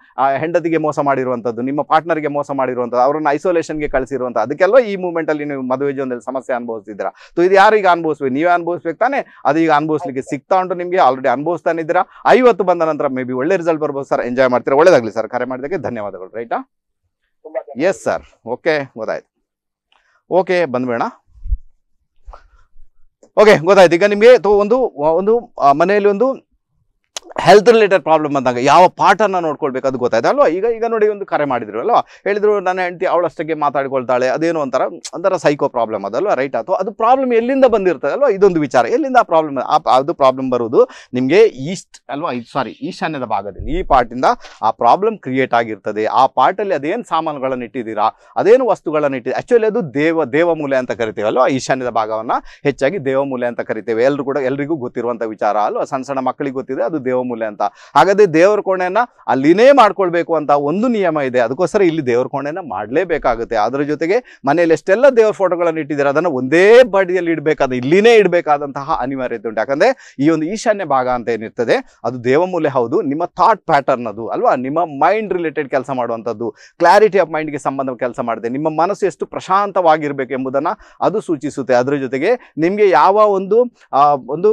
ಹೆಂಡತಿಗೆ ಮೋಸ ಮಾಡಿರುವಂಥದ್ದು ನಿಮ್ಮ ಪಾರ್ಟ್ನರ್ಗೆ ಮೋಸ ಮಾಡಿರುವಂಥ ಅವರನ್ನು ಐಸೋಲೇಷನ್ಗೆ ಕಳಿಸಿರುವಂಥ ಅದಕ್ಕೆಲ್ಲ ಈ ಮೂಮೆಂಟಲ್ಲಿ ನೀವು ಮದುವೆ ಜೀವನದಲ್ಲಿ ಸಮಸ್ಯೆ ಅನುಭವಿಸ್ತಿದ್ದೀರಾ ಇದು ಯಾರು ಈಗ ಅನುಭವಿಸ್ಬೇಕು ನೀವೇ ಅನುಭವಿಸ್ಬೇಕು ತಾನೆ ಅದು ಈಗ ಅನುಭವಿಸ್ಲಿಕ್ಕೆ ಸಿಗ್ತಾ ಉಂಟು ನಿಮಗೆ ಆಲ್ರೆಡಿ ಅನುಭವಿಸ್ತಾನೆ ಇದ್ದೀರಾ ಐವತ್ತು ಬಂದ ನಂತರ ಮೇ ಬಿ ಒಳ್ಳೆ ರಿಸಲ್ಟ್ ಬರ್ಬೋದು ಸರ್ ಎಂಜಾಯ್ ಮಾಡ್ತೀರಾ ಒಳ್ಳೇದಾಗಲಿ ಸರ್ ಕರೆ ಮಾಡಿದಕ್ಕೆ ಧನ್ಯವಾದಗಳು ರೈಟಾ ಎಸ್ ಸರ್ ಓಕೆ ಗೊತ್ತಾಯ್ತು ಓಕೆ ಬಂದ್ಬೇಡ ಓಕೆ ಗೊತ್ತಾಯ್ತು ಈಗ ನಿಮಗೆ ಒಂದು ಒಂದು ಮನೆಯಲ್ಲಿ ಒಂದು ಹೆಲ್ತ್ ರಿಲೇಟೆಡ್ ಪ್ರಾಬ್ಲಮ್ ಬಂದಾಗ ಯಾವ ಪಾಠನ ನೋಡ್ಕೊಳ್ಬೇಕು ಅದು ಗೊತ್ತಾಯ್ತು ಅಲ್ವಾ ಈಗ ಈಗ ನೋಡಿ ಒಂದು ಕರೆ ಮಾಡಿದ್ರು ಅಲ್ವಾ ಹೇಳಿದ್ರು ನನ್ನ ಹೆಂಡತಿ ಅವಳಷ್ಟಕ್ಕೆ ಮಾತಾಡ್ಕೊಳ್ತಾಳೆ ಅದೇನು ಒಂಥರ ಒಂಥರ ಸೈಕೋ ಪ್ರಾಬ್ಲಮ್ ಅದಲ್ವಾ ರೈಟ್ ಅಥವಾ ಅದು ಪ್ರಾಬ್ಲಮ್ ಎಲ್ಲಿಂದ ಬಂದಿರ್ತದೆ ಅಲ್ವಾ ಇದೊಂದು ವಿಚಾರ ಎಲ್ಲಿಂದ ಆ ಪ್ರಾಬ್ಲಮ್ ಅದು ಪ್ರಾಬ್ಲಮ್ ಬರುವುದು ನಿಮಗೆ ಈಸ್ಟ್ ಅಲ್ವಾ ಸಾರಿ ಈಶಾನ್ಯದ ಭಾಗದಲ್ಲಿ ಈ ಪಾರ್ಟಿಂದ ಆ ಪ್ರಾಬ್ಲಮ್ ಕ್ರಿಯೇಟ್ ಆಗಿರ್ತದೆ ಆ ಪಾರ್ಟಲ್ಲಿ ಅದೇನು ಸಾಮಾನುಗಳನ್ನು ಇಟ್ಟಿದ್ದೀರಾ ಅದೇನು ವಸ್ತುಗಳನ್ನು ಇಟ್ಟಿದೆ ಆ್ಯಕ್ಚುಲಿ ಅದು ದೇವ ದೇವಮೂಲೆ ಅಂತ ಕರಿತೇವೆ ಅಲ್ವಾ ಈಶಾನ್ಯದ ಭಾಗವನ್ನು ಹೆಚ್ಚಾಗಿ ದೇವಮೂಲೆ ಅಂತ ಕರಿತೇವೆ ಎಲ್ಲರೂ ಕೂಡ ಎಲ್ರಿಗೂ ಗೊತ್ತಿರುವಂಥ ವಿಚಾರ ಅಲ್ವಾ ಸಣ್ಣ ಸಣ್ಣ ಮಕ್ಕಳಿಗೆ ಗೊತ್ತಿದೆ ಅದು ದೇವ ಗೋಮೂಲೆ ಅಂತ ಹಾಗಾದ್ರೆ ದೇವರ ಕೋಣೆನ ಅಲ್ಲಿನೇ ಮಾಡ್ಕೊಳ್ಬೇಕು ಅಂತ ಒಂದು ನಿಯಮ ಇದೆ ಅದಕ್ಕೋಸ್ಕರ ಇಲ್ಲಿ ದೇವರ ಕೋಣೆನ ಮಾಡಲೇಬೇಕಾಗುತ್ತೆ ಅದರ ಜೊತೆಗೆ ಮನೆಯಲ್ಲಿ ಎಷ್ಟೆಲ್ಲ ದೇವ್ರ ಫೋಟೋಗಳನ್ನು ಇಟ್ಟಿದ್ದಾರೆ ಅದನ್ನ ಒಂದೇ ಬಡಿಯಲ್ಲಿ ಇಡಬೇಕಾದ ಇಲ್ಲಿನೇ ಇಡಬೇಕಾದಂತಹ ಅನಿವಾರ್ಯತೆ ಉಂಟು ಯಾಕಂದ್ರೆ ಈ ಒಂದು ಈಶಾನ್ಯ ಭಾಗ ಅಂತ ಏನಿರ್ತದೆ ಅದು ಮೂಲೆ ಹೌದು ನಿಮ್ಮ ಥಾಟ್ ಪ್ಯಾಟರ್ನ್ ಅದು ಅಲ್ವಾ ನಿಮ್ಮ ಮೈಂಡ್ ರಿಲೇಟೆಡ್ ಕೆಲಸ ಮಾಡುವಂಥದ್ದು ಕ್ಲಾರಿಟಿ ಆಫ್ ಮೈಂಡ್ಗೆ ಸಂಬಂಧ ಕೆಲಸ ಮಾಡಿದೆ ನಿಮ್ಮ ಮನಸ್ಸು ಎಷ್ಟು ಪ್ರಶಾಂತವಾಗಿರಬೇಕು ಎಂಬುದನ್ನು ಅದು ಸೂಚಿಸುತ್ತೆ ಅದರ ಜೊತೆಗೆ ನಿಮಗೆ ಯಾವ ಒಂದು ಒಂದು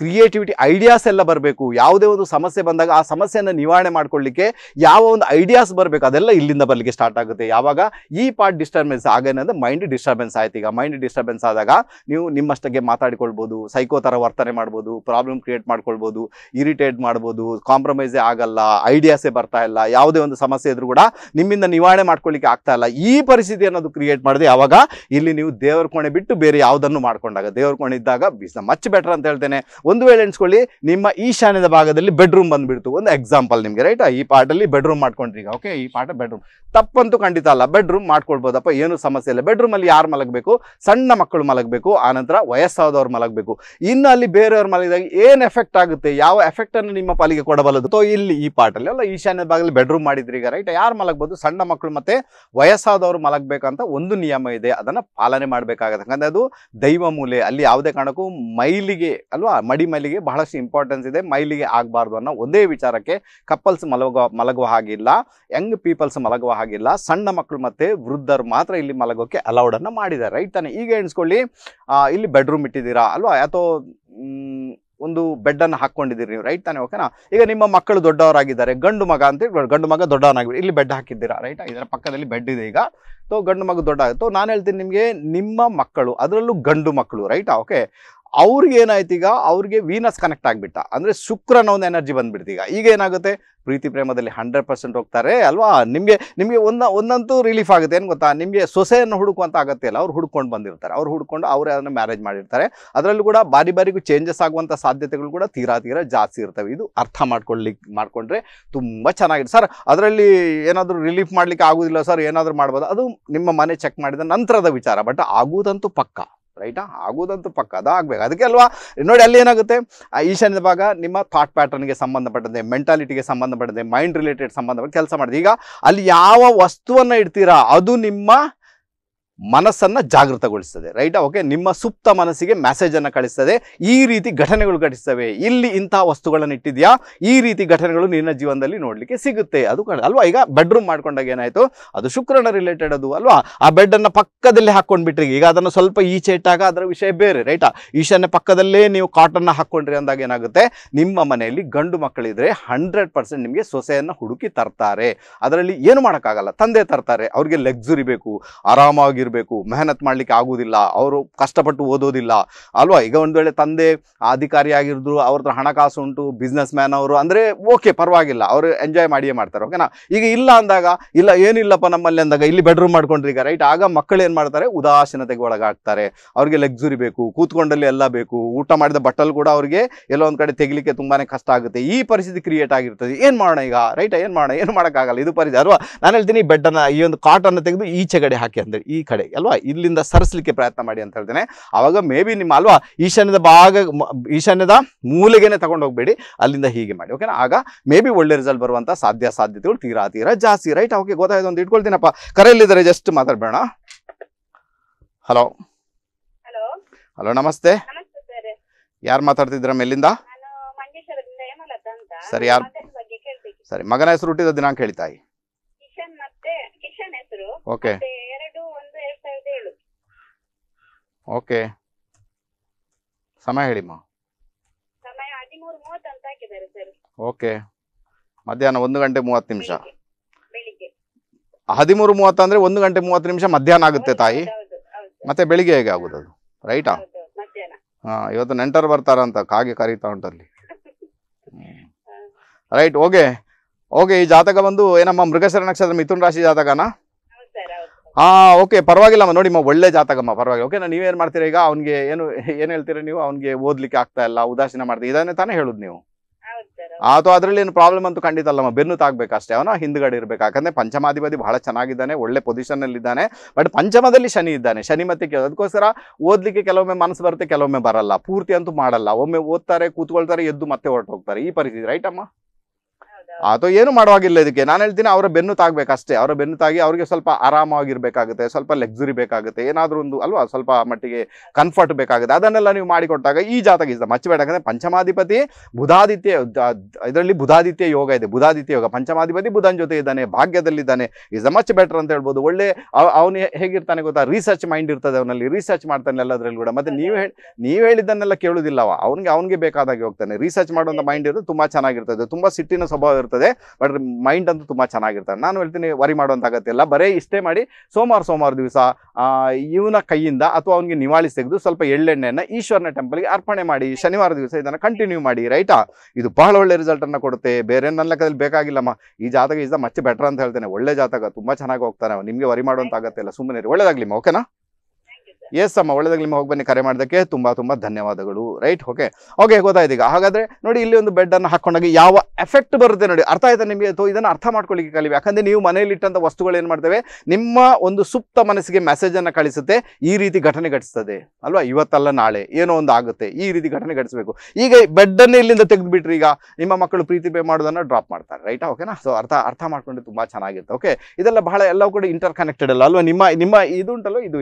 ಕ್ರಿಯೇಟಿವಿಟಿ ಐಡಿಯಾಸ್ ಎಲ್ಲ ಬರಬೇಕು ಯಾವುದೇ ಒಂದು ಸಮಸ್ಯೆ ಬಂದಾಗ ಆ ಸಮಸ್ಯೆಯನ್ನು ನಿವಾರಣೆ ಮಾಡ್ಕೊಳ್ಳಿಕ್ಕೆ ಯಾವ ಒಂದು ಐಡಿಯಾಸ್ ಬರಬೇಕು ಅದೆಲ್ಲ ಇಲ್ಲಿಂದ ಬರಲಿಕ್ಕೆ ಸ್ಟಾರ್ಟ್ ಆಗುತ್ತೆ ಯಾವಾಗ ಈ ಪಾರ್ಟ್ ಡಿಸ್ಟರ್ಬೆನ್ಸ್ ಆಗೇನಂದ್ರೆ ಮೈಂಡ್ ಡಿಸ್ಟರ್ಬೆನ್ಸ್ ಆಯ್ತು ಈಗ ಮೈಂಡ್ ಡಿಸ್ಟರ್ಬೆನ್ಸ್ ಆದಾಗ ನೀವು ನಿಮ್ಮಷ್ಟಕ್ಕೆ ಮಾತಾಡಿಕೊಳ್ಬೋದು ಸೈಕೋ ಥರ ವರ್ತನೆ ಮಾಡ್ಬೋದು ಪ್ರಾಬ್ಲಮ್ ಕ್ರಿಯೇಟ್ ಮಾಡ್ಕೊಳ್ಬೋದು ಇರಿಟೇಟ್ ಮಾಡ್ಬೋದು ಕಾಂಪ್ರಮೈಸೇ ಆಗಲ್ಲ ಐಡಿಯಾಸೇ ಬರ್ತಾ ಇಲ್ಲ ಯಾವುದೇ ಒಂದು ಸಮಸ್ಯೆ ಇದ್ರೂ ಕೂಡ ನಿಮ್ಮಿಂದ ನಿವಾರಣೆ ಮಾಡ್ಕೊಳ್ಳಿಕ್ಕೆ ಆಗ್ತಾ ಇಲ್ಲ ಈ ಪರಿಸ್ಥಿತಿ ಅನ್ನೋದು ಕ್ರಿಯೇಟ್ ಮಾಡಿದೆ ಯಾವಾಗ ಇಲ್ಲಿ ನೀವು ದೇವರ ಕೋಣೆ ಬಿಟ್ಟು ಬೇರೆ ಯಾವುದನ್ನು ಮಾಡ್ಕೊಂಡಾಗ ದೇವರ ಕೋಣೆ ಇದ್ದಾಗ ಮಚ್ ಬೆಟರ್ ಅಂತ ಹೇಳ್ತೇನೆ ಒಂದು ವೇಳೆ ಎಣಿಸ್ಕೊಳ್ಳಿ ನಿಮ್ಮ ಈಶಾನ್ಯದ ಭಾಗದಲ್ಲಿ ಬೆಡ್ ಬೆಡ್ರೂಮ್ ಬಂದ್ಬಿಡ್ತು ಒಂದು ಎಕ್ಸಾಂಪಲ್ ನಿಮಗೆ ರೈಟ್ ಈ ಪಾಠದಲ್ಲಿ ಬೆಡ್ರೂಮ್ ಮಾಡ್ಕೊಂಡ್ರಿ ಈಗ ಓಕೆ ಈ ಪಾಠ ಬೆಡ್ರೂಮ್ ತಪ್ಪಂತೂ ಖಂಡಿತ ಅಲ್ಲ ಬೆಡ್ರೂಮ್ ಮಾಡ್ಕೊಳ್ಬೋದಪ್ಪ ಏನು ಸಮಸ್ಯೆ ಇಲ್ಲ ಬೆಡ್ರೂಮಲ್ಲಿ ಯಾರು ಮಲಗಬೇಕು ಸಣ್ಣ ಮಕ್ಕಳು ಮಲಗಬೇಕು ಆನಂತರ ವಯಸ್ಸಾದವ್ರು ಮಲಗಬೇಕು ಇನ್ನು ಅಲ್ಲಿ ಬೇರೆಯವ್ರು ಮಲಗಿದಾಗ ಏನು ಎಫೆಕ್ಟ್ ಆಗುತ್ತೆ ಯಾವ ಎಫೆಕ್ಟ್ ಅನ್ನು ನಿಮ್ಮ ಪಾಲಿಗೆ ಕೊಡಬಲ್ಲದು ತೋ ಇಲ್ಲಿ ಈ ಪಾಠಲ್ಲಿ ಅಲ್ಲ ಈಶಾನ್ಯ ಭಾಗದಲ್ಲಿ ಬೆಡ್ರೂಮ್ ಮಾಡಿದ್ರಿ ಈಗ ರೈಟ್ ಯಾರು ಮಲಗಬಹುದು ಸಣ್ಣ ಮಕ್ಕಳು ಮತ್ತೆ ವಯಸ್ಸಾದವರು ಮಲಗಬೇಕಂತ ಒಂದು ನಿಯಮ ಇದೆ ಅದನ್ನು ಪಾಲನೆ ಮಾಡಬೇಕಾಗುತ್ತೆ ಯಾಕಂದರೆ ಅದು ದೈವ ಮೂಲೆ ಅಲ್ಲಿ ಯಾವುದೇ ಕಾರಣಕ್ಕೂ ಮೈಲಿಗೆ ಅಲ್ವಾ ಮಡಿ ಮೈಲಿಗೆ ಬಹಳಷ್ಟು ಇಂಪಾರ್ಟೆನ್ಸ್ ಇದೆ ಮೈಲಿಗೆ ಆಗ ಆಗಬಾರ್ದು ಅನ್ನೋ ಒಂದೇ ವಿಚಾರಕ್ಕೆ ಕಪಲ್ಸ್ ಮಲಗುವ ಮಲಗುವ ಹಾಗಿಲ್ಲ ಯಂಗ್ ಪೀಪಲ್ಸ್ ಮಲಗುವ ಹಾಗಿಲ್ಲ ಸಣ್ಣ ಮಕ್ಕಳು ಮತ್ತು ವೃದ್ಧರು ಮಾತ್ರ ಇಲ್ಲಿ ಮಲಗೋಕ್ಕೆ ಅಲೌಡನ್ನು ಮಾಡಿದ್ದಾರೆ ರೈಟ್ ತಾನೆ ಈಗ ಎಣಿಸ್ಕೊಳ್ಳಿ ಇಲ್ಲಿ ಬೆಡ್ರೂಮ್ ಇಟ್ಟಿದ್ದೀರಾ ಅಲ್ವಾ ಯಾತೋ ಒಂದು ಬೆಡ್ಡನ್ನು ಹಾಕ್ಕೊಂಡಿದ್ದೀರಿ ನೀವು ರೈಟ್ ತಾನೇ ಓಕೆನಾ ಈಗ ನಿಮ್ಮ ಮಕ್ಕಳು ದೊಡ್ಡವರಾಗಿದ್ದಾರೆ ಗಂಡು ಮಗ ಅಂತೇಳಿ ಗಂಡು ಮಗ ದೊಡ್ಡವನಾಗಿಬಿಟ್ಟು ಇಲ್ಲಿ ಬೆಡ್ ಹಾಕಿದ್ದೀರಾ ರೈಟ್ ಇದರ ಪಕ್ಕದಲ್ಲಿ ಬೆಡ್ ಇದೆ ಈಗ ಸೊ ಗಂಡು ಮಗ ದೊಡ್ಡ ನಾನು ಹೇಳ್ತೀನಿ ನಿಮಗೆ ನಿಮ್ಮ ಮಕ್ಕಳು ಅದರಲ್ಲೂ ಗಂಡು ಮಕ್ಕಳು ರೈಟಾ ಓಕೆ ಅವ್ರಿಗೆ ಏನಾಯ್ತು ಈಗ ಅವ್ರಿಗೆ ವೀನಸ್ ಕನೆಕ್ಟ್ ಆಗಿಬಿಟ್ಟ ಅಂದರೆ ಶುಕ್ರನ ಒಂದು ಎನರ್ಜಿ ಬಂದ್ಬಿಡ್ತು ಈಗ ಏನಾಗುತ್ತೆ ಪ್ರೀತಿ ಪ್ರೇಮದಲ್ಲಿ ಹಂಡ್ರೆಡ್ ಪರ್ಸೆಂಟ್ ಹೋಗ್ತಾರೆ ಅಲ್ವಾ ನಿಮಗೆ ನಿಮಗೆ ಒಂದು ಒಂದಂತೂ ರಿಲೀಫ್ ಆಗುತ್ತೆ ಏನು ಗೊತ್ತಾ ನಿಮಗೆ ಸೊಸೆಯನ್ನು ಹುಡುಕುವಂಥ ಆಗುತ್ತೆ ಇಲ್ಲ ಅವ್ರು ಹುಡ್ಕೊಂಡು ಬಂದಿರ್ತಾರೆ ಅವ್ರು ಹುಡ್ಕೊಂಡು ಅವರೇ ಅದನ್ನು ಮ್ಯಾರೇಜ್ ಮಾಡಿರ್ತಾರೆ ಅದರಲ್ಲೂ ಕೂಡ ಬಾರಿ ಬಾರಿಗೂ ಚೇಂಜಸ್ ಆಗುವಂಥ ಸಾಧ್ಯತೆಗಳು ಕೂಡ ತೀರಾ ತೀರಾ ಜಾಸ್ತಿ ಇರ್ತವೆ ಇದು ಅರ್ಥ ಮಾಡ್ಕೊಳ್ಳಿಕ್ಕೆ ಮಾಡಿಕೊಂಡ್ರೆ ತುಂಬ ಚೆನ್ನಾಗಿದೆ ಸರ್ ಅದರಲ್ಲಿ ಏನಾದರೂ ರಿಲೀಫ್ ಮಾಡಲಿಕ್ಕೆ ಆಗೋದಿಲ್ಲ ಸರ್ ಏನಾದರೂ ಮಾಡ್ಬೋದು ಅದು ನಿಮ್ಮ ಮನೆ ಚೆಕ್ ಮಾಡಿದ ನಂತರದ ವಿಚಾರ ಬಟ್ ಆಗುವುದಂತೂ ಪಕ್ಕ ರೈಟಾ ಆಗೋದಂತ ಪಕ್ಕ ಆಗ್ಬೇಕು ಅದಕ್ಕೆ ಅಲ್ವಾ ನೋಡಿ ಅಲ್ಲಿ ಏನಾಗುತ್ತೆ ಆ ಈಶಾನ್ಯದ ಭಾಗ ನಿಮ್ಮ ಥಾಟ್ ಪ್ಯಾಟರ್ನ್ಗೆ ಸಂಬಂಧಪಟ್ಟಂತೆ ಮೆಂಟಾಲಿಟಿಗೆ ಸಂಬಂಧಪಟ್ಟಂತೆ ಮೈಂಡ್ ರಿಲೇಟೆಡ್ ಸಂಬಂಧಪಟ್ಟ ಕೆಲಸ ಮಾಡಿದೆ ಈಗ ಅಲ್ಲಿ ಯಾವ ವಸ್ತುವನ್ನು ಇಡ್ತೀರಾ ಅದು ನಿಮ್ಮ ಮನಸ್ಸನ್ನು ಜಾಗೃತಗೊಳಿಸ್ತದೆ ರೈಟ್ ಓಕೆ ನಿಮ್ಮ ಸುಪ್ತ ಮನಸ್ಸಿಗೆ ಮೆಸೇಜನ್ನು ಕಳಿಸ್ತದೆ ಈ ರೀತಿ ಘಟನೆಗಳು ಘಟಿಸ್ತವೆ ಇಲ್ಲಿ ಇಂತಹ ವಸ್ತುಗಳನ್ನು ಇಟ್ಟಿದೆಯಾ ಈ ರೀತಿ ಘಟನೆಗಳು ನಿನ್ನ ಜೀವನದಲ್ಲಿ ನೋಡಲಿಕ್ಕೆ ಸಿಗುತ್ತೆ ಅದು ಅಲ್ವಾ ಈಗ ಬೆಡ್ರೂಮ್ ಮಾಡ್ಕೊಂಡಾಗ ಏನಾಯಿತು ಅದು ಶುಕ್ರನ ರಿಲೇಟೆಡ್ ಅದು ಅಲ್ವಾ ಆ ಬೆಡ್ಡನ್ನು ಪಕ್ಕದಲ್ಲಿ ಬಿಟ್ರಿ ಈಗ ಅದನ್ನು ಸ್ವಲ್ಪ ಈಚೆ ಇಟ್ಟಾಗ ಅದರ ವಿಷಯ ಬೇರೆ ರೈಟಾ ಈಶಾನ್ಯ ಪಕ್ಕದಲ್ಲೇ ನೀವು ಕಾಟನ್ನ ಹಾಕ್ಕೊಂಡ್ರಿ ಅಂದಾಗ ಏನಾಗುತ್ತೆ ನಿಮ್ಮ ಮನೆಯಲ್ಲಿ ಗಂಡು ಮಕ್ಕಳಿದ್ರೆ ಹಂಡ್ರೆಡ್ ಪರ್ಸೆಂಟ್ ನಿಮಗೆ ಸೊಸೆಯನ್ನು ಹುಡುಕಿ ತರ್ತಾರೆ ಅದರಲ್ಲಿ ಏನು ಮಾಡೋಕ್ಕಾಗಲ್ಲ ತಂದೆ ತರ್ತಾರೆ ಅವ್ರಿಗೆ ಲಗ್ಸುರಿ ಬೇಕು ಆರಾಮಾಗಿರ್ಬೇಕು ಮಾಡಬೇಕು ಮೆಹನತ್ ಮಾಡಲಿಕ್ಕೆ ಆಗೋದಿಲ್ಲ ಅವರು ಕಷ್ಟಪಟ್ಟು ಓದೋದಿಲ್ಲ ಅಲ್ವಾ ಈಗ ಒಂದು ವೇಳೆ ತಂದೆ ಅಧಿಕಾರಿ ಅವ್ರ ಹತ್ರ ಹಣಕಾಸು ಉಂಟು ಬಿಸ್ನೆಸ್ ಮ್ಯಾನ್ ಅವರು ಅಂದರೆ ಓಕೆ ಪರವಾಗಿಲ್ಲ ಅವರು ಎಂಜಾಯ್ ಮಾಡಿಯೇ ಮಾಡ್ತಾರೆ ಓಕೆನಾ ಈಗ ಇಲ್ಲ ಅಂದಾಗ ಇಲ್ಲ ಏನಿಲ್ಲಪ್ಪ ನಮ್ಮಲ್ಲಿ ಅಂದಾಗ ಇಲ್ಲಿ ಬೆಡ್ರೂಮ್ ಮಾಡ್ಕೊಂಡ್ರಿ ಈಗ ರೈಟ್ ಆಗ ಮಕ್ಕಳು ಏನು ಮಾಡ್ತಾರೆ ಉದಾಸೀನತೆಗೆ ಒಳಗಾಗ್ತಾರೆ ಅವ್ರಿಗೆ ಲಕ್ಸುರಿ ಬೇಕು ಕೂತ್ಕೊಂಡಲ್ಲಿ ಎಲ್ಲ ಬೇಕು ಊಟ ಮಾಡಿದ ಬಟ್ಟಲು ಕೂಡ ಅವರಿಗೆ ಎಲ್ಲೋ ಒಂದು ಕಡೆ ತೆಗಿಲಿಕ್ಕೆ ತುಂಬಾ ಕಷ್ಟ ಆಗುತ್ತೆ ಈ ಪರಿಸ್ಥಿತಿ ಕ್ರಿಯೇಟ್ ಆಗಿರ್ತದೆ ಏನು ಮಾಡೋಣ ಈಗ ರೈಟ್ ಏನು ಮಾಡೋಣ ಏನು ಮಾಡೋಕ್ಕಾಗಲ್ಲ ಇದು ಪರಿಸ್ಥಿತಿ ಅಲ್ವಾ ನಾನು ಹೇಳ್ತೀನಿ ಬೆಡ್ಡನ್ನು ಈ ಒಂದು ಕಾಟನ್ನು ತೆಗೆದು ಈಚೆಗಡೆ ಹಾಕಿ ಅಂದರೆ ಈ ಕಡೆ ಅಲ್ವಾ ಇಲ್ಲಿಂದ ಸರಿಸಲಿಕ್ಕೆ ಪ್ರಯತ್ನ ಮಾಡಿ ಅಂತ ಹೇಳ್ತೇನೆ ಅವಾಗ ಮೇ ಬಿ ನಿಮ್ಮ ಅಲ್ವಾ ಈಶಾನ್ಯದ ಭಾಗ ಈಶಾನ್ಯದ ಮೂಲೆಗೆನೆ ತಗೊಂಡು ಹೋಗ್ಬೇಡಿ ಅಲ್ಲಿಂದ ಹೀಗೆ ಮಾಡಿ ಓಕೆನಾ ಆಗ ಮೇ ಬಿ ಒಳ್ಳೆ ರಿಸಲ್ಟ್ ಬರುವಂಥ ಸಾಧ್ಯ ಸಾಧ್ಯತೆಗಳು ತೀರಾ ತೀರಾ ಜಾಸ್ತಿ ರೈಟ್ ಓಕೆ ಗೊತ್ತಾಯ್ತು ಅಂತ ಇಟ್ಕೊಳ್ತೀನಪ್ಪ ಕರೆಯಲ್ಲಿದ್ದಾರೆ ಜಸ್ಟ್ ಮಾತಾಡಬೇಡ ಹಲೋ ಹಲೋ ಹಲೋ ನಮಸ್ತೆ ಯಾರು ಮಾತಾಡ್ತಿದ್ದೀರ ಮೇಲಿಂದ ಸರಿ ಯಾರು ಸರಿ ಮಗನ ಹೆಸರು ಹುಟ್ಟಿದ ದಿನಾಂಕ ಹೇಳ್ತಾಯಿ ಓಕೆ ಓಕೆ ಸಮಯ ಹೇಳಿಮ್ಮ ಓಕೆ ಮಧ್ಯಾಹ್ನ ಒಂದು ಗಂಟೆ ಮೂವತ್ತು ನಿಮಿಷ ಹದಿಮೂರು ಮೂವತ್ತು ಅಂದರೆ ಒಂದು ಗಂಟೆ ಮೂವತ್ತು ನಿಮಿಷ ಮಧ್ಯಾಹ್ನ ಆಗುತ್ತೆ ತಾಯಿ ಮತ್ತೆ ಬೆಳಿಗ್ಗೆ ಹೇಗೆ ಆಗುದು ಅದು ರೈಟಾ ಹಾಂ ಇವತ್ತು ನೆಂಟರು ಬರ್ತಾರಂತ ಕಾಗೆ ಕರೀತಾ ಉಂಟಲ್ಲಿ ರೈಟ್ ಓಕೆ ಓಕೆ ಈ ಜಾತಕ ಬಂದು ಏನಮ್ಮ ಮೃಗಶರ ನಕ್ಷತ್ರ ಮಿಥುನ್ ರಾಶಿ ಜಾತಕನಾ ಹಾ ಓಕೆ ಪರವಾಗಿಲ್ಲಮ್ಮ ನೋಡಿಮ್ಮ ಒಳ್ಳೆ ಜಾತಕಮ್ಮ ಪರವಾಗಿಲ್ಲ ಓಕೆ ನೀವೇನು ಮಾಡ್ತೀರಾ ಈಗ ಅವ್ನಿಗೆ ಏನು ಏನು ಹೇಳ್ತೀರಾ ನೀವು ಅವ್ನಿಗೆ ಓದ್ಲಿಕ್ಕೆ ಆಗ್ತಾ ಇಲ್ಲ ಉದಾಸೀನ ಮಾಡ್ತೀವಿ ಇದನ್ನೇ ತಾನೇ ಹೇಳುದು ನೀವು ಅಥವಾ ಅದರಲ್ಲಿ ಏನು ಪ್ರಾಬ್ಲಮ್ ಅಂತೂ ಖಂಡಿತ ಅಲ್ಲಮ್ಮ ಬೆನ್ನು ತಾಗಬೇಕಷ್ಟೇ ಅವನ ಹಿಂದ್ಗಡೆ ಇರಬೇಕು ಯಾಕಂದ್ರೆ ಪಂಚಮಾಧಿಪತಿ ಬಹಳ ಚೆನ್ನಾಗಿದ್ದಾನೆ ಒಳ್ಳೆ ಪೊಸಿಷನ್ ಇದ್ದಾನೆ ಬಟ್ ಪಂಚಮದಲ್ಲಿ ಶನಿ ಇದ್ದಾನೆ ಶನಿ ಮತ್ತೆ ಅದಕ್ಕೋಸ್ಕರ ಓದ್ಲಿಕ್ಕೆ ಕೆಲವೊಮ್ಮೆ ಮನಸ್ಸು ಬರುತ್ತೆ ಕೆಲವೊಮ್ಮೆ ಬರಲ್ಲ ಪೂರ್ತಿ ಅಂತೂ ಮಾಡಲ್ಲ ಒಮ್ಮೆ ಓದ್ತಾರೆ ಕೂತ್ಕೊಳ್ತಾರೆ ಎದ್ದು ಮತ್ತೆ ಹೊರಟು ಹೋಗ್ತಾರೆ ಈ ಪರಿಸ್ಥಿತಿ ರೈಟ್ ಅಮ್ಮ ಅಥವಾ ಏನು ಮಾಡುವಾಗಿಲ್ಲ ಇದಕ್ಕೆ ನಾನು ಹೇಳ್ತೀನಿ ಅವರ ಬೆನ್ನು ತಾಗಬೇಕಷ್ಟೇ ಅವರ ಬೆನ್ನು ತಾಗಿ ಅವರಿಗೆ ಸ್ವಲ್ಪ ಆರಾಮಾಗಿರ್ಬೇಕಾಗುತ್ತೆ ಸ್ವಲ್ಪ ಲಕ್ಸುರಿ ಬೇಕಾಗುತ್ತೆ ಏನಾದರೂ ಒಂದು ಅಲ್ವಾ ಸ್ವಲ್ಪ ಮಟ್ಟಿಗೆ ಕಂಫರ್ಟ್ ಬೇಕಾಗುತ್ತೆ ಅದನ್ನೆಲ್ಲ ನೀವು ಮಾಡಿಕೊಟ್ಟಾಗ ಈ ಜಾತಕ ಮಚ್ ಮಚ್ಚಬೇಡ ಪಂಚಮಾಧಿಪತಿ ಬುಧಾದಿತ್ಯ ಇದರಲ್ಲಿ ಬುಧಾದಿತ್ಯ ಯೋಗ ಇದೆ ಬುಧಾದಿತ್ಯ ಯೋಗ ಪಂಚಮಾಧಿಪತಿ ಬುಧನ ಜೊತೆ ಇದ್ದಾನೆ ಭಾಗ್ಯದಲ್ಲಿದ್ದಾನೆ ಇಸ್ ಅ ಮಚ್ ಬೆಟರ್ ಅಂತ ಹೇಳ್ಬೋದು ಒಳ್ಳೆ ಅವನು ಹೇಗಿರ್ತಾನೆ ಗೊತ್ತಾ ರಿಸರ್ಚ್ ಮೈಂಡ್ ಇರ್ತದೆ ಅವನಲ್ಲಿ ರಿಸರ್ಚ್ ಮಾಡ್ತಾನೆ ಎಲ್ಲದರಲ್ಲಿ ಕೂಡ ಮತ್ತೆ ನೀವು ಹೇಳಿ ನೀವು ಹೇಳಿದ್ದನ್ನೆಲ್ಲ ಕೇಳುವುದಿಲ್ಲವ ಅವನಿಗೆ ಅವನಿಗೆ ಬೇಕಾದಾಗೆ ಹೋಗ್ತಾನೆ ರಿಸರ್ಚ್ ಮಾಡುವಂಥ ಮೈಂಡ್ ಇರೋದು ತುಂಬ ಚೆನ್ನಾಗಿರ್ತದೆ ತುಂಬ ಸಿಟ್ಟಿನ ಸ್ವಭಾವ ಇರ್ತದೆ ಬಟ್ ಮೈಂಡ್ ಅಂತೂ ತುಂಬ ಚೆನ್ನಾಗಿರ್ತಾನೆ ನಾನು ಹೇಳ್ತೀನಿ ವರಿ ಮಾಡುವಂಥ ಅಗತ್ಯ ಇಲ್ಲ ಬರೀ ಇಷ್ಟೇ ಮಾಡಿ ಸೋಮವಾರ ಸೋಮವಾರ ದಿವಸ ಇವನ ಕೈಯಿಂದ ಅಥವಾ ಅವನಿಗೆ ನಿವಾಳಿ ತೆಗೆದು ಸ್ವಲ್ಪ ಎಳ್ಳೆಣ್ಣೆಯನ್ನು ಈಶ್ವರನ ಗೆ ಅರ್ಪಣೆ ಮಾಡಿ ಶನಿವಾರ ದಿವಸ ಇದನ್ನ ಕಂಟಿನ್ಯೂ ಮಾಡಿ ರೈಟಾ ಇದು ಬಹಳ ಒಳ್ಳೆ ರಿಸಲ್ಟ್ ಅನ್ನ ಕೊಡುತ್ತೆ ಬೇರೆ ನನ್ನ ಲೆಕ್ಕದಲ್ಲಿ ಬೇಕಾಗಿಲ್ಲಮ್ಮ ಈ ಜಾತಕ ಇದ್ದ ಮಚ್ಚೆ ಬೆಟರ್ ಅಂತ ಹೇಳ್ತೇನೆ ಒಳ್ಳೆ ಜಾತಕ ತುಂಬಾ ಚೆನ್ನಾಗಿ ಹೋಗ್ತಾನೆ ನಿಮಗೆ ವರಿ ಮಾಡುವಂತ ಅಗತ್ಯ ಇಲ್ಲ ಸುಮ್ಮನೆ ಒಳ್ಳೇದಾಗ್ಲಿಮ್ಮ ಓಕೆನಾ ಎಸ್ ಅಮ್ಮ ಒಳ್ಳೆದಾಗಲಿ ಹೋಗಿ ಬನ್ನಿ ಕರೆ ಮಾಡೋದಕ್ಕೆ ತುಂಬ ತುಂಬ ಧನ್ಯವಾದಗಳು ರೈಟ್ ಓಕೆ ಓಕೆ ಗೊತ್ತಾಯ್ತು ಈಗ ಹಾಗಾದ್ರೆ ನೋಡಿ ಇಲ್ಲಿ ಒಂದು ಬೆಡ್ ಅನ್ನು ಹಾಕೊಂಡಾಗ ಯಾವ ಎಫೆಕ್ಟ್ ಬರುತ್ತೆ ನೋಡಿ ಅರ್ಥ ಆಯ್ತಾ ನಿಮಗೆ ಅಥವಾ ಇದನ್ನು ಅರ್ಥ ಮಾಡ್ಕೊಳ್ಳಿಕ್ಕೆ ಕಲಿವಿ ಯಾಕಂದ್ರೆ ನೀವು ಮನೆಯಲ್ಲಿ ಇಟ್ಟಂತ ವಸ್ತುಗಳು ಏನು ಮಾಡ್ತೇವೆ ನಿಮ್ಮ ಒಂದು ಸುಪ್ತ ಮನಸ್ಸಿಗೆ ಮೆಸೇಜ್ ಮೆಸೇಜನ್ನು ಕಳಿಸುತ್ತೆ ಈ ರೀತಿ ಘಟನೆ ಘಟಿಸ್ತದೆ ಅಲ್ವಾ ಇವತ್ತಲ್ಲ ನಾಳೆ ಏನೋ ಒಂದು ಆಗುತ್ತೆ ಈ ರೀತಿ ಘಟನೆ ಘಟಿಸಬೇಕು ಈಗ ಬೆಡ್ಡನ್ನು ಇಲ್ಲಿಂದ ತೆಗೆದುಬಿಟ್ರಿ ಈಗ ನಿಮ್ಮ ಮಕ್ಕಳು ಪ್ರೀತಿ ಪೇ ಮಾಡೋದನ್ನ ಡ್ರಾಪ್ ಮಾಡ್ತಾರೆ ರೈಟಾ ಓಕೆನಾ ಸೊ ಅರ್ಥ ಅರ್ಥ ಮಾಡ್ಕೊಂಡು ತುಂಬಾ ಚೆನ್ನಾಗಿರುತ್ತೆ ಓಕೆ ಇದೆಲ್ಲ ಬಹಳ ಎಲ್ಲ ಕೂಡ ಇಂಟರ್ ಕನೆಕ್ಟೆಡ್ ಅಲ್ಲ ಅಲ್ವಾ ನಿಮ್ಮ ನಿಮ್ಮ ಇದು ಉಂಟಲ್ಲ ಇದು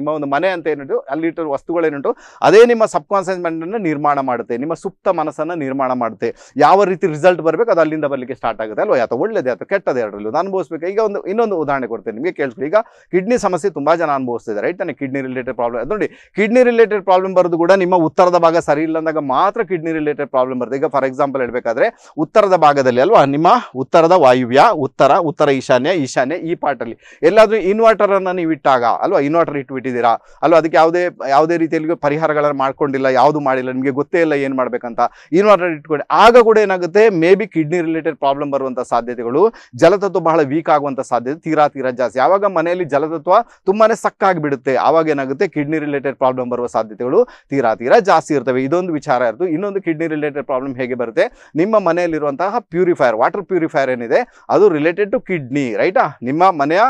ನಿಮ್ಮ ಒಂದು ಮನೆ ಅಂತ ಏನುಂಟು ಅಲ್ಲಿಟ್ಟು ವಸ್ತುಗಳೇನುಂಟು ಅದೇ ನಿಮ್ಮ ಸಬ್ ಮೈಂಡ್ ಮೈಂಡನ್ನು ನಿರ್ಮಾಣ ಮಾಡುತ್ತೆ ನಿಮ್ಮ ಸುಪ್ತ ಮನಸ್ಸನ್ನು ನಿರ್ಮಾಣ ಮಾಡುತ್ತೆ ಯಾವ ರೀತಿ ರಿಸಲ್ಟ್ ಬರಬೇಕು ಅದು ಅಲ್ಲಿಂದ ಬರಲಿಕ್ಕೆ ಸ್ಟಾರ್ಟ್ ಆಗುತ್ತೆ ಅಲ್ವಾ ಅಥವಾ ಒಳ್ಳೇದೇ ಅಥವಾ ಕೆಟ್ಟದ ಎರಡರಲ್ಲೂ ಅನುಭವಿಸಬೇಕು ಈಗ ಒಂದು ಇನ್ನೊಂದು ಉದಾಹರಣೆ ಕೊಡ್ತೇನೆ ನಿಮಗೆ ಕೇಳಿಸ್ಕೊಳ್ಳಿ ಈಗ ಕಿಡ್ನಿ ಸಮಸ್ಯೆ ತುಂಬ ಜನ ಅನುಭವಿಸ್ತಿದ್ದಾರೆ ರೈಟ್ ನನಗೆ ಕಿಡ್ನಿ ರಿಲೇಟೆಡ್ ಪ್ರಾಬ್ಲಮ್ ಅದು ನೋಡಿ ಕಿಡ್ನಿ ರಿಲೇಟೆಡ್ ಪ್ರಾಬ್ಲಮ್ ಬರೋದು ಕೂಡ ನಿಮ್ಮ ಉತ್ತರದ ಭಾಗ ಸರಿ ಇಲ್ಲ ಅಂದಾಗ ಮಾತ್ರ ಕಿಡ್ನಿ ರಿಲೇಟೆಡ್ ಪ್ರಾಬ್ಲಮ್ ಬರುತ್ತೆ ಈಗ ಫಾರ್ ಎಕ್ಸಾಂಪಲ್ ಹೇಳಬೇಕಾದ್ರೆ ಉತ್ತರದ ಭಾಗದಲ್ಲಿ ಅಲ್ವಾ ನಿಮ್ಮ ಉತ್ತರದ ವಾಯುವ್ಯ ಉತ್ತರ ಉತ್ತರ ಈಶಾನ್ಯ ಈಶಾನ್ಯ ಈ ಪಾರ್ಟಲ್ಲಿ ಎಲ್ಲಾದರೂ ಇನ್ವರ್ಟರನ್ನು ನೀವು ಇಟ್ಟಾಗ ಅಲ್ವಾ ಇನ್ವರ್ಟರ್ ಇಟ್ಬಿಟ್ಟಿದ್ದೀರಾ ಅಲ್ವಾ ಅದಕ್ಕೆ ಯಾವುದೇ ಯಾವುದೇ ರೀತಿಯಲ್ಲಿ ಪರಿಹಾರಗಳನ್ನು ಮಾಡ್ಕೊಂಡಿಲ್ಲ ಯಾವುದು ಮಾಡಿಲ್ಲ ನಿಮಗೆ ಗೊತ್ತೇ ಇಲ್ಲ ಏನು ಮಾಡಬೇಕಂತ ಇನ್ವಾಟರ್ ಇಟ್ಕೊಂಡು ಆಗ ಕೂಡ ಏನಾಗುತ್ತೆ maybe kidney related problem ಬರುವಂಥ ಸಾಧ್ಯತೆಗಳು ಜಲತತ್ವ ಬಹಳ ವೀಕ್ ಆಗುವಂಥ ಸಾಧ್ಯತೆ ತೀರಾ ತೀರಾ ಜಾಸ್ತಿ ಯಾವಾಗ ಮನೆಯಲ್ಲಿ ಜಲತತ್ವ ತುಂಬಾನೇ ಬಿಡುತ್ತೆ ಆವಾಗ ಏನಾಗುತ್ತೆ ಕಿಡ್ನಿ ರಿಲೇಟೆಡ್ ಪ್ರಾಬ್ಲಮ್ ಬರುವ ಸಾಧ್ಯತೆಗಳು ತೀರಾ ತೀರಾ ಜಾಸ್ತಿ ಇರ್ತವೆ ಇದೊಂದು ವಿಚಾರ ಇರ್ತದೆ ಇನ್ನೊಂದು ಕಿಡ್ನಿ ರಿಲೇಟೆಡ್ ಪ್ರಾಬ್ಲಮ್ ಹೇಗೆ ಬರುತ್ತೆ ನಿಮ್ಮ ಮನೆಯಲ್ಲಿರುವಂತಹ ಪ್ಯೂರಿಫೈರ್ ವಾಟರ್ ಪ್ಯೂರಿಫೈರ್ ಏನಿದೆ ಅದು ರಿಲೇಟೆಡ್ ಟು ಕಿಡ್ನಿ ರೈಟಾ ನಿಮ್ಮ ಮನೆಯ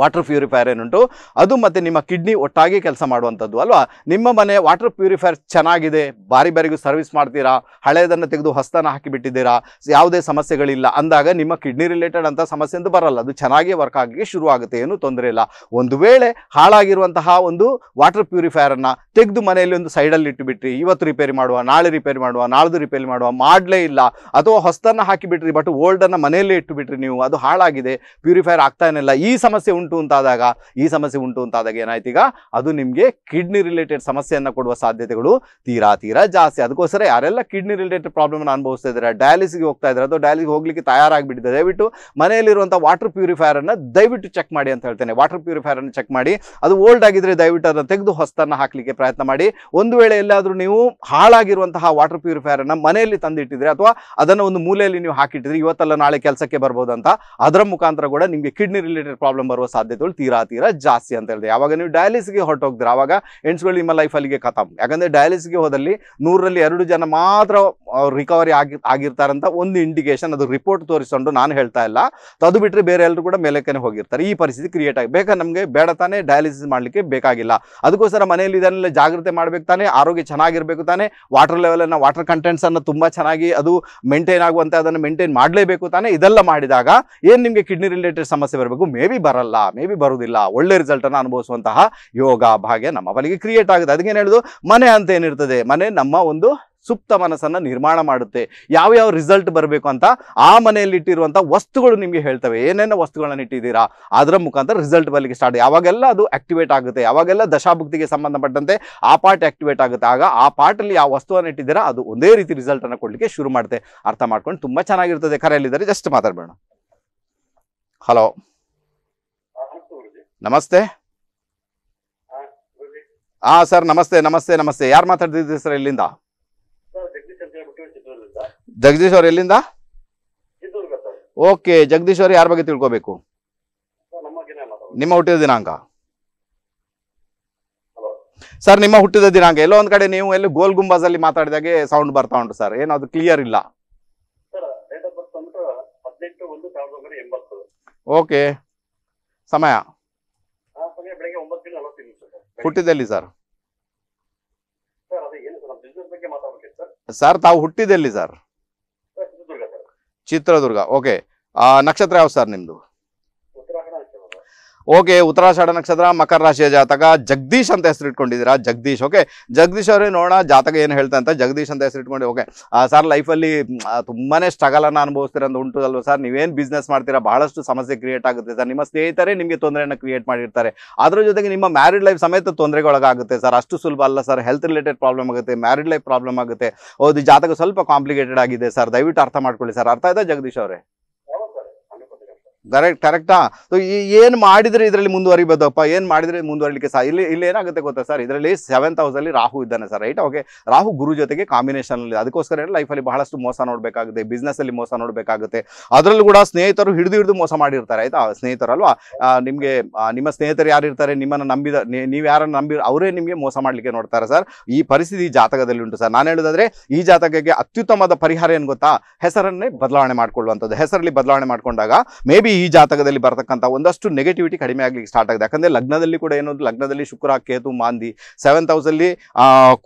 ವಾಟರ್ ಪ್ಯೂರಿಫೈಯರ್ ಏನುಂಟು ಅದು ಮತ್ತೆ ನಿಮ್ಮ ಕಿಡ್ನಿ ಒಟ್ಟಾಗಿ ಕೆಲಸ ಮಾಡುವಂಥದ್ದು ಅಲ್ವಾ ನಿಮ್ಮ ಮನೆ ವಾಟರ್ ಪ್ಯೂರಿಫೈಯರ್ ಚೆನ್ನಾಗಿದೆ ಬಾರಿ ಬಾರಿಗೂ ಸರ್ವಿಸ್ ಮಾಡ್ತೀರಾ ಹಳೆಯದನ್ನು ತೆಗೆದು ಹೊಸದನ್ನು ಹಾಕಿಬಿಟ್ಟಿದ್ದೀರಾ ಯಾವುದೇ ಸಮಸ್ಯೆಗಳಿಲ್ಲ ಅಂದಾಗ ನಿಮ್ಮ ಕಿಡ್ನಿ ರಿಲೇಟೆಡ್ ಅಂತ ಸಮಸ್ಯೆ ಎಂದು ಬರಲ್ಲ ಅದು ಚೆನ್ನಾಗಿ ವರ್ಕ್ ಶುರು ಆಗುತ್ತೆ ಏನೂ ತೊಂದರೆ ಇಲ್ಲ ಒಂದು ವೇಳೆ ಹಾಳಾಗಿರುವಂತಹ ಒಂದು ವಾಟರ್ ಪ್ಯೂರಿಫೈಯರನ್ನು ತೆಗೆದು ಮನೆಯಲ್ಲಿ ಒಂದು ಸೈಡಲ್ಲಿ ಇಟ್ಟುಬಿಟ್ರಿ ಇವತ್ತು ರಿಪೇರಿ ಮಾಡುವ ನಾಳೆ ರಿಪೇರಿ ಮಾಡುವ ನಾಳ್ದು ರಿಪೇರಿ ಮಾಡುವ ಮಾಡಲೇ ಇಲ್ಲ ಅಥವಾ ಹೊಸ್ತನ್ನು ಹಾಕಿಬಿಟ್ರಿ ಬಟ್ ಓಲ್ಡನ್ನು ಮನೆಯಲ್ಲೇ ಇಟ್ಟುಬಿಟ್ರಿ ನೀವು ಅದು ಹಾಳಾಗಿದೆ ಪ್ಯೂರಿಫೈಯರ್ ಇಲ್ಲ ಈ ಸಮಸ್ಯೆ ಉಂಟು ಅಂತಾದಾಗ ಈ ಸಮಸ್ಯೆ ಉಂಟು ಅಂತಾದಾಗ ಏನಾಯ್ತು ಈಗ ಅದು ನಿಮಗೆ ಕಿಡ್ನಿ ರಿಲೇಟೆಡ್ ಸಮಸ್ಯೆಯನ್ನು ಕೊಡುವ ಸಾಧ್ಯತೆಗಳು ತೀರಾ ತೀರಾ ಜಾಸ್ತಿ ಅದಕ್ಕೋಸ್ಕರ ಯಾರೆಲ್ಲ ಕಿಡ್ನಿ ರಿಲೇಟೆಡ್ ಪ್ರಾಬ್ಲಮ್ನ ಅನುಭವಿಸ್ತಾ ಇದ್ದಾರೆ ಡಯಾಲಿಸಿಗೆ ಹೋಗ್ತಾ ಇದ್ದಾರೆ ಅಥವಾ ಡಯಾಲಿಸ್ ಹೋಗ್ಲಿಕ್ಕೆ ತಯಾರಾಗಿಬಿಟ್ಟಿದೆ ದಯವಿಟ್ಟು ಮನೆಯಲ್ಲಿರುವಂಥ ವಾಟರ್ ಪ್ಯೂರಿಫೈಯರನ್ನು ದಯವಿಟ್ಟು ಚೆಕ್ ಮಾಡಿ ಅಂತ ಹೇಳ್ತೇನೆ ವಾಟರ್ ಪ್ಯೂರಿಫೈಯರನ್ನು ಚೆಕ್ ಮಾಡಿ ಅದು ಓಲ್ಡ್ ಆಗಿದ್ರೆ ದಯವಿಟ್ಟು ಅದನ್ನು ತೆಗೆದು ಹೊಸ್ತನ್ನು ಹಾಕಲಿಕ್ಕೆ ಪ್ರಯತ್ನ ಮಾಡಿ ಒಂದು ವೇಳೆ ಎಲ್ಲಾದರೂ ನೀವು ಹಾಳಾಗಿರುವಂತಹ ವಾಟರ್ ಪ್ಯೂರಿಫೈಯರನ್ನು ಮನೆಯಲ್ಲಿ ತಂದಿಟ್ಟಿದ್ರೆ ಅಥವಾ ಅದನ್ನು ಒಂದು ಮೂಲೆಯಲ್ಲಿ ನೀವು ಹಾಕಿಟ್ಟಿದ್ರೆ ಇವತ್ತಲ್ಲ ನಾಳೆ ಕೆಲಸಕ್ಕೆ ಬರ್ಬೋದಂತ ಅದರ ಮುಖಾಂತರ ಕೂಡ ನಿಮಗೆ ಕಿಡ್ನಿ ರಿಲೇಟೆಡ್ ಪ್ರಾಬ್ಲಮ್ ಬರುವ ಸಾಧ್ಯತೆಗಳು ತೀರಾ ತೀರಾ ಜಾಸ್ತಿ ಅಂತ ಹೇಳಿದೆ ಯಾವಾಗ ನೀವು ಡಯಾಲಿಸ್ಗೆ ಹೊರಟೋಗ್ತೀರ ಆವಾಗ ಹೆಣ್ಸುಗಳು ನಿಮ್ಮ ಲೈಫಲ್ಲಿಗೆ ಕತಮ್ ಯಾಕಂದರೆ ಡಯಾಲಿಸ್ಗೆ ಹೋದಲ್ಲಿ ನೂರರಲ್ಲಿ ಎರಡು ಜನ ಮಾತ್ರ ರಿಕವರಿ ಆಗಿ ಆಗಿರ್ತಾರಂತ ಒಂದು ಇಂಡಿಕೇಶನ್ ಅದು ರಿಪೋರ್ಟ್ ತೋರಿಸ್ಕೊಂಡು ನಾನು ಹೇಳ್ತಾ ಇಲ್ಲ ಅದು ಬಿಟ್ಟರೆ ಬೇರೆ ಎಲ್ಲರೂ ಕೂಡ ಮೇಲೆಕ್ಕೆ ಹೋಗಿರ್ತಾರೆ ಈ ಪರಿಸ್ಥಿತಿ ಕ್ರಿಯೇಟ್ ಆಗಿ ಬೇಕಾ ನಮಗೆ ಬೇಡ ತಾನೇ ಡಯಾಲಿಸಿಸ್ ಮಾಡಲಿಕ್ಕೆ ಬೇಕಾಗಿಲ್ಲ ಅದಕ್ಕೋಸ್ಕರ ಮನೆಯಲ್ಲಿ ಇದನ್ನೆಲ್ಲ ಜಾಗ್ರತೆ ಮಾಡಬೇಕು ತಾನೇ ಆರೋಗ್ಯ ಚೆನ್ನಾಗಿರಬೇಕು ತಾನೇ ವಾಟರ್ ಲೆವೆಲನ್ನು ವಾಟರ್ ಕಂಟೆಂಟ್ಸನ್ನು ತುಂಬ ಚೆನ್ನಾಗಿ ಅದು ಮೇಂಟೈನ್ ಆಗುವಂತೆ ಅದನ್ನು ಮೇಂಟೈನ್ ಮಾಡಲೇಬೇಕು ತಾನೇ ಇದೆಲ್ಲ ಮಾಡಿದಾಗ ಏನು ನಿಮಗೆ ಕಿಡ್ನಿ ರಿಲೇಟೆಡ್ ಸಮಸ್ಯೆ ಬರಬೇಕು ಮೇ ಬಿ ಬರಲ್ಲ ಮೇ ಬಿ ಬರುವುದಿಲ್ಲ ಒಳ್ಳೆ ಅನ್ನು ಅನುಭವಿಸುವಂತಹ ಯೋಗ ಭಾಗ್ಯ ನಮ್ಮ ಬಳಿಗೆ ಕ್ರಿಯೇಟ್ ಆಗುತ್ತೆ ಅದಕ್ಕೆ ಹೇಳೋದು ಮನೆ ಅಂತ ಏನಿರ್ತದೆ ಮನೆ ನಮ್ಮ ಒಂದು ಸುಪ್ತ ಮನಸ್ಸನ್ನು ನಿರ್ಮಾಣ ಮಾಡುತ್ತೆ ಯಾವ ಯಾವ ರಿಸಲ್ಟ್ ಬರಬೇಕು ಅಂತ ಆ ಮನೆಯಲ್ಲಿ ಇಟ್ಟಿರುವಂತಹ ವಸ್ತುಗಳು ನಿಮಗೆ ಹೇಳ್ತವೆ ಏನೇನೋ ವಸ್ತುಗಳನ್ನು ಇಟ್ಟಿದ್ದೀರಾ ಅದರ ಮುಖಾಂತರ ರಿಸಲ್ಟ್ ಬರಲಿಕ್ಕೆ ಸ್ಟಾರ್ಟ್ ಯಾವಾಗೆಲ್ಲ ಅದು ಆಕ್ಟಿವೇಟ್ ಆಗುತ್ತೆ ಯಾವಾಗೆಲ್ಲ ದಶಾಭುಕ್ತಿಗೆ ಸಂಬಂಧಪಟ್ಟಂತೆ ಆ ಪಾರ್ಟ್ ಆಕ್ಟಿವೇಟ್ ಆಗುತ್ತೆ ಆಗ ಆ ಪಾರ್ಟಲ್ಲಿ ಯಾವ ವಸ್ತುವನ್ನು ಇಟ್ಟಿದ್ದೀರಾ ಅದು ಒಂದೇ ರೀತಿ ಅನ್ನು ಕೊಡ್ಲಿಕ್ಕೆ ಶುರು ಮಾಡುತ್ತೆ ಅರ್ಥ ಮಾಡ್ಕೊಂಡು ತುಂಬಾ ಚೆನ್ನಾಗಿರ್ತದೆ ಕರೆಯಲ್ಲಿದ್ದಾರೆ ಜಸ್ಟ್ ಮಾತಾಡಬೇಡ ಹಲೋ ನಮಸ್ತೆ ಹಾ ಸರ್ ನಮಸ್ತೆ ನಮಸ್ತೆ ನಮಸ್ತೆ ಯಾರು ಮಾತಾಡ್ತಿದ್ದೀರಿ ಸರ್ ಇಲ್ಲಿಂದ ಜಗದೀಶ್ ಅವ್ರ ಎಲ್ಲಿಂದ ಓಕೆ ಜಗದೀಶ್ ಅವ್ರ ಯಾರ ಬಗ್ಗೆ ತಿಳ್ಕೋಬೇಕು ನಿಮ್ಮ ಹುಟ್ಟಿದ ದಿನಾಂಕ ಸರ್ ನಿಮ್ಮ ಹುಟ್ಟಿದ ದಿನಾಂಕ ಎಲ್ಲೋ ಒಂದ್ ಕಡೆ ನೀವು ಎಲ್ಲಿ ಗೋಲ್ ಅಲ್ಲಿ ಮಾತಾಡಿದಾಗೆ ಸೌಂಡ್ ಬರ್ತಾ ಉಂಟು ಸರ್ ಅದು ಕ್ಲಿಯರ್ ಇಲ್ಲ ಓಕೆ ಸಮಯ ಹುಟ್ಟಿದೆಲ್ಲಿ ಸರ್ ಸರ್ ತಾವು ಹುಟ್ಟಿದೆಲ್ಲಿ ಸರ್ ಚಿತ್ರದುರ್ಗ ಓಕೆ ನಕ್ಷತ್ರ ಯಾವ್ದು ಸರ್ ನಿಮ್ದು ಓಕೆ ಉತ್ತರಾಷಾಢ ನಕ್ಷತ್ರ ಮಕರ ರಾಶಿಯ ಜಾತಕ ಜಗದೀಶ್ ಅಂತ ಹೆಸರು ಇಟ್ಕೊಂಡಿದ್ದೀರಾ ಜಗದೀಶ್ ಓಕೆ ಜಗದೀಶ್ ಅವರೇ ನೋಡೋಣ ಜಾತಕ ಏನು ಹೇಳ್ತಾ ಅಂತ ಜಗದೀಶ್ ಅಂತ ಹೆಸರು ಇಟ್ಕೊಂಡು ಓಕೆ ಸರ್ ಲೈಫಲ್ಲಿ ತುಂಬಾ ಸ್ಟ್ರಗಲನ್ನು ಅನುಭವಿಸ್ತೀರ ಅಂತ ಉಂಟು ಅಲ್ವಾ ಸರ್ ನೀವೇನು ಬಿಸ್ನೆಸ್ ಮಾಡ್ತೀರಾ ಬಹಳಷ್ಟು ಸಮಸ್ಯೆ ಕ್ರಿಯೇಟ್ ಆಗುತ್ತೆ ಸರ್ ನಿಮ್ಮ ಸ್ನೇಹಿತರೇ ನಿಮಗೆ ತೊಂದರೆಯನ್ನು ಕ್ರಿಯೇಟ್ ಮಾಡಿರ್ತಾರೆ ಅದರ ಜೊತೆಗೆ ನಿಮ್ಮ ಮ್ಯಾರಿಡ್ ಲೈಫ್ ಸಮೇತ ತೊಂದರೆಗೊಳಗಾಗುತ್ತೆ ಸರ್ ಅಷ್ಟು ಸುಲಭ ಅಲ್ಲ ಸರ್ ಹೆಲ್ತ್ ರಿಲೇಟೆಡ್ ಪ್ರಾಬ್ಲಮ್ ಆಗುತ್ತೆ ಮ್ಯಾರಿಡ್ ಲೈಫ್ ಪ್ರಾಬ್ಲಮ್ ಆಗುತ್ತೆ ಹೌದು ಜಾತಕ ಸ್ವಲ್ಪ ಕಾಂಪ್ಲಿಕೇಟೆಡ್ ಆಗಿದೆ ಸರ್ ದಯವಿಟ್ಟು ಅರ್ಥ ಮಾಡ್ಕೊಳ್ಳಿ ಸರ್ ಅರ್ಥ ಆಯ್ತಾ ಜಗದೀಶ್ ಅವರೇ ಕರೆಕ್ಟ್ ಕರೆಕ್ಟಾ ಸೊ ಏನು ಮಾಡಿದರೆ ಇದರಲ್ಲಿ ಮುಂದುವರಿಬೋದಪ್ಪ ಏನು ಮಾಡಿದರೆ ಮುಂದುವರಿಲಿಕ್ಕೆ ಸಹ ಇಲ್ಲಿ ಇಲ್ಲಿ ಏನಾಗುತ್ತೆ ಗೊತ್ತಾ ಸರ್ ಇದರಲ್ಲಿ ಸೆವೆಂತ್ ಹೌಸಲ್ಲಿ ರಾಹು ಇದ್ದಾನೆ sir right okay Rahu Guru ಜೊತೆಗೆ ಕಾಂಬಿನೇಷನಲ್ಲಿ ಅದಕ್ಕೋಸ್ಕರ ಲೈಫಲ್ಲಿ ಬಹಳಷ್ಟು ಮೋಸ ನೋಡಬೇಕಾಗುತ್ತೆ ಬಿಸ್ನೆಸ್ಸಲ್ಲಿ ಮೋಸ ನೋಡಬೇಕಾಗುತ್ತೆ ಅದರಲ್ಲೂ ಕೂಡ ಸ್ನೇಹಿತರು ಹಿಡಿದು ಹಿಡಿದು ಮೋಸ ಮಾಡಿರ್ತಾರೆ ಆಯಿತಾ ಸ್ನೇಹಿತರಲ್ವಾ ನಿಮಗೆ ನಿಮ್ಮ ಸ್ನೇಹಿತರು ಯಾರು ಇರ್ತಾರೆ ನಿಮ್ಮನ್ನು ನಂಬಿದ ನೀವು ಯಾರನ್ನು ನಂಬಿ ಅವರೇ ನಿಮಗೆ ಮೋಸ ಮಾಡಲಿಕ್ಕೆ ನೋಡ್ತಾರೆ ಸರ್ ಈ ಪರಿಸ್ಥಿತಿ ಜಾತಕದಲ್ಲಿ ಉಂಟು ಸರ್ ನಾನು ಹೇಳೋದಾದರೆ ಈ ಜಾತಕಕ್ಕೆ ಅತ್ಯುತ್ತಮವಾದ ಪರಿಹಾರ ಏನು ಗೊತ್ತಾ ಹೆಸರನ್ನೇ ಬದಲಾವಣೆ ಮಾಡ್ಕೊಳ್ಳುವಂತದ್ದು ಹೆಸರಲ್ಲಿ ಬದಲಾವಣೆ ಮಾಡಿಕೊಂಡಾಗ ಮೇ ಬಿ ಈ ಜಾತಕದಲ್ಲಿ ಬರ್ತಕ್ಕಂಥ ಒಂದಷ್ಟು ನೆಗೆಟಿವಿಟಿ ಕಡಿಮೆ ಆಗಲಿಕ್ಕೆ ಸ್ಟಾರ್ಟ್ ಆಗಿದೆ ಯಾಕಂದ್ರೆ ಲಗ್ನದಲ್ಲಿ ಕೂಡ ಏನೊಂದು ಲಗ್ನದಲ್ಲಿ ಶುಕ್ರ ಕೇತು ಮಾಂದಿ ಸೆವೆಂತ್ ಹೌಸಲ್ಲಿ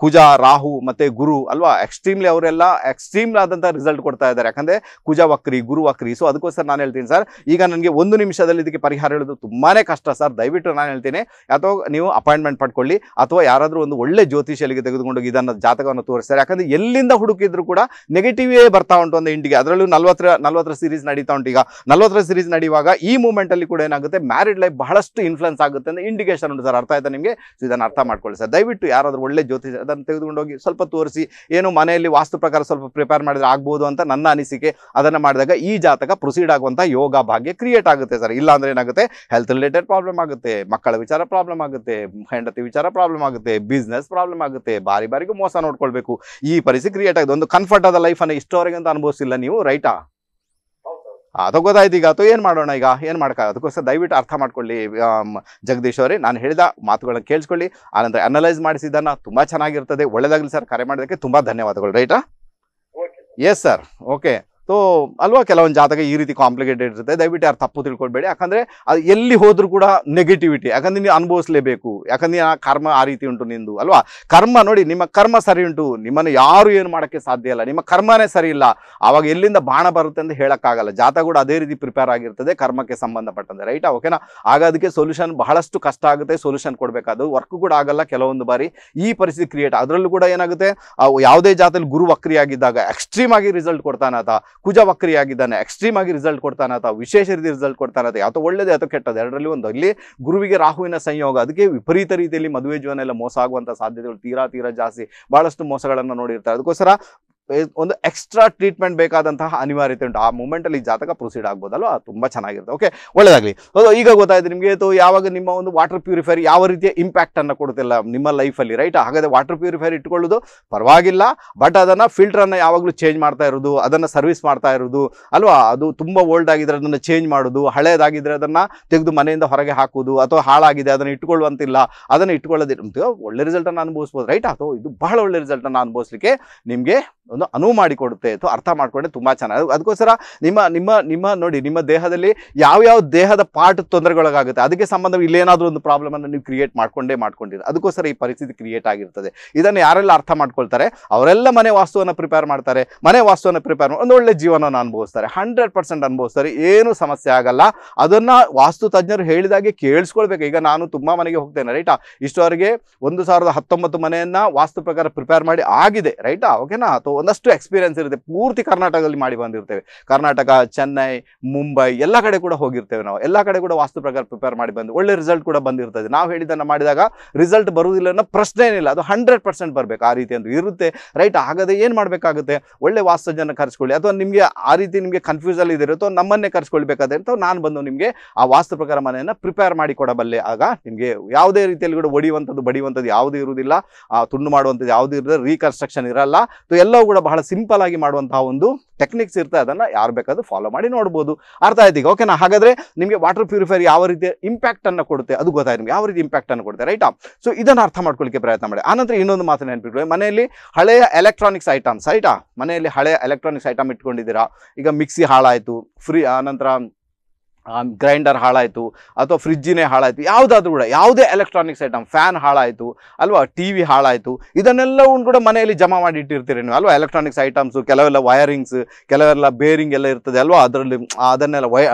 ಕುಜ ರಾಹು ಮತ್ತು ಗುರು ಅಲ್ವಾ ಎಕ್ಸ್ಟ್ರೀಮ್ಲಿ ಅವರೆಲ್ಲ ಎಕ್ಸ್ಟ್ರೀಮ್ಲಿ ಆದಂಥ ರಿಸಲ್ಟ್ ಕೊಡ್ತಾ ಇದ್ದಾರೆ ಯಾಕಂದರೆ ಕುಜ ವಕ್ರಿ ಗುರು ವಕ್ರಿ ಸೊ ಅದಕ್ಕೋಸ್ಕರ ನಾನು ಹೇಳ್ತೀನಿ ಸರ್ ಈಗ ನನಗೆ ಒಂದು ನಿಮಿಷದಲ್ಲಿ ಇದಕ್ಕೆ ಪರಿಹಾರ ಹೇಳೋದು ತುಂಬಾ ಕಷ್ಟ ಸರ್ ದಯವಿಟ್ಟು ನಾನು ಹೇಳ್ತೀನಿ ಅಥವಾ ನೀವು ಅಪಾಯಿಂಟ್ಮೆಂಟ್ ಪಡ್ಕೊಳ್ಳಿ ಅಥವಾ ಯಾರಾದರೂ ಒಂದು ಒಳ್ಳೆ ಜ್ಯೋತಿಷಿಯಲ್ಲಿಗೆ ತೆಗೆದುಕೊಂಡು ಇದನ್ನು ಜಾತಕವನ್ನು ತೋರಿಸ್ತಾರೆ ಯಾಕಂದರೆ ಎಲ್ಲಿಂದ ಹುಡುಕಿದ್ರು ಕೂಡ ನೆಗೆಟಿವೇ ಬರ್ತಾ ಉಂಟು ಒಂದು ಇಂಡಿಗೆ ಅದರಲ್ಲೂ ನಲ್ವತ್ತರ ನಲ್ವತ್ತರ ಸೀರೀಸ್ ನಡೀತಾ ಉಂಟು ಈಗ ನಲವತ್ತರ ಸೀರೀಸ್ ನಡೆಯುವಾಗ ಈ ಮೂಮೆಂಟ್ ಅಲ್ಲಿ ಕೂಡ ಏನಾಗುತ್ತೆ ಮ್ಯಾರಿಡ್ ಲೈಫ್ ಬಹಳಷ್ಟು ಇನ್ಫ್ಲುಯೆನ್ಸ್ ಆಗುತ್ತೆ ಅಂತ ಇಂಡಿಕೇಶನ್ ಉಂಟು ಸರ್ ಅರ್ಥ ಆಯ್ತಾ ನಿಮಗೆ ಸೊ ಇದನ್ನು ಅರ್ಥ ಮಾಡ್ಕೊಳ್ಳಿ ಸರ್ ದಯವಿಟ್ಟು ಯಾರಾದರೂ ಒಳ್ಳೆ ಜ್ಯೋತಿಷ ಅದನ್ನು ತೆಗೆದುಕೊಂಡು ಹೋಗಿ ಸ್ವಲ್ಪ ತೋರಿಸಿ ಏನು ಮನೆಯಲ್ಲಿ ವಾಸ್ತು ಪ್ರಕಾರ ಸ್ವಲ್ಪ ಪ್ರಿಪೇರ್ ಮಾಡಿದ್ರೆ ಆಗ್ಬೋದು ಅಂತ ನನ್ನ ಅನಿಸಿಕೆ ಅದನ್ನು ಮಾಡಿದಾಗ ಈ ಜಾತಕ ಪ್ರೊಸೀಡ್ ಆಗುವಂಥ ಯೋಗ ಭಾಗ್ಯ ಕ್ರಿಯೇಟ್ ಆಗುತ್ತೆ ಸರ್ ಇಲ್ಲ ಏನಾಗುತ್ತೆ ಹೆಲ್ತ್ ರಿಲೇಟೆಡ್ ಪ್ರಾಬ್ಲಮ್ ಆಗುತ್ತೆ ಮಕ್ಕಳ ವಿಚಾರ ಪ್ರಾಬ್ಲಮ್ ಆಗುತ್ತೆ ಹೆಂಡತಿ ವಿಚಾರ ಪ್ರಾಬ್ಲಮ್ ಆಗುತ್ತೆ ಬಿಸ್ನೆಸ್ ಪ್ರಾಬ್ಲಮ್ ಆಗುತ್ತೆ ಬಾರಿ ಬಾರಿಗೂ ಮೋಸ ನೋಡ್ಕೊಳ್ಬೇಕು ಈ ಪರಿಸ್ಥಿತಿ ಕ್ರಿಯೇಟ್ ಆಗಿದೆ ಒಂದು ಕನ್ಫರ್ಟ್ ಆದ ಲೈಫನ್ನು ಇಷ್ಟವರೆಗೆ ಅಂತ ಅನುಭವಿಸಿಲ್ಲ ನೀವು ರೈಟಾ ಅದು ಇದೀಗ ಅಥವಾ ಏನು ಮಾಡೋಣ ಈಗ ಏನು ಮಾಡೋಕ್ಕಾಗ ಅದಕ್ಕೋಸ್ಕರ ದಯವಿಟ್ಟು ಅರ್ಥ ಮಾಡ್ಕೊಳ್ಳಿ ಜಗದೀಶ್ ಅವರೇ ನಾನು ಹೇಳಿದ ಮಾತುಗಳನ್ನು ಕೇಳಿಸ್ಕೊಳ್ಳಿ ಆನಂತರ ಅನಲೈಸ್ ಮಾಡಿಸಿದ್ದನ್ನು ತುಂಬ ಚೆನ್ನಾಗಿರ್ತದೆ ಒಳ್ಳೆಯದಾಗಲಿ ಸರ್ ಕರೆ ಮಾಡೋದಕ್ಕೆ ತುಂಬ ಧನ್ಯವಾದಗಳು ರೈಟಾ ಎಸ್ ಸರ್ ಓಕೆ ಸೊ ಅಲ್ವಾ ಕೆಲವೊಂದು ಜಾತಕ ಈ ರೀತಿ ಕಾಂಪ್ಲಿಕೇಟೆಡ್ ಇರುತ್ತೆ ದಯವಿಟ್ಟು ಯಾರು ತಪ್ಪು ತಿಳ್ಕೊಳ್ಬೇಡಿ ಯಾಕಂದರೆ ಅದು ಎಲ್ಲಿ ಹೋದರೂ ಕೂಡ ನೆಗೆಟಿವಿಟಿ ಯಾಕಂದರೆ ನೀವು ಅನುಭವಿಸಲೇಬೇಕು ಯಾಕಂದರೆ ಆ ಕರ್ಮ ಆ ರೀತಿ ಉಂಟು ನಿಂದು ಅಲ್ವಾ ಕರ್ಮ ನೋಡಿ ನಿಮ್ಮ ಕರ್ಮ ಸರಿ ಉಂಟು ನಿಮ್ಮನ್ನು ಯಾರು ಏನು ಮಾಡೋಕ್ಕೆ ಸಾಧ್ಯ ಇಲ್ಲ ನಿಮ್ಮ ಕರ್ಮನೇ ಸರಿ ಇಲ್ಲ ಆವಾಗ ಎಲ್ಲಿಂದ ಬಾಣ ಬರುತ್ತೆ ಅಂತ ಹೇಳೋಕ್ಕಾಗಲ್ಲ ಜಾತ ಕೂಡ ಅದೇ ರೀತಿ ಪ್ರಿಪೇರ್ ಆಗಿರ್ತದೆ ಕರ್ಮಕ್ಕೆ ಸಂಬಂಧಪಟ್ಟಂತೆ ರೈಟಾ ಓಕೆನಾ ಆಗ ಅದಕ್ಕೆ ಸೊಲ್ಯೂಷನ್ ಬಹಳಷ್ಟು ಕಷ್ಟ ಆಗುತ್ತೆ ಸೊಲ್ಯೂಷನ್ ಕೊಡಬೇಕಾದ ವರ್ಕ್ ಕೂಡ ಆಗಲ್ಲ ಕೆಲವೊಂದು ಬಾರಿ ಈ ಪರಿಸ್ಥಿತಿ ಕ್ರಿಯೇಟ್ ಅದರಲ್ಲೂ ಕೂಡ ಏನಾಗುತ್ತೆ ಯಾವುದೇ ಜಾತಲ್ಲಿ ಗುರು ವಕ್ರಿಯಾಗಿದ್ದಾಗ ಎಕ್ಸ್ಟ್ರೀಮ್ ಆಗಿ ರಿಸಲ್ಟ್ ಕೊಡ್ತಾನೆ ಆತ ಕುಜ ವಕ್ರಿಯಾಗಿದ್ದಾನೆ ಎಕ್ಸ್ಟ್ರೀಮ್ ಆಗಿ ರಿಸಲ್ಟ್ ಕೊಡ್ತಾನೆ ಅಥವಾ ವಿಶೇಷ ರೀತಿ ರಿಸಲ್ಟ್ ಕೊಡ್ತಾನೆ ಅಥವಾ ಅಥವಾ ಅಥವಾ ಕೆಟ್ಟದ್ದು ಎರಡರಲ್ಲಿ ಒಂದು ಅಲ್ಲಿ ಗುರುವಿಗೆ ರಾಹುವಿನ ಸಂಯೋಗ ಅದಕ್ಕೆ ವಿಪರೀತ ರೀತಿಯಲ್ಲಿ ಮದುವೆ ಜೀವನ ಎಲ್ಲ ಮೋಸ ಆಗುವಂತ ಸಾಧ್ಯತೆಗಳು ತೀರಾ ತೀರಾ ಜಾಸ್ತಿ ಬಹಳಷ್ಟು ಮೋಸಗಳನ್ನು ನೋಡಿರ್ತಾರೆ ಅದಕ್ಕೋಸ್ಕರ ಒಂದು ಎಕ್ಸ್ಟ್ರಾ ಟ್ರೀಟ್ಮೆಂಟ್ ಬೇಕಾದಂತಹ ಅನಿವಾರ್ಯತೆ ಉಂಟು ಆ ಮೂಮೆಂಟಲ್ಲಿ ಜಾತಕ ಪ್ರೊಸೀಡ್ ಆಗ್ಬೋದಲ್ವಾ ತುಂಬ ಚೆನ್ನಾಗಿರುತ್ತೆ ಓಕೆ ಒಳ್ಳೆಯದಾಗಲಿ ಅದು ಈಗ ಗೊತ್ತಾಯಿತು ನಿಮಗೆ ಇದು ಯಾವಾಗ ನಿಮ್ಮ ಒಂದು ವಾಟರ್ ಪ್ಯೂರಿಫೈರ್ ಯಾವ ರೀತಿಯ ಇಂಪ್ಯಾಕ್ಟನ್ನು ಕೊಡುತ್ತಿಲ್ಲ ನಿಮ್ಮ ಲೈಫಲ್ಲಿ ರೈಟ್ ಹಾಗಾದರೆ ವಾಟರ್ ಪ್ಯೂರಿಫೈರ್ ಇಟ್ಕೊಳ್ಳೋದು ಪರವಾಗಿಲ್ಲ ಬಟ್ ಅದನ್ನು ಫಿಲ್ಟ್ರನ್ನು ಯಾವಾಗಲೂ ಚೇಂಜ್ ಮಾಡ್ತಾ ಇರೋದು ಅದನ್ನು ಸರ್ವಿಸ್ ಮಾಡ್ತಾ ಇರೋದು ಅಲ್ವಾ ಅದು ತುಂಬ ಓಲ್ಡ್ ಆಗಿದ್ರೆ ಅದನ್ನು ಚೇಂಜ್ ಮಾಡೋದು ಹಳೆಯದಾಗಿದ್ದರೆ ಅದನ್ನು ತೆಗೆದು ಮನೆಯಿಂದ ಹೊರಗೆ ಹಾಕೋದು ಅಥವಾ ಹಾಳಾಗಿದೆ ಅದನ್ನು ಇಟ್ಕೊಳ್ಳುವಂತಿಲ್ಲ ಅದನ್ನು ಇಟ್ಕೊಳ್ಳೋದಿಲ್ಲ ಒಳ್ಳೆ ರಿಸಲ್ಟನ್ನು ಅನುಭವಿಸ್ಬೋದು ರೈಟ್ ಅಥವಾ ಇದು ಬಹಳ ಒಳ್ಳೆ ರಿಸಲ್ಟನ್ನು ಅನುಭವಿಸಲಿಕ್ಕೆ ನಿಮಗೆ ಒಂದು ಅನುವು ಮಾಡಿಕೊಡುತ್ತೆ ಅಥವಾ ಅರ್ಥ ಮಾಡಿಕೊಂಡ್ರೆ ತುಂಬ ಚೆನ್ನಾಗಿ ಅದಕ್ಕೋಸ್ಕರ ನಿಮ್ಮ ನಿಮ್ಮ ನಿಮ್ಮ ನೋಡಿ ನಿಮ್ಮ ದೇಹದಲ್ಲಿ ಯಾವ್ಯಾವ ದೇಹದ ಪಾರ್ಟ್ ತೊಂದರೆಗೊಳಗಾಗುತ್ತೆ ಅದಕ್ಕೆ ಸಂಬಂಧ ಇಲ್ಲೇನಾದರೂ ಒಂದು ಪ್ರಾಬ್ಲಮನ್ನು ನೀವು ಕ್ರಿಯೇಟ್ ಮಾಡ್ಕೊಂಡೇ ಮಾಡ್ಕೊಂಡಿರ ಅದಕ್ಕೋಸ್ಕರ ಈ ಪರಿಸ್ಥಿತಿ ಕ್ರಿಯೇಟ್ ಆಗಿರ್ತದೆ ಇದನ್ನು ಯಾರೆಲ್ಲ ಅರ್ಥ ಮಾಡ್ಕೊಳ್ತಾರೆ ಅವರೆಲ್ಲ ಮನೆ ವಾಸ್ತುವನ್ನು ಪ್ರಿಪೇರ್ ಮಾಡ್ತಾರೆ ಮನೆ ವಾಸ್ತುವನ್ನು ಪ್ರಿಪೇರ್ ಮಾಡಿ ಒಂದು ಒಳ್ಳೆ ಜೀವನವನ್ನು ಅನುಭವಿಸ್ತಾರೆ ಹಂಡ್ರೆಡ್ ಪರ್ಸೆಂಟ್ ಅನುಭವಿಸ್ತಾರೆ ಏನು ಸಮಸ್ಯೆ ಆಗಲ್ಲ ಅದನ್ನು ವಾಸ್ತು ತಜ್ಞರು ಹೇಳಿದಾಗೆ ಕೇಳಿಸ್ಕೊಳ್ಬೇಕು ಈಗ ನಾನು ತುಂಬ ಮನೆಗೆ ಹೋಗ್ತೇನೆ ರೈಟಾ ಇಷ್ಟವರೆಗೆ ಒಂದು ಸಾವಿರದ ಹತ್ತೊಂಬತ್ತು ಮನೆಯನ್ನು ವಾಸ್ತು ಪ್ರಕಾರ ಪ್ರಿಪೇರ್ ಮಾಡಿ ಆಗಿದೆ ರೈಟಾ ಓಕೆನಾ ಅಥವಾ ಒಂದಷ್ಟು ಎಕ್ಸ್ಪೀರಿಯನ್ಸ್ ಇರುತ್ತೆ ಪೂರ್ತಿ ಕರ್ನಾಟಕದಲ್ಲಿ ಮಾಡಿ ಬಂದಿರ್ತೇವೆ ಕರ್ನಾಟಕ ಚೆನ್ನೈ ಮುಂಬೈ ಎಲ್ಲ ಕಡೆ ಕೂಡ ಹೋಗಿರ್ತೇವೆ ನಾವು ಎಲ್ಲ ಕಡೆ ಕೂಡ ವಾಸ್ತು ಪ್ರಕಾರ ಪ್ರಿಪೇರ್ ಮಾಡಿ ಬಂದು ಒಳ್ಳೆ ರಿಸಲ್ಟ್ ಕೂಡ ಬಂದಿರ್ತದೆ ನಾವು ಹೇಳಿದ್ದನ್ನು ಮಾಡಿದಾಗ ರಿಸಲ್ಟ್ ಬರುವುದಿಲ್ಲ ಅನ್ನೋ ಪ್ರಶ್ನೆ ಏನಿಲ್ಲ ಅದು ಹಂಡ್ರೆಡ್ ಪರ್ಸೆಂಟ್ ಬರಬೇಕು ಆ ರೀತಿ ಅಂತ ಇರುತ್ತೆ ರೈಟ್ ಆಗದೆ ಏನು ಮಾಡಬೇಕಾಗುತ್ತೆ ಒಳ್ಳೆ ವಾಸ್ತು ಜನ ಕರೆಸ್ಕೊಳ್ಳಿ ಅಥವಾ ನಿಮಗೆ ಆ ರೀತಿ ನಿಮಗೆ ಕನ್ಫ್ಯೂಸಲ್ಲಿ ಇದಿರೋ ಅಥವಾ ನಮ್ಮನ್ನೇ ಕರೆಸ್ಕೊಳ್ಬೇಕಾದ್ರೆ ಅಂತ ನಾನು ಬಂದು ನಿಮಗೆ ಆ ವಾಸ್ತು ಪ್ರಕಾರ ಮನೆಯನ್ನು ಪ್ರಿಪೇರ್ ಮಾಡಿ ಕೊಡಬಲ್ಲೆ ಆಗ ನಿಮಗೆ ಯಾವುದೇ ರೀತಿಯಲ್ಲಿ ಕೂಡ ಒಡಿಯುವಂಥದ್ದು ಬಡಿಯುವಂಥದ್ದು ಯಾವುದೂ ಇರುವುದಿಲ್ಲ ತುಂಡು ಮಾಡುವಂಥದ್ದು ಯಾವುದೂ ಇರೋದಿಲ್ಲ ರೀಕನ್ಸ್ಟ್ರಕ್ಷನ್ ಇರಲ್ಲ ಎಲ್ಲ ಕೂಡ ಬಹಳ ಸಿಂಪಲ್ ಆಗಿ ಮಾಡುವಂತಹ ಒಂದು ಟೆಕ್ನಿಕ್ಸ್ ಇರ್ತಾ ಅದನ್ನ ಯಾರು ಬೇಕಾದ್ರೂ ಫಾಲೋ ಮಾಡಿ ನೋಡ್ಬೋದು ಅರ್ಥ ಆಯ್ತು ಈಗ ಓಕೆನಾ ಹಾಗಾದ್ರೆ ನಿಮಗೆ ವಾಟರ್ ಪ್ಯೂರಿಫೈರ್ ಯಾವ ರೀತಿ ಇಂಪ್ಯಾಕ್ಟ್ ಅನ್ನು ಕೊಡುತ್ತೆ ಅದು ಗೊತ್ತಾಯ್ತು ನಿಮ್ಗೆ ಯಾವ ರೀತಿ ಇಂಪ್ಯಾಕ್ಟ್ ಅನ್ನು ಕೊಡುತ್ತೆ ರೈಟಾ ಸೊ ಇದನ್ನು ಅರ್ಥ ಮಾಡ್ಕೊಳ್ಳಿಕ್ಕೆ ಪ್ರಯತ್ನ ಮಾಡಿ ಆನಂತರ ಇನ್ನೊಂದು ಮಾತು ನೆನ್ಪಿಟ್ಕೊಳ್ಳಿ ಮನೆಯಲ್ಲಿ ಹಳೆಯ ಎಲೆಕ್ಟ್ರಾನಿಕ್ಸ್ ಐಟಮ್ಸ್ ರೈಟಾ ಮನೆಯಲ್ಲಿ ಹಳೆಯ ಎಲೆಕ್ಟ್ರಾನಿಕ್ಸ್ ಐಟಮ್ ಇಟ್ಕೊಂಡಿದ್ದೀರಾ ಈಗ ಮಿಕ್ಸಿ ಹಾಳಾಯಿತು ಫ್ರೀ ಆನಂತರ ಗ್ರೈಂಡರ್ ಹಾಳಾಯಿತು ಅಥವಾ ಫ್ರಿಜ್ಜಿನೇ ಹಾಳಾಯಿತು ಯಾವುದಾದ್ರೂ ಕೂಡ ಯಾವುದೇ ಎಲೆಕ್ಟ್ರಾನಿಕ್ಸ್ ಐಟಮ್ ಫ್ಯಾನ್ ಹಾಳಾಯಿತು ಅಲ್ವಾ ಟಿ ವಿ ಹಾಳಾಯಿತು ಇದನ್ನೆಲ್ಲವನ್ನು ಕೂಡ ಮನೆಯಲ್ಲಿ ಜಮಾ ಮಾಡಿ ಇಟ್ಟಿರ್ತೀರಿ ನೀವು ಅಲ್ವಾ ಎಲೆಕ್ಟ್ರಾನಿಕ್ಸ್ ಐಟಮ್ಸು ಕೆಲವೆಲ್ಲ ವೈರಿಂಗ್ಸ್ ಕೆಲವೆಲ್ಲ ಬೇರಿಂಗ್ ಎಲ್ಲ ಇರ್ತದೆ ಅಲ್ವಾ ಅದರಲ್ಲಿ ಅದನ್ನೆಲ್ಲ ವೈ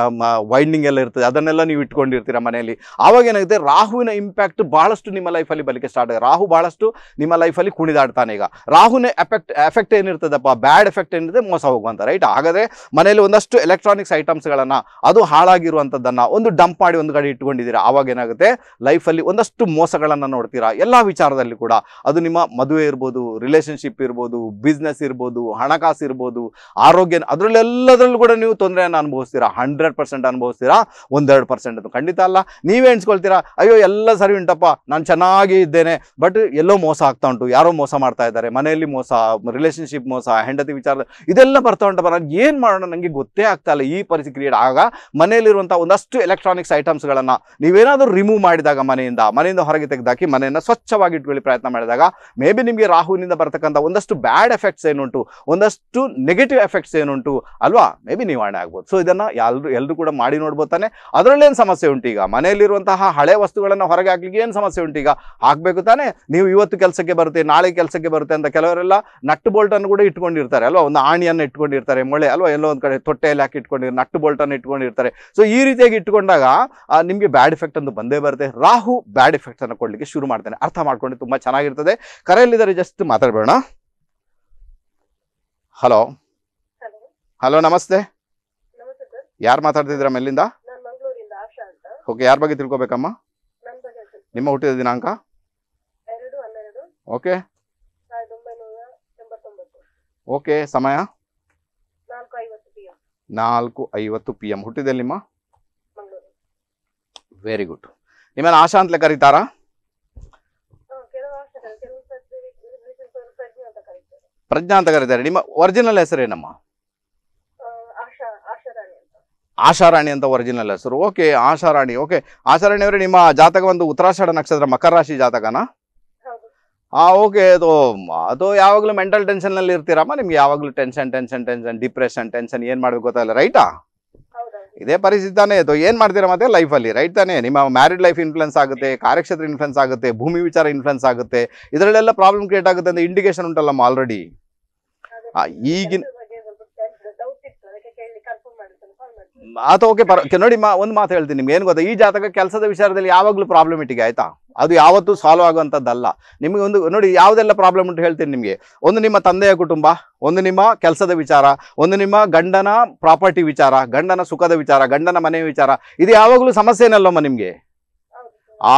ವೈಂಡಿಂಗ್ ಎಲ್ಲ ಇರ್ತದೆ ಅದನ್ನೆಲ್ಲ ನೀವು ಇಟ್ಕೊಂಡಿರ್ತೀರ ಮನೆಯಲ್ಲಿ ಆವಾಗ ಏನಾಗುತ್ತೆ ರಾಹುವಿನ ಇಂಪ್ಯಾಕ್ಟ್ ಭಾಳಷ್ಟು ನಿಮ್ಮ ಲೈಫಲ್ಲಿ ಬಲಿಕೆ ಸ್ಟಾರ್ಟ್ ಆಗಿದೆ ರಾಹು ಭಾಳಷ್ಟು ನಿಮ್ಮ ಲೈಫಲ್ಲಿ ಕುಣಿದಾಡ್ತಾನೆ ಈಗ ರಾಹುನ ಎಫೆಕ್ಟ್ ಎಫೆಕ್ಟ್ ಏನಿರ್ತದಪ್ಪ ಬ್ಯಾಡ್ ಎಫೆಕ್ಟ್ ಏನಿದೆ ಮೋಸ ಹೋಗುವಂಥ ರೈಟ್ ಹಾಗಾದರೆ ಮನೆಯಲ್ಲಿ ಒಂದಷ್ಟು ಎಲೆಕ್ಟ್ರಾನಿಕ್ಸ್ ಐಟಮ್ಸ್ಗಳನ್ನು ಅದು ಹಾಳಾಗಿ ಆಗಿರುವಂಥದ್ದನ್ನ ಒಂದು ಡಂಪ್ ಮಾಡಿ ಒಂದು ಕಡೆ ಇಟ್ಕೊಂಡಿದ್ದೀರಾ ಆವಾಗ ಏನಾಗುತ್ತೆ ಲೈಫಲ್ಲಿ ಒಂದಷ್ಟು ಮೋಸಗಳನ್ನು ನೋಡ್ತೀರಾ ಎಲ್ಲ ವಿಚಾರದಲ್ಲಿ ಕೂಡ ಅದು ನಿಮ್ಮ ಮದುವೆ ಇರ್ಬೋದು ರಿಲೇಷನ್ಶಿಪ್ ಇರ್ಬೋದು ಬಿಸ್ನೆಸ್ ಇರ್ಬೋದು ಹಣಕಾಸು ಇರ್ಬೋದು ಆರೋಗ್ಯ ಅದರಲ್ಲೆಲ್ಲದರಲ್ಲೂ ಕೂಡ ನೀವು ತೊಂದರೆಯನ್ನು ಅನುಭವಿಸ್ತೀರಾ ಹಂಡ್ರೆಡ್ ಪರ್ಸೆಂಟ್ ಅನುಭವಿಸ್ತೀರಾ ಒಂದೆರಡು ಪರ್ಸೆಂಟ್ ಅದು ಖಂಡಿತ ಅಲ್ಲ ನೀವೇ ಎಣಿಸ್ಕೊಳ್ತೀರಾ ಅಯ್ಯೋ ಎಲ್ಲ ಸರಿ ಉಂಟಪ್ಪ ನಾನು ಚೆನ್ನಾಗಿ ಇದ್ದೇನೆ ಬಟ್ ಎಲ್ಲೋ ಮೋಸ ಆಗ್ತಾ ಉಂಟು ಯಾರೋ ಮೋಸ ಮಾಡ್ತಾ ಇದ್ದಾರೆ ಮನೆಯಲ್ಲಿ ಮೋಸ ರಿಲೇಷನ್ಶಿಪ್ ಮೋಸ ಹೆಂಡತಿ ವಿಚಾರ ಇದೆಲ್ಲ ಬರ್ತಾ ಉಂಟಪ್ಪ ನಾನು ಏನು ಮಾಡೋಣ ನನಗೆ ಗೊತ್ತೇ ಆಗ್ತಾ ಇಲ್ಲ ಈ ಪರಿಸ್ಥಿತಿ ಕ್ರಿಯೇಟ್ ಆಗ ಮನೆಯಲ್ಲಿ ಮನೆಯಲ್ಲಿರುವಂಥ ಒಂದಷ್ಟು ಎಲೆಕ್ಟ್ರಾನಿಕ್ಸ್ ಐಟಮ್ಸ್ಗಳನ್ನು ನೀವೇನಾದರೂ ರಿಮೂವ್ ಮಾಡಿದಾಗ ಮನೆಯಿಂದ ಮನೆಯಿಂದ ಹೊರಗೆ ತೆಗೆದಾಕಿ ಮನೆಯನ್ನ ಸ್ವಚ್ಛವಾಗಿ ಇಟ್ಕೊಳ್ಳಿ ಪ್ರಯತ್ನ ಮಾಡಿದಾಗ ಮೇ ಬಿ ನಿಮಗೆ ರಾಹುವಿನಿಂದ ಬರತಕ್ಕಂತ ಒಂದಷ್ಟು ಬ್ಯಾಡ್ ಎಫೆಕ್ಟ್ಸ್ ಏನುಂಟು ಒಂದಷ್ಟು ನೆಗೆಟಿವ್ ಎಫೆಕ್ಟ್ಸ್ ಏನುಂಟು ಅಲ್ವಾ ಮೇ ಬಿ ನಿವಾರಣೆ ಆಗ್ಬೋದು ಸೊ ಇದನ್ನ ಎಲ್ಲರೂ ಎಲ್ಲರೂ ಕೂಡ ಮಾಡಿ ನೋಡ್ಬೋದು ತಾನೆ ಅದರಲ್ಲೇನು ಸಮಸ್ಯೆ ಉಂಟು ಈಗ ಮನೆಯಲ್ಲಿರುವಂತಹ ಹಳೆ ವಸ್ತುಗಳನ್ನು ಹೊರಗೆ ಹಾಕ್ಲಿಕ್ಕೆ ಏನು ಸಮಸ್ಯೆ ಉಂಟು ಈಗ ಹಾಕಬೇಕು ತಾನೆ ನೀವು ಇವತ್ತು ಕೆಲಸಕ್ಕೆ ಬರುತ್ತೆ ನಾಳೆ ಕೆಲಸಕ್ಕೆ ಬರುತ್ತೆ ಅಂತ ಕೆಲವರೆಲ್ಲ ನಟ್ಟು ಅನ್ನು ಕೂಡ ಇಟ್ಕೊಂಡಿರ್ತಾರೆ ಅಲ್ವಾ ಒಂದು ಆಣಿಯನ್ನು ಇಟ್ಕೊಂಡಿರ್ತಾರೆ ಮೊಳೆ ಅಲ್ವಾ ಎಲ್ಲೋ ಒಂದು ಕಡೆ ತೊಟ್ಟೆಯಲ್ಲಿ ಹಾಕಿ ಇಟ್ಕೊಂಡಿರ್ತಾರೆ ನಟ್ಟು ಬೋಲ್ಟನ್ನು ಇಟ್ಕೊಂಡಿರ್ತಾರೆ ಸೊ ಸೊ ಈ ರೀತಿಯಾಗಿ ಇಟ್ಟುಕೊಂಡಾಗ ನಿಮಗೆ ಬ್ಯಾಡ್ ಎಫೆಕ್ಟ್ ಅಂತ ಬಂದೇ ಬರುತ್ತೆ ರಾಹು ಬ್ಯಾಡ್ ಎಫೆಕ್ಟ್ ಅನ್ನು ಕೊಡ್ಲಿಕ್ಕೆ ಶುರು ಮಾಡ್ತೇನೆ ಅರ್ಥ ಮಾಡ್ಕೊಂಡು ತುಂಬಾ ಚೆನ್ನಾಗಿರ್ತದೆ ಕರೆಯಲ್ಲಿದ್ದಾರೆ ಜಸ್ಟ್ ಮಾತಾಡಬೇಡ ಹಲೋ ಹಲೋ ನಮಸ್ತೆ ಯಾರು ಮಾತಾಡ್ತಿದ್ದೀರಾ ಮೇಲಿಂದ ಓಕೆ ಯಾರ ಬಗ್ಗೆ ತಿಳ್ಕೊಬೇಕಮ್ಮ ನಿಮ್ಮ ಹುಟ್ಟಿದ ದಿನಾಂಕ ಓಕೆ ಓಕೆ ಸಮಯ ನಾಲ್ಕು ಐವತ್ತು ಪಿ ಎಂ ಹುಟ್ಟಿದೆಲ್ಲಿಮ್ಮ ವೆರಿ ಗುಡ್ ನಿಮ್ಮನ್ನು ಆಶಾ ಅಂತಲೇ ಕರೀತಾರಾ ಪ್ರಜ್ಞಾ ಅಂತ ಕರೀತಾರೆ ನಿಮ್ಮ ಒರಿಜಿನಲ್ ಹೆಸರೇನಮ್ಮ ಆಶಾರಾಣಿ ಅಂತ ಒರಿಜಿನಲ್ ಹೆಸರು ಓಕೆ ಆಶಾರಾಣಿ ಓಕೆ ಆಶಾರಾಣಿ ಅವರೇ ನಿಮ್ಮ ಜಾತಕ ಒಂದು ಉತ್ತರಾಷಾಢ ನಕ್ಷತ್ರ ಮಕರ ರಾಶಿ ಜಾತಕನಾ ಆ ಓಕೆ ಅದು ಅದು ಯಾವಾಗಲೂ ಮೆಂಟಲ್ ಟೆನ್ಷನ್ನಲ್ಲಿ ಇರ್ತೀರಮ್ಮ ನಿಮ್ಗೆ ಯಾವಾಗಲೂ tension tension tension depression tension ಏನು ಮಾಡಬೇಕು ಗೊತ್ತಾಗಲ್ಲ ರೈಟಾ ಇದೇ ಪರಿಸ್ಥಿತಿ ತಾನೇ ಅಥವಾ ಏನು ಮಾಡ್ತೀರ ಮತ್ತೆ ಲೈಫಲ್ಲಿ ರೈಟ್ ತಾನೇ ನಿಮ್ಮ ಮ್ಯಾರಿಡ್ ಲೈಫ್ ಇನ್ಫ್ಲುಯೆನ್ಸ್ ಆಗುತ್ತೆ ಕಾರ್ಯಕ್ಷೇತ್ರ ಇನ್ಫ್ಲುಯೆನ್ಸ್ ಆಗುತ್ತೆ ಭೂಮಿ ವಿಚಾರ ಇನ್ಫ್ಲುಯೆನ್ಸ್ ಆಗುತ್ತೆ ಇದರಲ್ಲೆಲ್ಲ ಪ್ರಾಬ್ಲಮ್ ಕ್ರಿಯೇಟ್ ಆಗುತ್ತೆ ಅಂತ ಇಂಡಿಕೇಶನ್ ಉಂಟಲ್ಲಮ್ಮ ಆಲ್ರೆಡಿ ಈಗಿನ ಅಥವಾ ಓಕೆ ಪರ ನೋಡಿ ಮಾ ಒಂದು ಮಾತು ಹೇಳ್ತೀನಿ ನಿಮ್ಗೆ ಏನು ಗೊತ್ತಾ ಈ ಜಾತಕ ಕೆಲಸದ ವಿಚಾರದಲ್ಲಿ ಯಾವಾಗಲೂ ಇಟ್ಟಿಗೆ ಆಯಿತಾ ಅದು ಯಾವತ್ತೂ ಸಾಲ್ವ್ ಆಗುವಂಥದ್ದಲ್ಲ ನಿಮಗೆ ಒಂದು ನೋಡಿ ಯಾವುದೆಲ್ಲ ಪ್ರಾಬ್ಲಮ್ ಉಂಟು ಹೇಳ್ತೀನಿ ನಿಮಗೆ ಒಂದು ನಿಮ್ಮ ತಂದೆಯ ಕುಟುಂಬ ಒಂದು ನಿಮ್ಮ ಕೆಲಸದ ವಿಚಾರ ಒಂದು ನಿಮ್ಮ ಗಂಡನ ಪ್ರಾಪರ್ಟಿ ವಿಚಾರ ಗಂಡನ ಸುಖದ ವಿಚಾರ ಗಂಡನ ಮನೆಯ ವಿಚಾರ ಇದು ಯಾವಾಗಲೂ ಸಮಸ್ಯೆನಲ್ಲಮ್ಮ ನಿಮಗೆ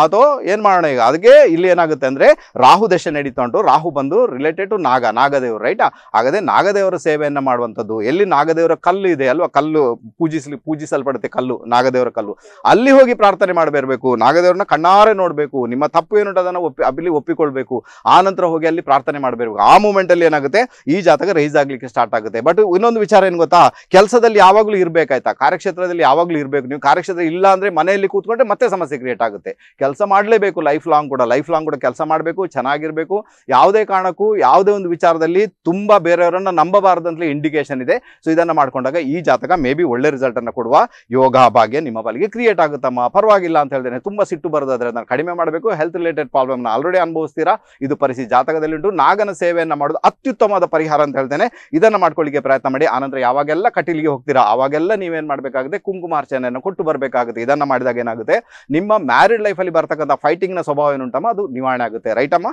ಅದು ಏನು ಮಾಡೋಣ ಈಗ ಅದಕ್ಕೆ ಇಲ್ಲಿ ಏನಾಗುತ್ತೆ ಅಂದ್ರೆ ರಾಹು ದಶೆ ನಡೀತಾ ಉಂಟು ರಾಹು ಬಂದು ರಿಲೇಟೆಡ್ ಟು ನಾಗ ನಾಗದೇವರು ರೈಟ್ ಹಾಗಾದರೆ ನಾಗದೇವರ ಸೇವೆಯನ್ನು ಮಾಡುವಂಥದ್ದು ಎಲ್ಲಿ ನಾಗದೇವರ ಕಲ್ಲು ಇದೆ ಅಲ್ವಾ ಕಲ್ಲು ಪೂಜಿಸಲಿ ಪೂಜಿಸಲ್ಪಡುತ್ತೆ ಕಲ್ಲು ನಾಗದೇವರ ಕಲ್ಲು ಅಲ್ಲಿ ಹೋಗಿ ಪ್ರಾರ್ಥನೆ ಮಾಡಬೇಕು ನಾಗದೇವರನ್ನ ಕಣ್ಣಾರೆ ನೋಡಬೇಕು ನಿಮ್ಮ ತಪ್ಪು ಏನು ಅದನ್ನು ಒಪ್ಪಿ ಅಲ್ಲಿ ಒಪ್ಪಿಕೊಳ್ಬೇಕು ಆ ನಂತರ ಹೋಗಿ ಅಲ್ಲಿ ಪ್ರಾರ್ಥನೆ ಮಾಡಬೇಕು ಆ ಮೂಮೆಂಟಲ್ಲಿ ಏನಾಗುತ್ತೆ ಈ ಜಾತಕ ರೈಸ್ ಆಗಲಿಕ್ಕೆ ಸ್ಟಾರ್ಟ್ ಆಗುತ್ತೆ ಬಟ್ ಇನ್ನೊಂದು ವಿಚಾರ ಏನು ಗೊತ್ತಾ ಕೆಲಸದಲ್ಲಿ ಯಾವಾಗಲೂ ಇರಬೇಕಾಯ್ತಾ ಕಾರ್ಯಕ್ಷೇತ್ರದಲ್ಲಿ ಯಾವಾಗಲೂ ಇರಬೇಕು ನೀವು ಕಾರ್ಯಕ್ಷೇತ್ರ ಇಲ್ಲ ಅಂದ್ರೆ ಮನೆಯಲ್ಲಿ ಕೂತ್ಕೊಂಡ್ರೆ ಮತ್ತೆ ಸಮಸ್ಯೆ ಕ್ರಿಯೇಟ್ ಆಗುತ್ತೆ ಕೆಲಸ ಮಾಡಲೇಬೇಕು ಲೈಫ್ ಲಾಂಗ್ ಕೂಡ ಲೈಫ್ ಲಾಂಗ್ ಕೂಡ ಕೆಲಸ ಮಾಡಬೇಕು ಚೆನ್ನಾಗಿರಬೇಕು ಯಾವುದೇ ಕಾರಣಕ್ಕೂ ಯಾವುದೇ ಒಂದು ವಿಚಾರದಲ್ಲಿ ತುಂಬ ಬೇರೆಯವರನ್ನು ನಂಬಬಾರದಂತಲೇ ಇಂಡಿಕೇಶನ್ ಇದೆ ಸೊ ಇದನ್ನು ಮಾಡಿಕೊಂಡಾಗ ಈ ಜಾತಕ ಮೇ ಬಿ ಒಳ್ಳೆ ರಿಸಲ್ಟನ್ನು ಕೊಡುವ ಯೋಗ ಭಾಗ್ಯ ನಿಮ್ಮ ಬಲಿಗೆ ಕ್ರಿಯೇಟ್ ಆಗುತ್ತಮ್ಮ ಪರವಾಗಿಲ್ಲ ಅಂತ ಹೇಳ್ತೇನೆ ತುಂಬ ಸಿಟ್ಟು ಬರೋದಾದರೆ ಅದನ್ನು ಕಡಿಮೆ ಮಾಡಬೇಕು ಹೆಲ್ತ್ ರಿಲೇಟೆಡ್ ಪ್ರಾಬ್ಲಮ್ನ ಆಲ್ರೆಡಿ ಅನುಭವಿಸ್ತೀರಾ ಇದು ಪರಿಸ್ಥಿತಿ ಜಾತಕದಲ್ಲಿ ನಾಗನ ಸೇವೆಯನ್ನು ಮಾಡೋದು ಅತ್ಯುತ್ತಮವಾದ ಪರಿಹಾರ ಅಂತ ಹೇಳ್ತೇನೆ ಇದನ್ನು ಮಾಡ್ಕೊಳ್ಳಿಕ್ಕೆ ಪ್ರಯತ್ನ ಮಾಡಿ ಆನಂತರ ಯಾವಾಗೆಲ್ಲ ಕಟೀಲಿಗೆ ಹೋಗ್ತೀರಾ ಆವಾಗೆಲ್ಲ ನೀವೇನು ಮಾಡಬೇಕಾಗುತ್ತೆ ಕುಂಕುಮಾರ್ಚನೆಯನ್ನು ಕೊಟ್ಟು ಬರಬೇಕಾಗುತ್ತೆ ಇದನ್ನು ಮಾಡಿದಾಗ ಏನಾಗುತ್ತೆ ನಿಮ್ಮ ಮ್ಯಾರಿಡ್ ಲೈಫ್ ಲೈಫಲ್ಲಿ ಬರ್ತಕ್ಕಂಥ ಫೈಟಿಂಗ್ನ ಸ್ವಭಾವ ಏನುಂಟಮ್ಮ ಅದು ನಿವಾರಣೆ ಆಗುತ್ತೆ ರೈಟ್ ಅಮ್ಮ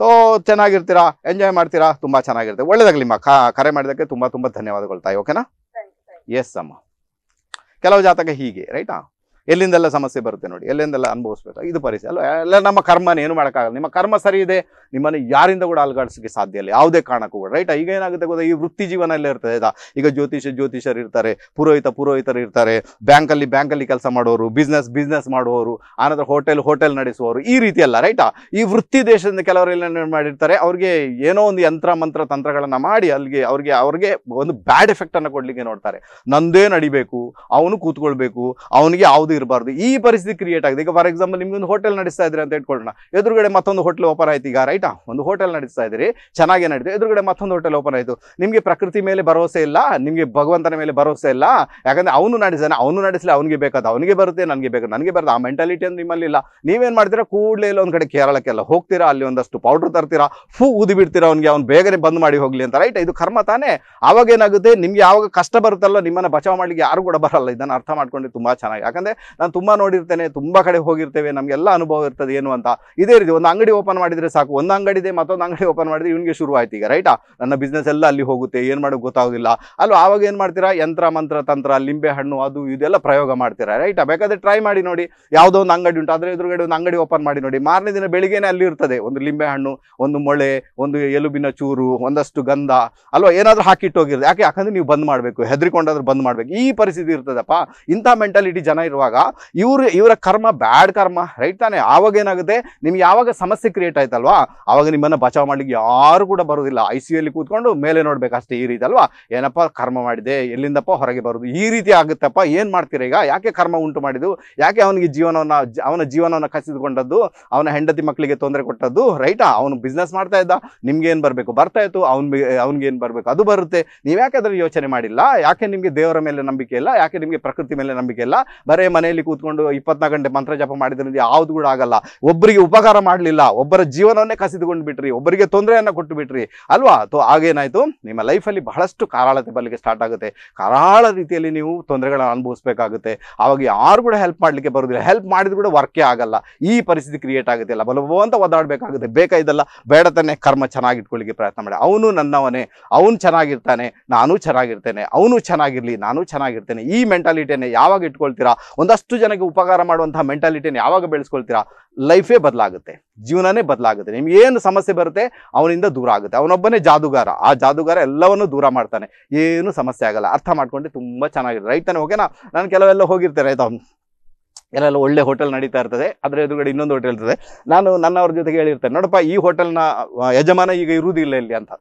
ತೋ ಚೆನ್ನಾಗಿರ್ತೀರಾ ಎಂಜಾಯ್ ಮಾಡ್ತೀರಾ ತುಂಬ ಚೆನ್ನಾಗಿರುತ್ತೆ ಒಳ್ಳೇದಾಗಲಿ ಅಮ್ಮ ಕರೆ ಮಾಡಿದಕ್ಕೆ ತುಂಬ ತುಂಬ ಧನ್ಯವಾದಗಳು ತಾಯಿ ಓಕೆನಾ ಎಸ್ ಅಮ್ಮ ಕೆಲವು ಜಾತಕ ಹೀಗೆ ರೈಟಾ ಎಲ್ಲಿಂದೆಲ್ಲ ಸಮಸ್ಯೆ ಬರುತ್ತೆ ನೋಡಿ ಎಲ್ಲಿಂದೆಲ್ಲ ಅನುಭವಿಸ್ಬೇಕು ಇದು ಪರಿಸ್ಥಿತಿ ಅಲ್ಲ ಎಲ್ಲ ನಮ್ಮ ಕರ್ಮನ ಏನು ಮಾಡೋಕ್ಕಾಗಲ್ಲ ನಿಮ್ಮ ಕರ್ಮ ಸರಿ ಇದೆ ನಿಮ್ಮನ್ನು ಯಾರಿಂದ ಕೂಡ ಅಲ್ಗಾಡಿಸೋಕ್ಕೆ ಸಾಧ್ಯ ಇಲ್ಲ ಯಾವುದೇ ಕಾರಣಕ್ಕೂ ಕೂಡ ರೈಟ್ ಈಗ ಏನಾಗುತ್ತೆ ಗೊತ್ತಾ ಈ ವೃತ್ತಿ ಜೀವನಲ್ಲೇ ಇರ್ತದೆ ಆಯ್ತಾ ಈಗ ಜ್ಯೋತಿಷ ಜ್ಯೋತಿಷರು ಇರ್ತಾರೆ ಪುರೋಹಿತ ಪುರೋಹಿತರು ಇರ್ತಾರೆ ಬ್ಯಾಂಕಲ್ಲಿ ಬ್ಯಾಂಕಲ್ಲಿ ಕೆಲಸ ಮಾಡೋರು ಬಿಸ್ನೆಸ್ ಬಿಸ್ನೆಸ್ ಮಾಡುವವರು ಆನಂತರ ಹೋಟೆಲ್ ಹೋಟೆಲ್ ನಡೆಸುವವರು ಈ ರೀತಿ ಅಲ್ಲ ರೈಟಾ ಈ ವೃತ್ತಿ ದೇಶದಿಂದ ಕೆಲವರೆಲ್ಲ ಮಾಡಿರ್ತಾರೆ ಅವ್ರಿಗೆ ಏನೋ ಒಂದು ಯಂತ್ರ ಮಂತ್ರ ತಂತ್ರಗಳನ್ನು ಮಾಡಿ ಅಲ್ಲಿಗೆ ಅವ್ರಿಗೆ ಅವ್ರಿಗೆ ಒಂದು ಬ್ಯಾಡ್ ಎಫೆಕ್ಟನ್ನು ಕೊಡಲಿಕ್ಕೆ ನೋಡ್ತಾರೆ ನಂದೇ ನಡಿಬೇಕು ಅವನು ಕೂತ್ಕೊಳ್ಬೇಕು ಅವನಿಗೆ ಯಾವುದು ಇರಬಾರ್ದು ಈ ಪರಿಸ್ಥಿತಿ ಕ್ರಿಯೇಟ್ ಆಗಿದೆ ಈಗ ಫಾರ್ ಎಕ್ಸಾಂಪಲ್ ಒಂದು ಹೋಟೆಲ್ ನಡೆಸ್ತಾ ಇದ್ರೆ ಅಂತ ಇಟ್ಕೊಳ್ಳೋಣ ಎದುರುಗಡೆ ಮತ್ತೊಂದು ಹೋಟೆಲ್ ಓಪನ್ ಆಯ್ತು ಈಗ ರೈಟ್ ಆಯಿತಾ ಒಂದು ಹೋಟೆಲ್ ನಡೆಸ್ತಾ ಇದ್ದೀರಿ ಚೆನ್ನಾಗೇ ನಡೀತು ಎದುರುಗಡೆ ಮತ್ತೊಂದು ಹೋಟೆಲ್ ಓಪನ್ ಆಯಿತು ನಿಮಗೆ ಪ್ರಕೃತಿ ಮೇಲೆ ಭರವಸೆ ಇಲ್ಲ ನಿಮಗೆ ಭಗವಂತನ ಮೇಲೆ ಭರವಸೆ ಇಲ್ಲ ಯಾಕಂದರೆ ಅವನು ನಡೆಸಿದಾನೆ ಅವನು ನಡೆಸಲಿ ಅವನಿಗೆ ಬೇಕಾದ ಅವನಿಗೆ ಬರುತ್ತೆ ನನಗೆ ಬೇಕು ನನಗೆ ಬರುತ್ತೆ ಆ ಮೆಂಟಾಲಿಟಿ ಅಂದ್ರೆ ನಿಮ್ಮಲ್ಲಿ ಇಲ್ಲ ನೀವೇನು ಮಾಡ್ತೀರಾ ಕೂಡಲೇ ಇಲ್ಲ ಒಂದು ಕಡೆ ಕೇರಳಕ್ಕೆಲ್ಲ ಹೋಗ್ತೀರಾ ಅಲ್ಲಿ ಒಂದಷ್ಟು ಪೌಡ್ರ್ ತರ್ತೀರಾ ಫು ಊದಿ ಬಿಡ್ತೀರಾ ಅವನಿಗೆ ಅವ್ನು ಬೇಗನೆ ಬಂದ್ ಮಾಡಿ ಹೋಗಲಿ ಅಂತ ರೈಟ್ ಇದು ಕರ್ಮ ತಾನೇ ಅವಾಗ ಏನಾಗುತ್ತೆ ನಿಮ್ಗೆ ಯಾವಾಗ ಕಷ್ಟ ಬರುತ್ತಲ್ಲ ನಿಮ್ಮನ್ನು ಬಚಾವ್ ಮಾಡಲಿಕ್ಕೆ ಯಾರು ಕೂಡ ಬರಲ್ಲ ಇದನ್ನು ಅರ್ಥ ಮಾಡ್ಕೊಂಡು ತುಂಬ ಚೆನ್ನಾಗಿ ಯಾಕಂದರೆ ನಾನು ತುಂಬ ನೋಡಿರ್ತೇನೆ ತುಂಬ ಕಡೆ ಹೋಗಿರ್ತೇವೆ ನಮಗೆಲ್ಲ ಅನುಭವ ಇರ್ತದೆ ಏನು ಅಂತ ಇದೇ ರೀತಿ ಒಂದು ಅಂಗಡಿ ಓಪನ್ ಮಾಡಿದರೆ ಸಾಕು ಒಂದು ಒಂದು ಅಂಗಡಿ ಇದೆ ಮತ್ತೊಂದು ಅಂಗಡಿ ಓಪನ್ ಮಾಡಿದ್ರೆ ಇವನಿಗೆ ಶುರು ಆಯ್ತು ಈಗ ರೈಟಾ ನನ್ನ ಬಿಸ್ನೆಸ್ ಎಲ್ಲ ಅಲ್ಲಿ ಹೋಗುತ್ತೆ ಏನು ಮಾಡೋದು ಗೊತ್ತಾಗೋದಿಲ್ಲ ಅಲ್ವಾ ಆವಾಗ ಏನು ಮಾಡ್ತೀರಾ ಯಂತ್ರ ಮಂತ್ರ ತಂತ್ರ ಲಿಂಬೆ ಹಣ್ಣು ಅದು ಇದೆಲ್ಲ ಪ್ರಯೋಗ ಮಾಡ್ತೀರಾ ರೈಟಾ ಬೇಕಾದ್ರೆ ಟ್ರೈ ಮಾಡಿ ನೋಡಿ ಯಾವುದೋ ಒಂದು ಅಂಗಡಿ ಉಂಟು ಅದರ ಎದುರುಗಡೆ ಒಂದು ಅಂಗಡಿ ಓಪನ್ ಮಾಡಿ ನೋಡಿ ಮಾರನೇ ದಿನ ಬೆಳಿಗ್ಗೆನೇ ಅಲ್ಲಿ ಇರ್ತದೆ ಒಂದು ಲಿಂಬೆ ಹಣ್ಣು ಒಂದು ಮೊಳೆ ಒಂದು ಎಲುಬಿನ ಚೂರು ಒಂದಷ್ಟು ಗಂಧ ಅಲ್ವಾ ಏನಾದರೂ ಹಾಕಿಟ್ಟೋಗಿರೋದು ಯಾಕೆ ಯಾಕಂದ್ರೆ ನೀವು ಬಂದ್ ಮಾಡಬೇಕು ಹೆದರಿಕೊಂಡಾದ್ರೂ ಬಂದ್ ಮಾಡಬೇಕು ಈ ಪರಿಸ್ಥಿತಿ ಇರ್ತದಪ್ಪ ಇಂಥ ಮೆಂಟಾಲಿಟಿ ಜನ ಇರುವಾಗ ಇವರು ಇವರ ಕರ್ಮ ಬ್ಯಾಡ್ ಕರ್ಮ ರೈಟ್ ತಾನೆ ಆವಾಗ ಏನಾಗುತ್ತೆ ನಿಮ್ಗೆ ಯಾವಾಗ ಸಮಸ್ಯೆ ಕ್ರಿಯೇಟ್ ಆಯ್ತಲ್ವಾ ಅವಾಗ ನಿಮ್ಮನ್ನು ಬಚಾವ್ ಮಾಡ್ಲಿಕ್ಕೆ ಯಾರು ಕೂಡ ಬರೋದಿಲ್ಲ ಐ ಸಿ ಯಲ್ಲಿ ಕೂತ್ಕೊಂಡು ಮೇಲೆ ನೋಡಬೇಕಷ್ಟೇ ಅಷ್ಟೇ ಈ ರೀತಿ ಅಲ್ವಾ ಏನಪ್ಪ ಕರ್ಮ ಮಾಡಿದೆ ಎಲ್ಲಿಂದಪ್ಪ ಹೊರಗೆ ಬರೋದು ಈ ರೀತಿ ಆಗುತ್ತಪ್ಪ ಏನು ಮಾಡ್ತೀರ ಈಗ ಯಾಕೆ ಕರ್ಮ ಉಂಟು ಮಾಡಿದ್ದು ಯಾಕೆ ಅವನಿಗೆ ಜೀವನವನ್ನು ಅವನ ಜೀವನವನ್ನು ಕಸಿದುಕೊಂಡದ್ದು ಅವನ ಹೆಂಡತಿ ಮಕ್ಕಳಿಗೆ ತೊಂದರೆ ಕೊಟ್ಟದ್ದು ರೈಟಾ ಅವನು ಬಿಸ್ನೆಸ್ ಮಾಡ್ತಾ ಇದ್ದ ನಿಮ್ಗೆ ಏನು ಬರಬೇಕು ಬರ್ತಾ ಇತ್ತು ಅವ್ನಿಗೆ ಅವ್ನಿಗೆ ಏನು ಬರಬೇಕು ಅದು ಬರುತ್ತೆ ನೀವು ಯಾಕೆ ಅದನ್ನು ಯೋಚನೆ ಮಾಡಿಲ್ಲ ಯಾಕೆ ನಿಮಗೆ ದೇವರ ಮೇಲೆ ನಂಬಿಕೆ ಇಲ್ಲ ಯಾಕೆ ನಿಮಗೆ ಪ್ರಕೃತಿ ಮೇಲೆ ನಂಬಿಕೆ ಇಲ್ಲ ಬರೇ ಮನೆಯಲ್ಲಿ ಕೂತ್ಕೊಂಡು ಇಪ್ಪತ್ನಾಲ್ಕು ಗಂಟೆ ಮಂತ್ರ ಜಪ ಮಾಡಿದ್ರಿಂದ ಯಾವುದು ಕೂಡ ಆಗಲ್ಲ ಒಬ್ಬರಿಗೆ ಉಪಕಾರ ಮಾಡಲಿಲ್ಲ ಒಬ್ಬರ ಜೀವನವನ್ನೇ ಕಸಿದುಕೊಂಡು ಬಿಟ್ರಿ ಒಬ್ಬರಿಗೆ ತೊಂದರೆಯನ್ನು ಕೊಟ್ಟು ಬಿಟ್ರಿ ಅಲ್ವಾ ತೋ ಆಗೇನಾಯಿತು ನಿಮ್ಮ ಲೈಫಲ್ಲಿ ಬಹಳಷ್ಟು ಕರಾಳತೆ ಬರಲಿಕ್ಕೆ ಸ್ಟಾರ್ಟ್ ಆಗುತ್ತೆ ಕರಾಳ ರೀತಿಯಲ್ಲಿ ನೀವು ತೊಂದರೆಗಳನ್ನು ಅನುಭವಿಸಬೇಕಾಗುತ್ತೆ ಆವಾಗ ಯಾರು ಕೂಡ ಹೆಲ್ಪ್ ಮಾಡಲಿಕ್ಕೆ ಬರೋದಿಲ್ಲ ಹೆಲ್ಪ್ ಮಾಡಿದ್ರು ಕೂಡ ವರ್ಕೇ ಆಗಲ್ಲ ಈ ಪರಿಸ್ಥಿತಿ ಕ್ರಿಯೇಟ್ ಆಗುತ್ತೆ ಅಲ್ಲ ಬಲಭವ ಅಂತ ಒದ್ದಾಡಬೇಕಾಗುತ್ತೆ ಬೇಕಾಯ್ದಲ್ಲ ಬೇಡ ತಾನೆ ಕರ್ಮ ಚೆನ್ನಾಗಿಟ್ಕೊಳ್ಳಿಕ್ಕೆ ಪ್ರಯತ್ನ ಮಾಡಿ ಅವನು ನನ್ನವನೇ ಅವನು ಚೆನ್ನಾಗಿರ್ತಾನೆ ನಾನು ಚೆನ್ನಾಗಿರ್ತೇನೆ ಅವನು ಚೆನ್ನಾಗಿರಲಿ ನಾನು ಚೆನ್ನಾಗಿರ್ತೇನೆ ಈ ಮೆಂಟಾಲಿಟಿಯನ್ನು ಯಾವಾಗ ಇಟ್ಕೊಳ್ತೀರಾ ಒಂದಷ್ಟು ಜನಕ್ಕೆ ಉಪಕಾರ ಮಾಡುವಂತಹ ಮೆಂಟಾಲಿಟಿಯನ್ನು ಯಾವಾಗ ಬೆಳೆಸ್ಕೊಳ್ತೀರಾ ಲೈಫೇ ಬದಲಾಗುತ್ತೆ ಜೀವನನೇ ಬದಲಾಗುತ್ತೆ ನಿಮಗೆ ಏನು ಸಮಸ್ಯೆ ಬರುತ್ತೆ ಅವನಿಂದ ದೂರ ಆಗುತ್ತೆ ಅವನೊಬ್ಬನೇ ಜಾದುಗಾರ ಆ ಜಾದುಗಾರ ಎಲ್ಲವನ್ನೂ ದೂರ ಮಾಡ್ತಾನೆ ಏನು ಸಮಸ್ಯೆ ಆಗಲ್ಲ ಅರ್ಥ ಮಾಡ್ಕೊಂಡು ತುಂಬ ಚೆನ್ನಾಗಿದೆ ರೈತನೇ ಓಕೆನಾ ನಾನು ಕೆಲವೆಲ್ಲ ಹೋಗಿರ್ತೇನೆ ಆಯ್ತಾ ಎಲ್ಲ ಒಳ್ಳೆ ಹೋಟೆಲ್ ನಡೀತಾ ಇರ್ತದೆ ಅದರ ಎದುರುಗಡೆ ಇನ್ನೊಂದು ಹೋಟೆಲ್ ಇರ್ತದೆ ನಾನು ನನ್ನವ್ರ ಜೊತೆಗೆ ಹೇಳಿರ್ತೇನೆ ನೋಡಪ್ಪ ಈ ಹೋಟೆಲ್ನ ಯಜಮಾನ ಈಗ ಇರುವುದಿಲ್ಲ ಇಲ್ಲಿ ಅಂತ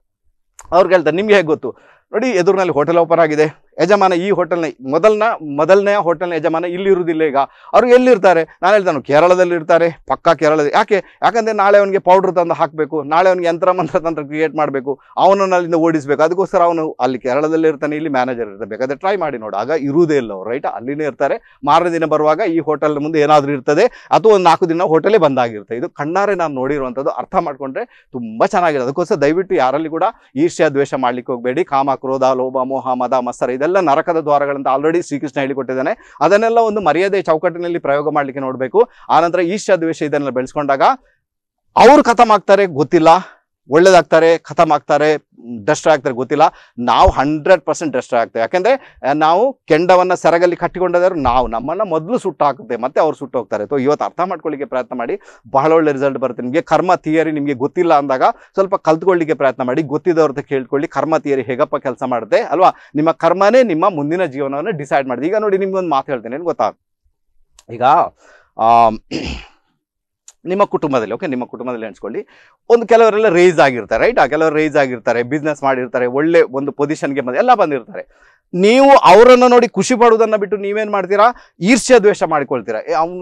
ಅವ್ರು ಕೇಳ್ತಾರೆ ನಿಮ್ಗೆ ಹೇಗೆ ಗೊತ್ತು ನೋಡಿ ಎದುರಿನಲ್ಲಿ ಹೋಟೆಲ್ ಓಪನ್ ಆಗಿದೆ ಯಜಮಾನ ಈ ಹೋಟೆಲ್ನ ಮೊದಲನ ಮೊದಲನೇ ಹೋಟೆಲ್ನ ಯಜಮಾನ ಇಲ್ಲಿರುವುದಿಲ್ಲ ಈಗ ಅವರು ಎಲ್ಲಿರ್ತಾರೆ ನಾನು ಹೇಳ್ತಾನು ಕೇರಳದಲ್ಲಿ ಇರ್ತಾರೆ ಪಕ್ಕಾ ಕೇರಳದ ಯಾಕೆ ಯಾಕಂದರೆ ನಾಳೆ ಅವನಿಗೆ ಪೌಡ್ರ್ ತಂದು ಹಾಕಬೇಕು ನಾಳೆ ಅವನಿಗೆ ಯಂತ್ರ ಮಂತ್ರ ತಂತ್ರ ಕ್ರಿಯೇಟ್ ಮಾಡಬೇಕು ಅವನನ್ನು ಅಲ್ಲಿಂದ ಓಡಿಸಬೇಕು ಅದಕ್ಕೋಸ್ಕರ ಅವನು ಅಲ್ಲಿ ಕೇರಳದಲ್ಲಿ ಇರ್ತಾನೆ ಇಲ್ಲಿ ಮ್ಯಾನೇಜರ್ ಇರಬೇಕು ಬೇಕಾದರೆ ಟ್ರೈ ಮಾಡಿ ನೋಡು ಆಗ ಇರುವುದೇ ಇಲ್ಲ ಅವ್ರು ರೈಟ್ ಅಲ್ಲಿನೇ ಇರ್ತಾರೆ ಮಾರನೇ ದಿನ ಬರುವಾಗ ಈ ಹೋಟೆಲ್ ಮುಂದೆ ಏನಾದರೂ ಇರ್ತದೆ ಅಥವಾ ಒಂದು ನಾಲ್ಕು ದಿನ ಹೋಟೆಲೇ ಬಂದಾಗಿರುತ್ತೆ ಇದು ಕಣ್ಣಾರೆ ನಾನು ನೋಡಿರುವಂಥದ್ದು ಅರ್ಥ ಮಾಡಿಕೊಂಡ್ರೆ ತುಂಬ ಚೆನ್ನಾಗಿರೋದು ಅದಕ್ಕೋಸ್ಕರ ದಯವಿಟ್ಟು ಯಾರಲ್ಲಿ ಕೂಡ ಈರ್ಷ್ಯ ದ್ವೇಷ ಮಾಡಲಿಕ್ಕೆ ಹೋಗಬೇಡಿ ಕಾಮ ಕ್ರೋಧ ಲೋಭ ಮೋಹ ಮದ ಮಸರ ಇದೆಲ್ಲ ನರಕದ ದ್ವಾರಗಳಂತ ಆಲ್ರೆಡಿ ಶ್ರೀಕೃಷ್ಣ ಹೇಳಿಕೊಟ್ಟಿದ್ದಾನೆ ಅದನ್ನೆಲ್ಲ ಒಂದು ಮರ್ಯಾದೆ ಚೌಕಟ್ಟಿನಲ್ಲಿ ಪ್ರಯೋಗ ಮಾಡಲಿಕ್ಕೆ ನೋಡಬೇಕು ಆನಂತರ ಈಶಾ ದ್ವೇಷ ಇದನ್ನೆಲ್ಲ ಬೆಳೆಸ್ಕೊಂಡಾಗ ಅವ್ರು ಕಥಮಾಗ್ತಾರೆ ಗೊತ್ತಿಲ್ಲ ಒಳ್ಳೇದಾಗ್ತಾರೆ ಖತಮ್ ಆಗ್ತಾರೆ ಡಸ್ಟ್ರ ಆಗ್ತಾರೆ ಗೊತ್ತಿಲ್ಲ ನಾವು ಹಂಡ್ರೆಡ್ ಪರ್ಸೆಂಟ್ ಡಸ್ಟ್ರ ಆಗ್ತೇವೆ ಯಾಕೆಂದರೆ ನಾವು ಕೆಂಡವನ್ನು ಸೆರಗಲ್ಲಿ ಕಟ್ಟಿಕೊಂಡಿದ್ರು ನಾವು ನಮ್ಮನ್ನು ಮೊದಲು ಸುಟ್ಟು ಹಾಕುತ್ತೆ ಮತ್ತೆ ಅವ್ರು ಸುಟ್ಟು ಹೋಗ್ತಾರೆ ಸೊ ಇವತ್ತು ಅರ್ಥ ಮಾಡ್ಕೊಳ್ಳಿಕ್ಕೆ ಪ್ರಯತ್ನ ಮಾಡಿ ಬಹಳ ಒಳ್ಳೆ ರಿಸಲ್ಟ್ ಬರುತ್ತೆ ನಿಮಗೆ ಕರ್ಮ ಥಿಯರಿ ನಿಮಗೆ ಗೊತ್ತಿಲ್ಲ ಅಂದಾಗ ಸ್ವಲ್ಪ ಕಲ್ತ್ಕೊಳ್ಳಿಕ್ಕೆ ಪ್ರಯತ್ನ ಮಾಡಿ ಗೊತ್ತಿದ್ದವ್ರದ್ದು ಕೇಳ್ಕೊಳ್ಳಿ ಕರ್ಮ ಥಿಯರಿ ಹೇಗಪ್ಪ ಕೆಲಸ ಮಾಡುತ್ತೆ ಅಲ್ವಾ ನಿಮ್ಮ ಕರ್ಮನೇ ನಿಮ್ಮ ಮುಂದಿನ ಜೀವನವನ್ನು ಡಿಸೈಡ್ ಮಾಡಿದೆ ಈಗ ನೋಡಿ ನಿಮಗೊಂದು ಮಾತು ಹೇಳ್ತೇನೆ ಏನು ಗೊತ್ತಾ ಈಗ ನಿಮ್ಮ ಕುಟುಂಬದಲ್ಲಿ ಓಕೆ ನಿಮ್ಮ ಕುಟುಂಬದಲ್ಲಿ ಅನ್ಸ್ಕೊಳ್ಳಿ ಒಂದು ಕೆಲವರೆಲ್ಲ ರೇಸ್ ಆಗಿರ್ತಾರೆ ರೈಟ್ ಆ ಕೆಲವರು ರೇಸ್ ಆಗಿರ್ತಾರೆ ಬಿಸ್ನೆಸ್ ಮಾಡಿರ್ತಾರೆ ಒಳ್ಳೆ ಒಂದು ಪೊಸಿಷನ್ಗೆ ಬಂದು ಎಲ್ಲ ಬಂದಿರ್ತಾರೆ ನೀವು ಅವರನ್ನು ನೋಡಿ ಖುಷಿ ಪಡುವುದನ್ನು ಬಿಟ್ಟು ನೀವೇನು ಮಾಡ್ತೀರಾ ಈರ್ಷ್ಯ ದ್ವೇಷ ಮಾಡಿಕೊಳ್ತೀರಾ ಅವ್ನು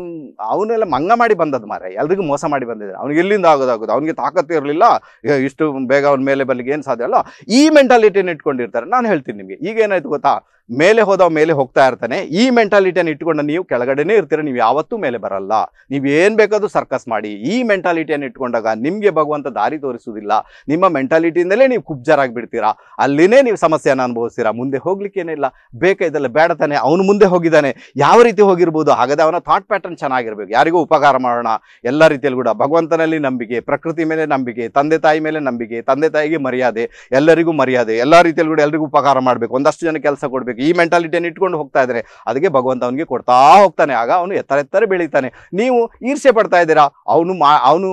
ಅವನ್ನೆಲ್ಲ ಮಂಗ ಮಾಡಿ ಬಂದದ್ದು ಮಾರೆ ಎಲ್ರಿಗೂ ಮೋಸ ಮಾಡಿ ಬಂದಿದ್ದಾರೆ ಅವ್ನಿಗೆ ಎಲ್ಲಿಂದ ಆಗೋದಾಗೋದು ಅವನಿಗೆ ತಾಕತ್ತು ಇರಲಿಲ್ಲ ಇಷ್ಟು ಬೇಗ ಅವನ ಮೇಲೆ ಬಲ್ಲಿಗೆ ಏನು ಸಾಧ್ಯ ಅಲ್ಲ ಈ ಮೆಂಟಾಲಿಟಿನ ಇಟ್ಕೊಂಡಿರ್ತಾರೆ ನಾನು ಹೇಳ್ತೀನಿ ನಿಮಗೆ ಈಗ ಏನಾಯ್ತು ಗೊತ್ತಾ ಮೇಲೆ ಹೋದವ ಮೇಲೆ ಹೋಗ್ತಾ ಇರ್ತಾನೆ ಈ ಮೆಂಟಾಲಿಟಿಯನ್ನು ಇಟ್ಕೊಂಡು ನೀವು ಕೆಳಗಡೆನೇ ಇರ್ತೀರ ನೀವು ಯಾವತ್ತೂ ಮೇಲೆ ಬರಲ್ಲ ನೀವು ಏನ್ ಬೇಕಾದರೂ ಸರ್ಕಸ್ ಮಾಡಿ ಈ ಮೆಂಟಾಲಿಟಿಯನ್ನು ಇಟ್ಕೊಂಡಾಗ ನಿಮಗೆ ಭಗವಂತ ದಾರಿ ತೋರಿಸುವುದಿಲ್ಲ ನಿಮ್ಮ ಮೆಂಟಾಲಿಟಿಯಿಂದಲೇ ನೀವು ಬಿಡ್ತೀರಾ ಅಲ್ಲಿನೇ ನೀವು ಸಮಸ್ಯೆಯನ್ನು ಅನುಭವಿಸ್ತೀರಾ ಮುಂದೆ ಹೋಗ್ಲಿಕ್ಕೇನಿಲ್ಲ ಬೇಕ ಇದೆಲ್ಲ ಬೇಡ ತಾನೆ ಅವನು ಮುಂದೆ ಹೋಗಿದ್ದಾನೆ ಯಾವ ರೀತಿ ಹೋಗಿರ್ಬೋದು ಹಾಗಾದ್ರೆ ಅವನ ಥಾಟ್ ಪ್ಯಾಟರ್ನ್ ಚೆನ್ನಾಗಿರ್ಬೇಕು ಯಾರಿಗೂ ಉಪಕಾರ ಮಾಡೋಣ ಎಲ್ಲ ರೀತಿಯಲ್ಲಿ ಕೂಡ ಭಗವಂತನಲ್ಲಿ ನಂಬಿಕೆ ಪ್ರಕೃತಿ ಮೇಲೆ ನಂಬಿಕೆ ತಂದೆ ತಾಯಿ ಮೇಲೆ ನಂಬಿಕೆ ತಂದೆ ತಾಯಿಗೆ ಮರ್ಯಾದೆ ಎಲ್ಲರಿಗೂ ಮರ್ಯಾದೆ ಎಲ್ಲ ರೀತಿಯಲ್ಲಿ ಕೂಡ ಎಲ್ರಿಗೂ ಉಪಕಾರ ಮಾಡಬೇಕು ಒಂದಷ್ಟು ಜನ ಕೆಲಸ ಕೊಡಬೇಕು ಹೋಗ್ಬೇಕು ಈ ಮೆಂಟಾಲಿಟಿಯನ್ನು ಇಟ್ಕೊಂಡು ಹೋಗ್ತಾ ಇದ್ದಾರೆ ಅದಕ್ಕೆ ಭಗವಂತ ಅವನಿಗೆ ಕೊಡ್ತಾ ಹೋಗ್ತಾನೆ ಆಗ ಅವನು ಎತ್ತರ ಎತ್ತರ ಬೆಳೀತಾನೆ ನೀವು ಈರ್ಷೆ ಪಡ್ತಾ ಇದ್ದೀರಾ ಅವನು ಮಾ ಅವನು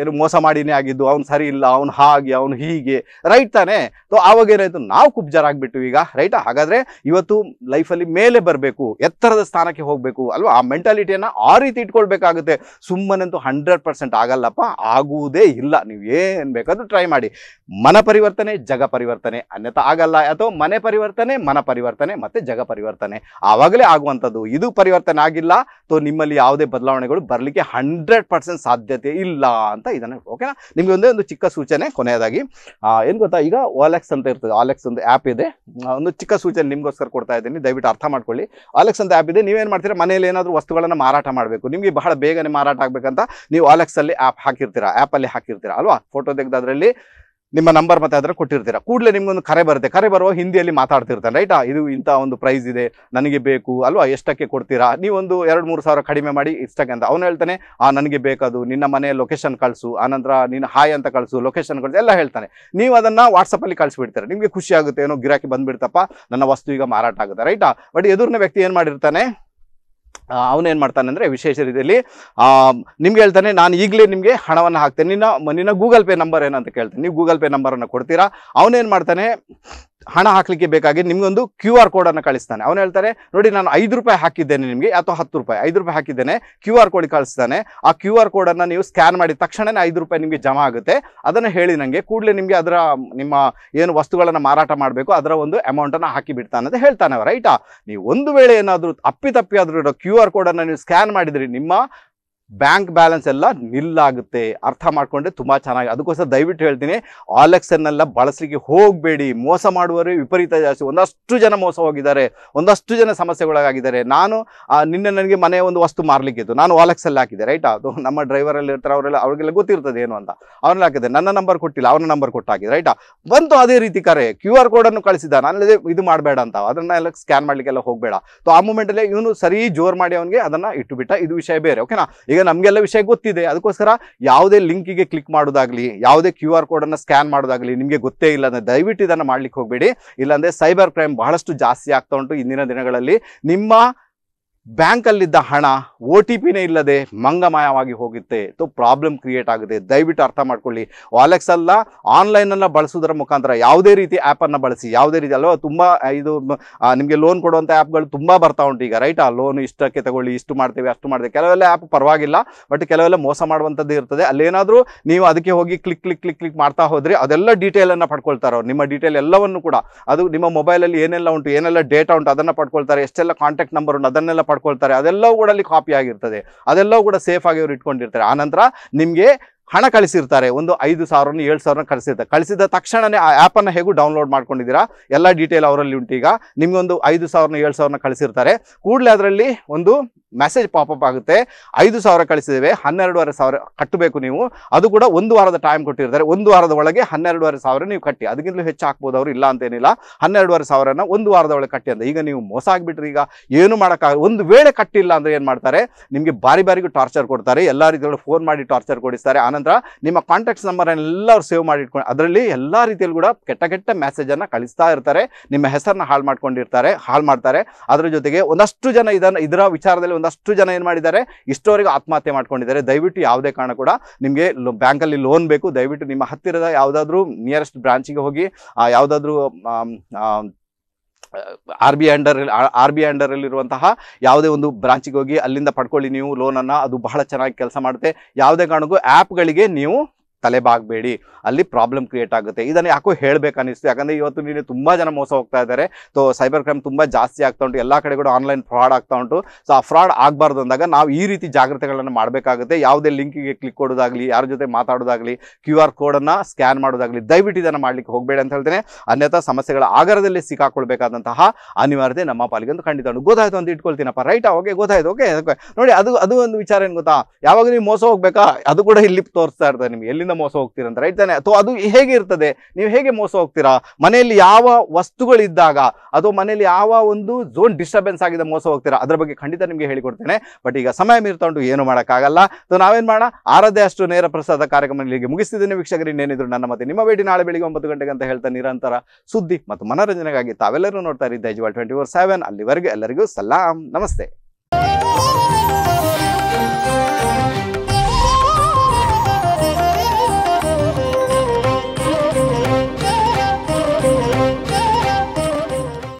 ಏನು ಮೋಸ ಮಾಡಿನೇ ಆಗಿದ್ದು ಅವನು ಸರಿ ಇಲ್ಲ ಅವನು ಹಾಗೆ ಅವನು ಹೀಗೆ ರೈಟ್ ತಾನೆ ಸೊ ಆವಾಗ ಏನಾಯಿತು ನಾವು ಕುಬ್ಜಾರಾಗ್ಬಿಟ್ಟು ಈಗ ರೈಟ್ ಹಾಗಾದರೆ ಇವತ್ತು ಲೈಫಲ್ಲಿ ಮೇಲೆ ಬರಬೇಕು ಎತ್ತರದ ಸ್ಥಾನಕ್ಕೆ ಹೋಗಬೇಕು ಅಲ್ವಾ ಆ ಮೆಂಟಾಲಿಟಿಯನ್ನು ಆ ರೀತಿ ಇಟ್ಕೊಳ್ಬೇಕಾಗುತ್ತೆ ಸುಮ್ಮನೆಂತೂ ಹಂಡ್ರೆಡ್ ಪರ್ಸೆಂಟ್ ಆಗಲ್ಲಪ್ಪ ಆಗುವುದೇ ಇಲ್ಲ ನೀವು ಏನು ಬೇಕಾದರೂ ಟ್ರೈ ಮಾಡಿ ಮನ ಪರಿವರ್ತನೆ ಜಗ ಪರಿವರ್ತನೆ ಅನ್ಯತಾ ಆಗಲ್ಲ ಅಥವಾ ಮನೆ ಪರಿವರ್ತನೆ ಮನ ಪರಿವರ್ತನೆ ಪರಿವರ್ತನೆ ಮತ್ತೆ ಜಗ ಪರಿವರ್ತನೆ ಆವಾಗಲೇ ಆಗುವಂಥದ್ದು ಇದು ಪರಿವರ್ತನೆ ಆಗಿಲ್ಲ ತೋ ನಿಮ್ಮಲ್ಲಿ ಯಾವುದೇ ಬದಲಾವಣೆಗಳು ಬರಲಿಕ್ಕೆ ಹಂಡ್ರೆಡ್ ಪರ್ಸೆಂಟ್ ಸಾಧ್ಯತೆ ಇಲ್ಲ ಅಂತ ಇದನ್ನು ಓಕೆನಾ ನಿಮಗೆ ಒಂದೇ ಒಂದು ಚಿಕ್ಕ ಸೂಚನೆ ಕೊನೆಯದಾಗಿ ಏನು ಗೊತ್ತಾ ಈಗ ಆಲೆಕ್ಸ್ ಅಂತ ಇರ್ತದೆ ಆಲೆಕ್ಸ್ ಒಂದು ಆ್ಯಪ್ ಇದೆ ಒಂದು ಚಿಕ್ಕ ಸೂಚನೆ ನಿಮಗೋಸ್ಕರ ಕೊಡ್ತಾ ಇದ್ದೀನಿ ದಯವಿಟ್ಟು ಅರ್ಥ ಮಾಡ್ಕೊಳ್ಳಿ ಆಲೆಕ್ಸ್ ಅಂತ ಆ್ಯಪ್ ಇದೆ ನೀವೇನು ಮಾಡ್ತೀರಾ ಮನೆಯಲ್ಲಿ ಏನಾದರೂ ವಸ್ತುಗಳನ್ನು ಮಾರಾಟ ಮಾಡಬೇಕು ನಿಮಗೆ ಬಹಳ ಬೇಗನೆ ಮಾರಾಟ ಆಗಬೇಕಂತ ನೀವು ಆಲೆಕ್ಸಲ್ಲಿ ಆ್ಯಪ್ ಹಾಕಿರ್ತೀರಾ ಆ್ಯಪಲ್ಲಿ ಹಾಕಿರ್ತೀರಾ ಅಲ್ವಾ ಫೋಟೋ ತೆಗೆದು ನಿಮ್ಮ ನಂಬರ್ ಮತ್ತೆ ಅದರ ಕೊಟ್ಟಿರ್ತೀರಾ ಕೂಡಲೇ ನಿಮ್ಗೊಂದು ಕರೆ ಬರುತ್ತೆ ಕರೆ ಬರುವ ಹಿಂದಿಯಲ್ಲಿ ಮಾತಾಡ್ತಿರ್ತಾನೆ ರೈಟಾ ಇದು ಇಂಥ ಒಂದು ಪ್ರೈಸ್ ಇದೆ ನನಗೆ ಬೇಕು ಅಲ್ವಾ ಎಷ್ಟಕ್ಕೆ ಕೊಡ್ತೀರಾ ನೀವೊಂದು ಎರಡು ಮೂರು ಸಾವಿರ ಕಡಿಮೆ ಮಾಡಿ ಇಷ್ಟಕ್ಕೆ ಅಂತ ಅವನು ಹೇಳ್ತಾನೆ ಆ ನನಗೆ ಬೇಕದು ನಿನ್ನ ಮನೆ ಲೊಕೇಶನ್ ಕಳಿಸು ಆನಂತರ ನೀನು ಹಾಯ್ ಅಂತ ಕಳಿಸು ಲೊಕೇಶನ್ ಕಳಿಸು ಎಲ್ಲ ಹೇಳ್ತಾನೆ ನೀವು ಅದನ್ನು ವಾಟ್ಸಪ್ಪಲ್ಲಿ ಕಳಿಸ್ಬಿಡ್ತಾರೆ ನಿಮಗೆ ಖುಷಿ ಆಗುತ್ತೆ ಏನೋ ಗಿರಾಕಿ ಬಂದುಬಿಡ್ತಪ್ಪ ನನ್ನ ವಸ್ತು ಈಗ ಮಾರಾಟ ಆಗುತ್ತೆ ರೈಟಾ ಬಟ್ ಎದುರಿನ ವ್ಯಕ್ತಿ ಏನು ಮಾಡಿರ್ತಾನೆ ಅವನೇನು ಮಾಡ್ತಾನೆ ವಿಶೇಷ ರೀತಿಯಲ್ಲಿ ನಿಮ್ಗೆ ಹೇಳ್ತಾನೆ ನಾನು ಈಗಲೇ ನಿಮಗೆ ಹಣವನ್ನು ಹಾಕ್ತೇನೆ ನಿನ್ನ ನಿನ್ನ ಗೂಗಲ್ ಪೇ ನಂಬರ್ ಏನಂತ ಕೇಳ್ತೇನೆ ನೀವು ಗೂಗಲ್ ಪೇ ನಂಬರನ್ನು ಕೊಡ್ತೀರಾ ಅವನೇನು ಮಾಡ್ತಾನೆ ಹಣ ಹಾಕಲಿಕ್ಕೆ ಬೇಕಾಗಿ ನಿಮ್ಗೊಂದು ಕ್ಯೂ ಆರ್ ಕೋಡನ್ನು ಕಳಿಸ್ತಾನೆ ಅವನು ಹೇಳ್ತಾರೆ ನೋಡಿ ನಾನು ಐದು ರೂಪಾಯಿ ಹಾಕಿದ್ದೇನೆ ನಿಮಗೆ ಅಥವಾ ಹತ್ತು ರೂಪಾಯಿ ಐದು ರೂಪಾಯಿ ಹಾಕಿದ್ದೇನೆ ಕ್ಯೂ ಆರ್ ಕೋಡ್ ಕಳಿಸ್ತಾನೆ ಆ ಕ್ಯೂ ಆರ್ ಕೋಡನ್ನು ನೀವು ಸ್ಕ್ಯಾನ್ ಮಾಡಿದ ತಕ್ಷಣನೇ ಐದು ರೂಪಾಯಿ ನಿಮಗೆ ಜಮಾ ಆಗುತ್ತೆ ಅದನ್ನು ಹೇಳಿ ನನಗೆ ಕೂಡಲೇ ನಿಮಗೆ ಅದರ ನಿಮ್ಮ ಏನು ವಸ್ತುಗಳನ್ನು ಮಾರಾಟ ಮಾಡಬೇಕು ಅದರ ಒಂದು ಅಮೌಂಟನ್ನು ಹಾಕಿ ಬಿಡ್ತಾನೆ ಅಂತ ಹೇಳ್ತಾನೆ ರೈಟಾ ನೀವು ಒಂದು ವೇಳೆ ಏನಾದರೂ ಅಪ್ಪಿತಪ್ಪಿ ಆದರೂ ಇರೋ ಕ್ಯೂ ಆರ್ ಕೋಡನ್ನು ನೀವು ಸ್ಕ್ಯಾನ್ ಮಾಡಿದ್ರಿ ನಿಮ್ಮ ಬ್ಯಾಂಕ್ ಬ್ಯಾಲೆನ್ಸ್ ಎಲ್ಲ ನಿಲ್ಲಾಗುತ್ತೆ ಅರ್ಥ ಮಾಡ್ಕೊಂಡ್ರೆ ತುಂಬಾ ಚೆನ್ನಾಗಿ ಅದಕ್ಕೋಸ್ಕರ ದಯವಿಟ್ಟು ಹೇಳ್ತೀನಿ ಆಲೆಕ್ಸನ್ನೆಲ್ಲ ಬಳಸಲಿಕ್ಕೆ ಹೋಗಬೇಡಿ ಮೋಸ ಮಾಡುವವರು ವಿಪರೀತ ಜಾಸ್ತಿ ಒಂದಷ್ಟು ಜನ ಮೋಸ ಹೋಗಿದ್ದಾರೆ ಒಂದಷ್ಟು ಜನ ಸಮಸ್ಯೆಗಳಾಗಿದ್ದಾರೆ ನಾನು ನಿನ್ನೆ ನನಗೆ ಮನೆ ಒಂದು ವಸ್ತು ಮಾರಲಿಕ್ಕಿತ್ತು ನಾನು ಆಲೆಕ್ಸಲ್ಲಿ ಹಾಕಿದೆ ರೈಟ್ ಅದು ನಮ್ಮ ಅಲ್ಲಿ ಇರ್ತಾರೆ ಅವರೆಲ್ಲ ಅವ್ರಿಗೆಲ್ಲ ಗೊತ್ತಿರ್ತದೆ ಏನು ಅಂತ ಅವ್ರನ್ನ ಹಾಕಿದೆ ನನ್ನ ನಂಬರ್ ಕೊಟ್ಟಿಲ್ಲ ಅವನ ನಂಬರ್ ಕೊಟ್ಟಾಗಿದೆ ರೈಟ್ ಬಂತು ಅದೇ ರೀತಿ ಕರೆ ಕ್ಯೂ ಆರ್ ಅನ್ನು ಕಳಿಸಿದ್ದ ನಾನು ಇದು ಮಾಡಬೇಡ ಅಂತ ಅದನ್ನ ಎಲ್ಲ ಸ್ಕ್ಯಾನ್ ಮಾಡ್ಲಿಕ್ಕೆಲ್ಲ ಹೋಗಬೇಡ ಸೊ ಆ ಅಲ್ಲಿ ಇವನು ಸರಿ ಜೋರ್ ಮಾಡಿ ಅವನಿಗೆ ಅದನ್ನ ಇಟ್ಟುಬಿಟ್ಟ ಇದು ವಿಷಯ ಬೇರೆ ಓಕೆನಾ ಈಗ ನಮಗೆಲ್ಲ ವಿಷಯ ಗೊತ್ತಿದೆ ಅದಕ್ಕೋಸ್ಕರ ಯಾವುದೇ ಲಿಂಕಿಗೆ ಕ್ಲಿಕ್ ಮಾಡೋದಾಗಲಿ ಯಾವುದೇ ಕ್ಯೂ ಆರ್ ಕೋಡನ್ನು ಸ್ಕ್ಯಾನ್ ಮಾಡೋದಾಗಲಿ ನಿಮಗೆ ಗೊತ್ತೇ ಇಲ್ಲ ಅಂದರೆ ದಯವಿಟ್ಟು ಇದನ್ನು ಮಾಡ್ಲಿಕ್ಕೆ ಹೋಗಬೇಡಿ ಇಲ್ಲಾಂದರೆ ಸೈಬರ್ ಕ್ರೈಮ್ ಬಹಳಷ್ಟು ಜಾಸ್ತಿ ಆಗ್ತಾ ಉಂಟು ಇಂದಿನ ದಿನಗಳಲ್ಲಿ ನಿಮ್ಮ ಬ್ಯಾಂಕಲ್ಲಿದ್ದ ಹಣ ಒ ಟಿ ಪಿನೇ ಇಲ್ಲದೆ ಮಂಗಮಯವಾಗಿ ಹೋಗುತ್ತೆ ತು ಪ್ರಾಬ್ಲಮ್ ಕ್ರಿಯೇಟ್ ಆಗುತ್ತೆ ದಯವಿಟ್ಟು ಅರ್ಥ ಮಾಡ್ಕೊಳ್ಳಿ ವಾಲೆಕ್ಸ್ ಅಲ್ಲ ಆನ್ಲೈನನ್ನು ಬಳಸೋದ್ರ ಮುಖಾಂತರ ಯಾವುದೇ ರೀತಿ ಆ್ಯಪನ್ನು ಬಳಸಿ ಯಾವುದೇ ರೀತಿ ಅಲ್ವಾ ತುಂಬ ಇದು ನಿಮಗೆ ಲೋನ್ ಕೊಡುವಂಥ ಆ್ಯಪ್ಗಳು ತುಂಬ ಬರ್ತಾ ಉಂಟು ಈಗ ರೈಟ್ ಆ ಲೋನ್ ಇಷ್ಟಕ್ಕೆ ತಗೊಳ್ಳಿ ಇಷ್ಟು ಮಾಡ್ತೇವೆ ಅಷ್ಟು ಮಾಡ್ತೇವೆ ಕೆಲವೆಲ್ಲ ಆ್ಯಪ್ ಪರವಾಗಿಲ್ಲ ಬಟ್ ಕೆಲವೆಲ್ಲ ಮೋಸ ಮಾಡುವಂಥದ್ದು ಇರ್ತದೆ ಅಲ್ಲೇನಾದರೂ ನೀವು ಅದಕ್ಕೆ ಹೋಗಿ ಕ್ಲಿಕ್ ಕ್ಲಿಕ್ ಕ್ಲಿಕ್ ಕ್ಲಿಕ್ ಮಾಡ್ತಾ ಹೋದರೆ ಅದೆಲ್ಲ ಡೀಟೇಲನ್ನು ಪಡ್ಕೊಳ್ತಾರೋ ನಿಮ್ಮ ಡೀಟೇಲ್ ಎಲ್ಲವನ್ನು ಕೂಡ ಅದು ನಿಮ್ಮ ಮೊಬೈಲಲ್ಲಿ ಏನೆಲ್ಲ ಉಂಟು ಏನೆಲ್ಲ ಡೇಟಾ ಉಂಟು ಅದನ್ನು ಪಡ್ಕೊಳ್ತಾರೆ ಎಷ್ಟೆಲ್ಲ ಕಾಂಟ್ಯಾಕ್ಟ್ ನಂಬರ್ ಉಂಟು ಅದನ್ನೆಲ್ಲ ಪಡ್ಕೊಳ್ತಾರೆ ಅದೆಲ್ಲವೂ ಕೂಡ ಅಲ್ಲಿ ಕಾಪಿ ಆಗಿರ್ತದೆ ಅದೆಲ್ಲವೂ ಕೂಡ ಸೇಫ್ ಆಗಿ ಅವ್ರು ಇಟ್ಕೊಂಡಿರ್ತಾರೆ ಆನಂತರ ನಿಮಗೆ ಹಣ ಕಳಿಸಿರ್ತಾರೆ ಒಂದು ಐದು ಸಾವಿರನ ಏಳು ಸಾವಿರನ ಕಳಿಸಿರ್ತಾರೆ ಕಳಿಸಿದ ತಕ್ಷಣನೇ ಆ ಆ್ಯಪನ್ನು ಹೇಗೂ ಡೌನ್ಲೋಡ್ ಮಾಡ್ಕೊಂಡಿದ್ದೀರಾ ಎಲ್ಲ ಡೀಟೇಲ್ ಅವರಲ್ಲಿ ಉಂಟು ಈಗ ಒಂದು ಐದು ಸಾವಿರ ಏಳು ಸಾವಿರನ ಕಳಿಸಿರ್ತಾರೆ ಕೂಡಲೇ ಅದರಲ್ಲಿ ಒಂದು ಮೆಸೇಜ್ ಪಾಪಪ್ ಆಗುತ್ತೆ ಐದು ಸಾವಿರ ಕಳಿಸಿದ್ದೇವೆ ಹನ್ನೆರಡುವರೆ ಸಾವಿರ ಕಟ್ಟಬೇಕು ನೀವು ಅದು ಕೂಡ ಒಂದು ವಾರದ ಟೈಮ್ ಕೊಟ್ಟಿರ್ತಾರೆ ಒಂದು ವಾರದ ಒಳಗೆ ಹನ್ನೆರಡುವರೆ ಸಾವಿರ ನೀವು ಕಟ್ಟಿ ಅದಕ್ಕಿಂತಲೂ ಹೆಚ್ಚು ಹಾಕ್ಬೋದು ಅವರು ಇಲ್ಲ ಅಂತೇನಿಲ್ಲ ಹನ್ನೆರಡುವರೆ ಸಾವಿರನ ಒಂದು ವಾರದ ಒಳಗೆ ಕಟ್ಟಿ ಅಂತ ಈಗ ನೀವು ಮೋಸ ಆಗಿಬಿಟ್ರಿ ಈಗ ಏನು ಮಾಡೋಕ್ಕಾಗ ಒಂದು ವೇಳೆ ಕಟ್ಟಿಲ್ಲ ಅಂದರೆ ಏನು ಮಾಡ್ತಾರೆ ನಿಮಗೆ ಬಾರಿ ಬಾರಿಗೂ ಟಾರ್ಚರ್ ಕೊಡ್ತಾರೆ ಎಲ್ಲ ರೀತಿಯಲ್ಲೂ ಫೋನ್ ಮಾಡಿ ಟಾರ್ಚರ್ ಕೊಡಿಸ್ತಾರೆ ಆನಂತರ ನಿಮ್ಮ ಕಾಂಟ್ಯಾಕ್ಟ್ಸ್ ಅವ್ರು ಸೇವ್ ಮಾಡಿ ಇಟ್ಕೊಂಡು ಅದರಲ್ಲಿ ಎಲ್ಲ ರೀತಿಯಲ್ಲಿ ಕೂಡ ಕೆಟ್ಟ ಕೆಟ್ಟ ಮೆಸೇಜನ್ನು ಕಳಿಸ್ತಾ ಇರ್ತಾರೆ ನಿಮ್ಮ ಹೆಸರನ್ನ ಹಾಳು ಮಾಡ್ಕೊಂಡಿರ್ತಾರೆ ಹಾಳು ಮಾಡ್ತಾರೆ ಅದರ ಜೊತೆಗೆ ಒಂದಷ್ಟು ಜನ ಇದನ್ನು ಇದರ ವಿಚಾರದಲ್ಲಿ ಒಂದಷ್ಟು ಜನ ಏನು ಮಾಡಿದ್ದಾರೆ ಇಷ್ಟವರೆಗೂ ಆತ್ಮಹತ್ಯೆ ಮಾಡ್ಕೊಂಡಿದ್ದಾರೆ ದಯವಿಟ್ಟು ಯಾವುದೇ ಕಾರಣ ಕೂಡ ನಿಮಗೆ ಬ್ಯಾಂಕಲ್ಲಿ ಲೋನ್ ಬೇಕು ದಯವಿಟ್ಟು ನಿಮ್ಮ ಹತ್ತಿರದ ಯಾವುದಾದ್ರೂ ನಿಯರೆಸ್ಟ್ ಬ್ರಾಂಚಿಗೆ ಹೋಗಿ ಯಾವುದಾದ್ರೂ R B under R B ಅಂಡರಲ್ಲಿರುವಂತಹ ಯಾವುದೇ ಒಂದು ಬ್ರಾಂಚಿಗೆ ಹೋಗಿ ಅಲ್ಲಿಂದ ಪಡ್ಕೊಳ್ಳಿ ನೀವು ಲೋನನ್ನು ಅದು ಬಹಳ ಚೆನ್ನಾಗಿ ಕೆಲಸ ಮಾಡುತ್ತೆ ಯಾವುದೇ ಕಾರಣಕ್ಕೂ ಆ್ಯಪ್ಗಳಿಗೆ ನೀವು ತಲೆ ಬಾಗಬೇಡಿ ಅಲ್ಲಿ ಪ್ರಾಬ್ಲಮ್ ಕ್ರಿಯೇಟ್ ಆಗುತ್ತೆ ಇದನ್ನು ಯಾಕೋ ಹೇಳಬೇಕನ್ನಿಸ್ತು ಯಾಕಂದರೆ ಇವತ್ತು ನೀನು ತುಂಬ ಜನ ಮೋಸ ಹೋಗ್ತಾ ಇದ್ದಾರೆ ಸೊ ಸೈಬರ್ ಕ್ರೈಮ್ ತುಂಬ ಜಾಸ್ತಿ ಆಗ್ತಾ ಉಂಟು ಎಲ್ಲ ಕಡೆ ಕೂಡ ಆನ್ಲೈನ್ ಫ್ರಾಡ್ ಆಗ್ತಾ ಉಂಟು ಸೊ ಆ ಫ್ರಾಡ್ ಆಗಬಾರ್ದು ಅಂದಾಗ ನಾವು ಈ ರೀತಿ ಜಾಗ್ರತೆಗಳನ್ನು ಮಾಡಬೇಕಾಗುತ್ತೆ ಯಾವುದೇ ಲಿಂಕಿಗೆ ಕ್ಲಿಕ್ ಕೊಡೋದಾಗಲಿ ಯಾರ ಜೊತೆ ಮಾತಾಡೋದಾಗಲಿ ಕ್ಯೂ ಆರ್ ಕೋಡನ್ನು ಸ್ಕ್ಯಾನ್ ಮಾಡೋದಾಗಲಿ ದಯವಿಟ್ಟು ಇದನ್ನು ಮಾಡಲಿಕ್ಕೆ ಹೋಗಬೇಡ ಅಂತ ಹೇಳ್ತೇನೆ ಅನ್ಯಥಾ ಸಮಸ್ಯೆಗಳ ಆಗರದಲ್ಲಿ ಸಿಕ್ಕಾಕೊಳ್ಬೇಕಾದಂತಹ ಅನಿವಾರ್ಯತೆ ನಮ್ಮ ಪಾಲಿಗೆ ಅಂತ ಖಂಡಿತ ಉಂಟು ಗೊತ್ತಾಯ್ತು ಅಂತ ಇಟ್ಕೊಳ್ತೀನಪ್ಪ ರೈಟ್ ಓಕೆ ಗೊತ್ತಾಯ್ತು ಓಕೆ ನೋಡಿ ಅದು ಅದು ಒಂದು ವಿಚಾರ ಏನು ಗೊತ್ತಾ ಯಾವಾಗ ನೀವು ಮೋಸ ಹೋಗ್ಬೇಕಾ ಅದು ಕೂಡ ಇಲ್ಲಿ ತೋರಿಸ್ತಾ ಇರ್ತದೆ ನಿಮ್ಗೆ ಎಲ್ಲಿಂದ ಮೋಸ ಅಂತ ರೈಟ್ ತಾನೆ ಅಥವಾ ಅದು ಹೇಗೆ ಇರ್ತದೆ ನೀವು ಹೇಗೆ ಮೋಸ ಹೋಗ್ತೀರಾ ಮನೆಯಲ್ಲಿ ಯಾವ ವಸ್ತುಗಳಿದ್ದಾಗ ಅಥವಾ ಮನೆಯಲ್ಲಿ ಯಾವ ಒಂದು ಝೋನ್ ಡಿಸ್ಟರ್ಬೆನ್ಸ್ ಆಗಿದೆ ಮೋಸ ಹೋಗ್ತೀರಾ ಅದ್ರ ಬಗ್ಗೆ ಖಂಡಿತ ನಿಮಗೆ ಹೇಳಿಕೊಡ್ತೇನೆ ಬಟ್ ಈಗ ಸಮಯ ಮೀರ್ತೊಂಡು ಏನು ಮಾಡೋಕ್ಕಾಗಲ್ಲ ಸೊ ನಾವೇನು ಮಾಡೋಣ ಆರದೇ ಅಷ್ಟು ನೇರ ಪ್ರಸಾದ ಕಾರ್ಯಕ್ರಮ ಇಲ್ಲಿಗೆ ಮುಗಿಸ್ತಿದ್ದೇನೆ ವೀಕ್ಷಕರು ಇನ್ನೇನಿದ್ರು ನನ್ನ ಮತ್ತೆ ನಿಮ್ಮ ಭೇಟಿ ನಾಳೆ ಬೆಳಿಗ್ಗೆ ಒಂಬತ್ತು ಗಂಟೆಗೆ ಅಂತ ಹೇಳ್ತಾ ನಿರಂತರ ಸುದ್ದಿ ಮತ್ತು ಮನರಂಜನೆಗಾಗಿ ತಾವೆಲ್ಲರೂ ನೋಡ್ತಾ ಇದ್ದ ಟ್ವೆಂಟಿ ಫೋರ್ ಸೆವೆನ್ ಅಲ್ಲಿವರೆಗೆ ಎಲ್ಲರಿಗೂ ಸಲಾಂ ನಮಸ್ತೆ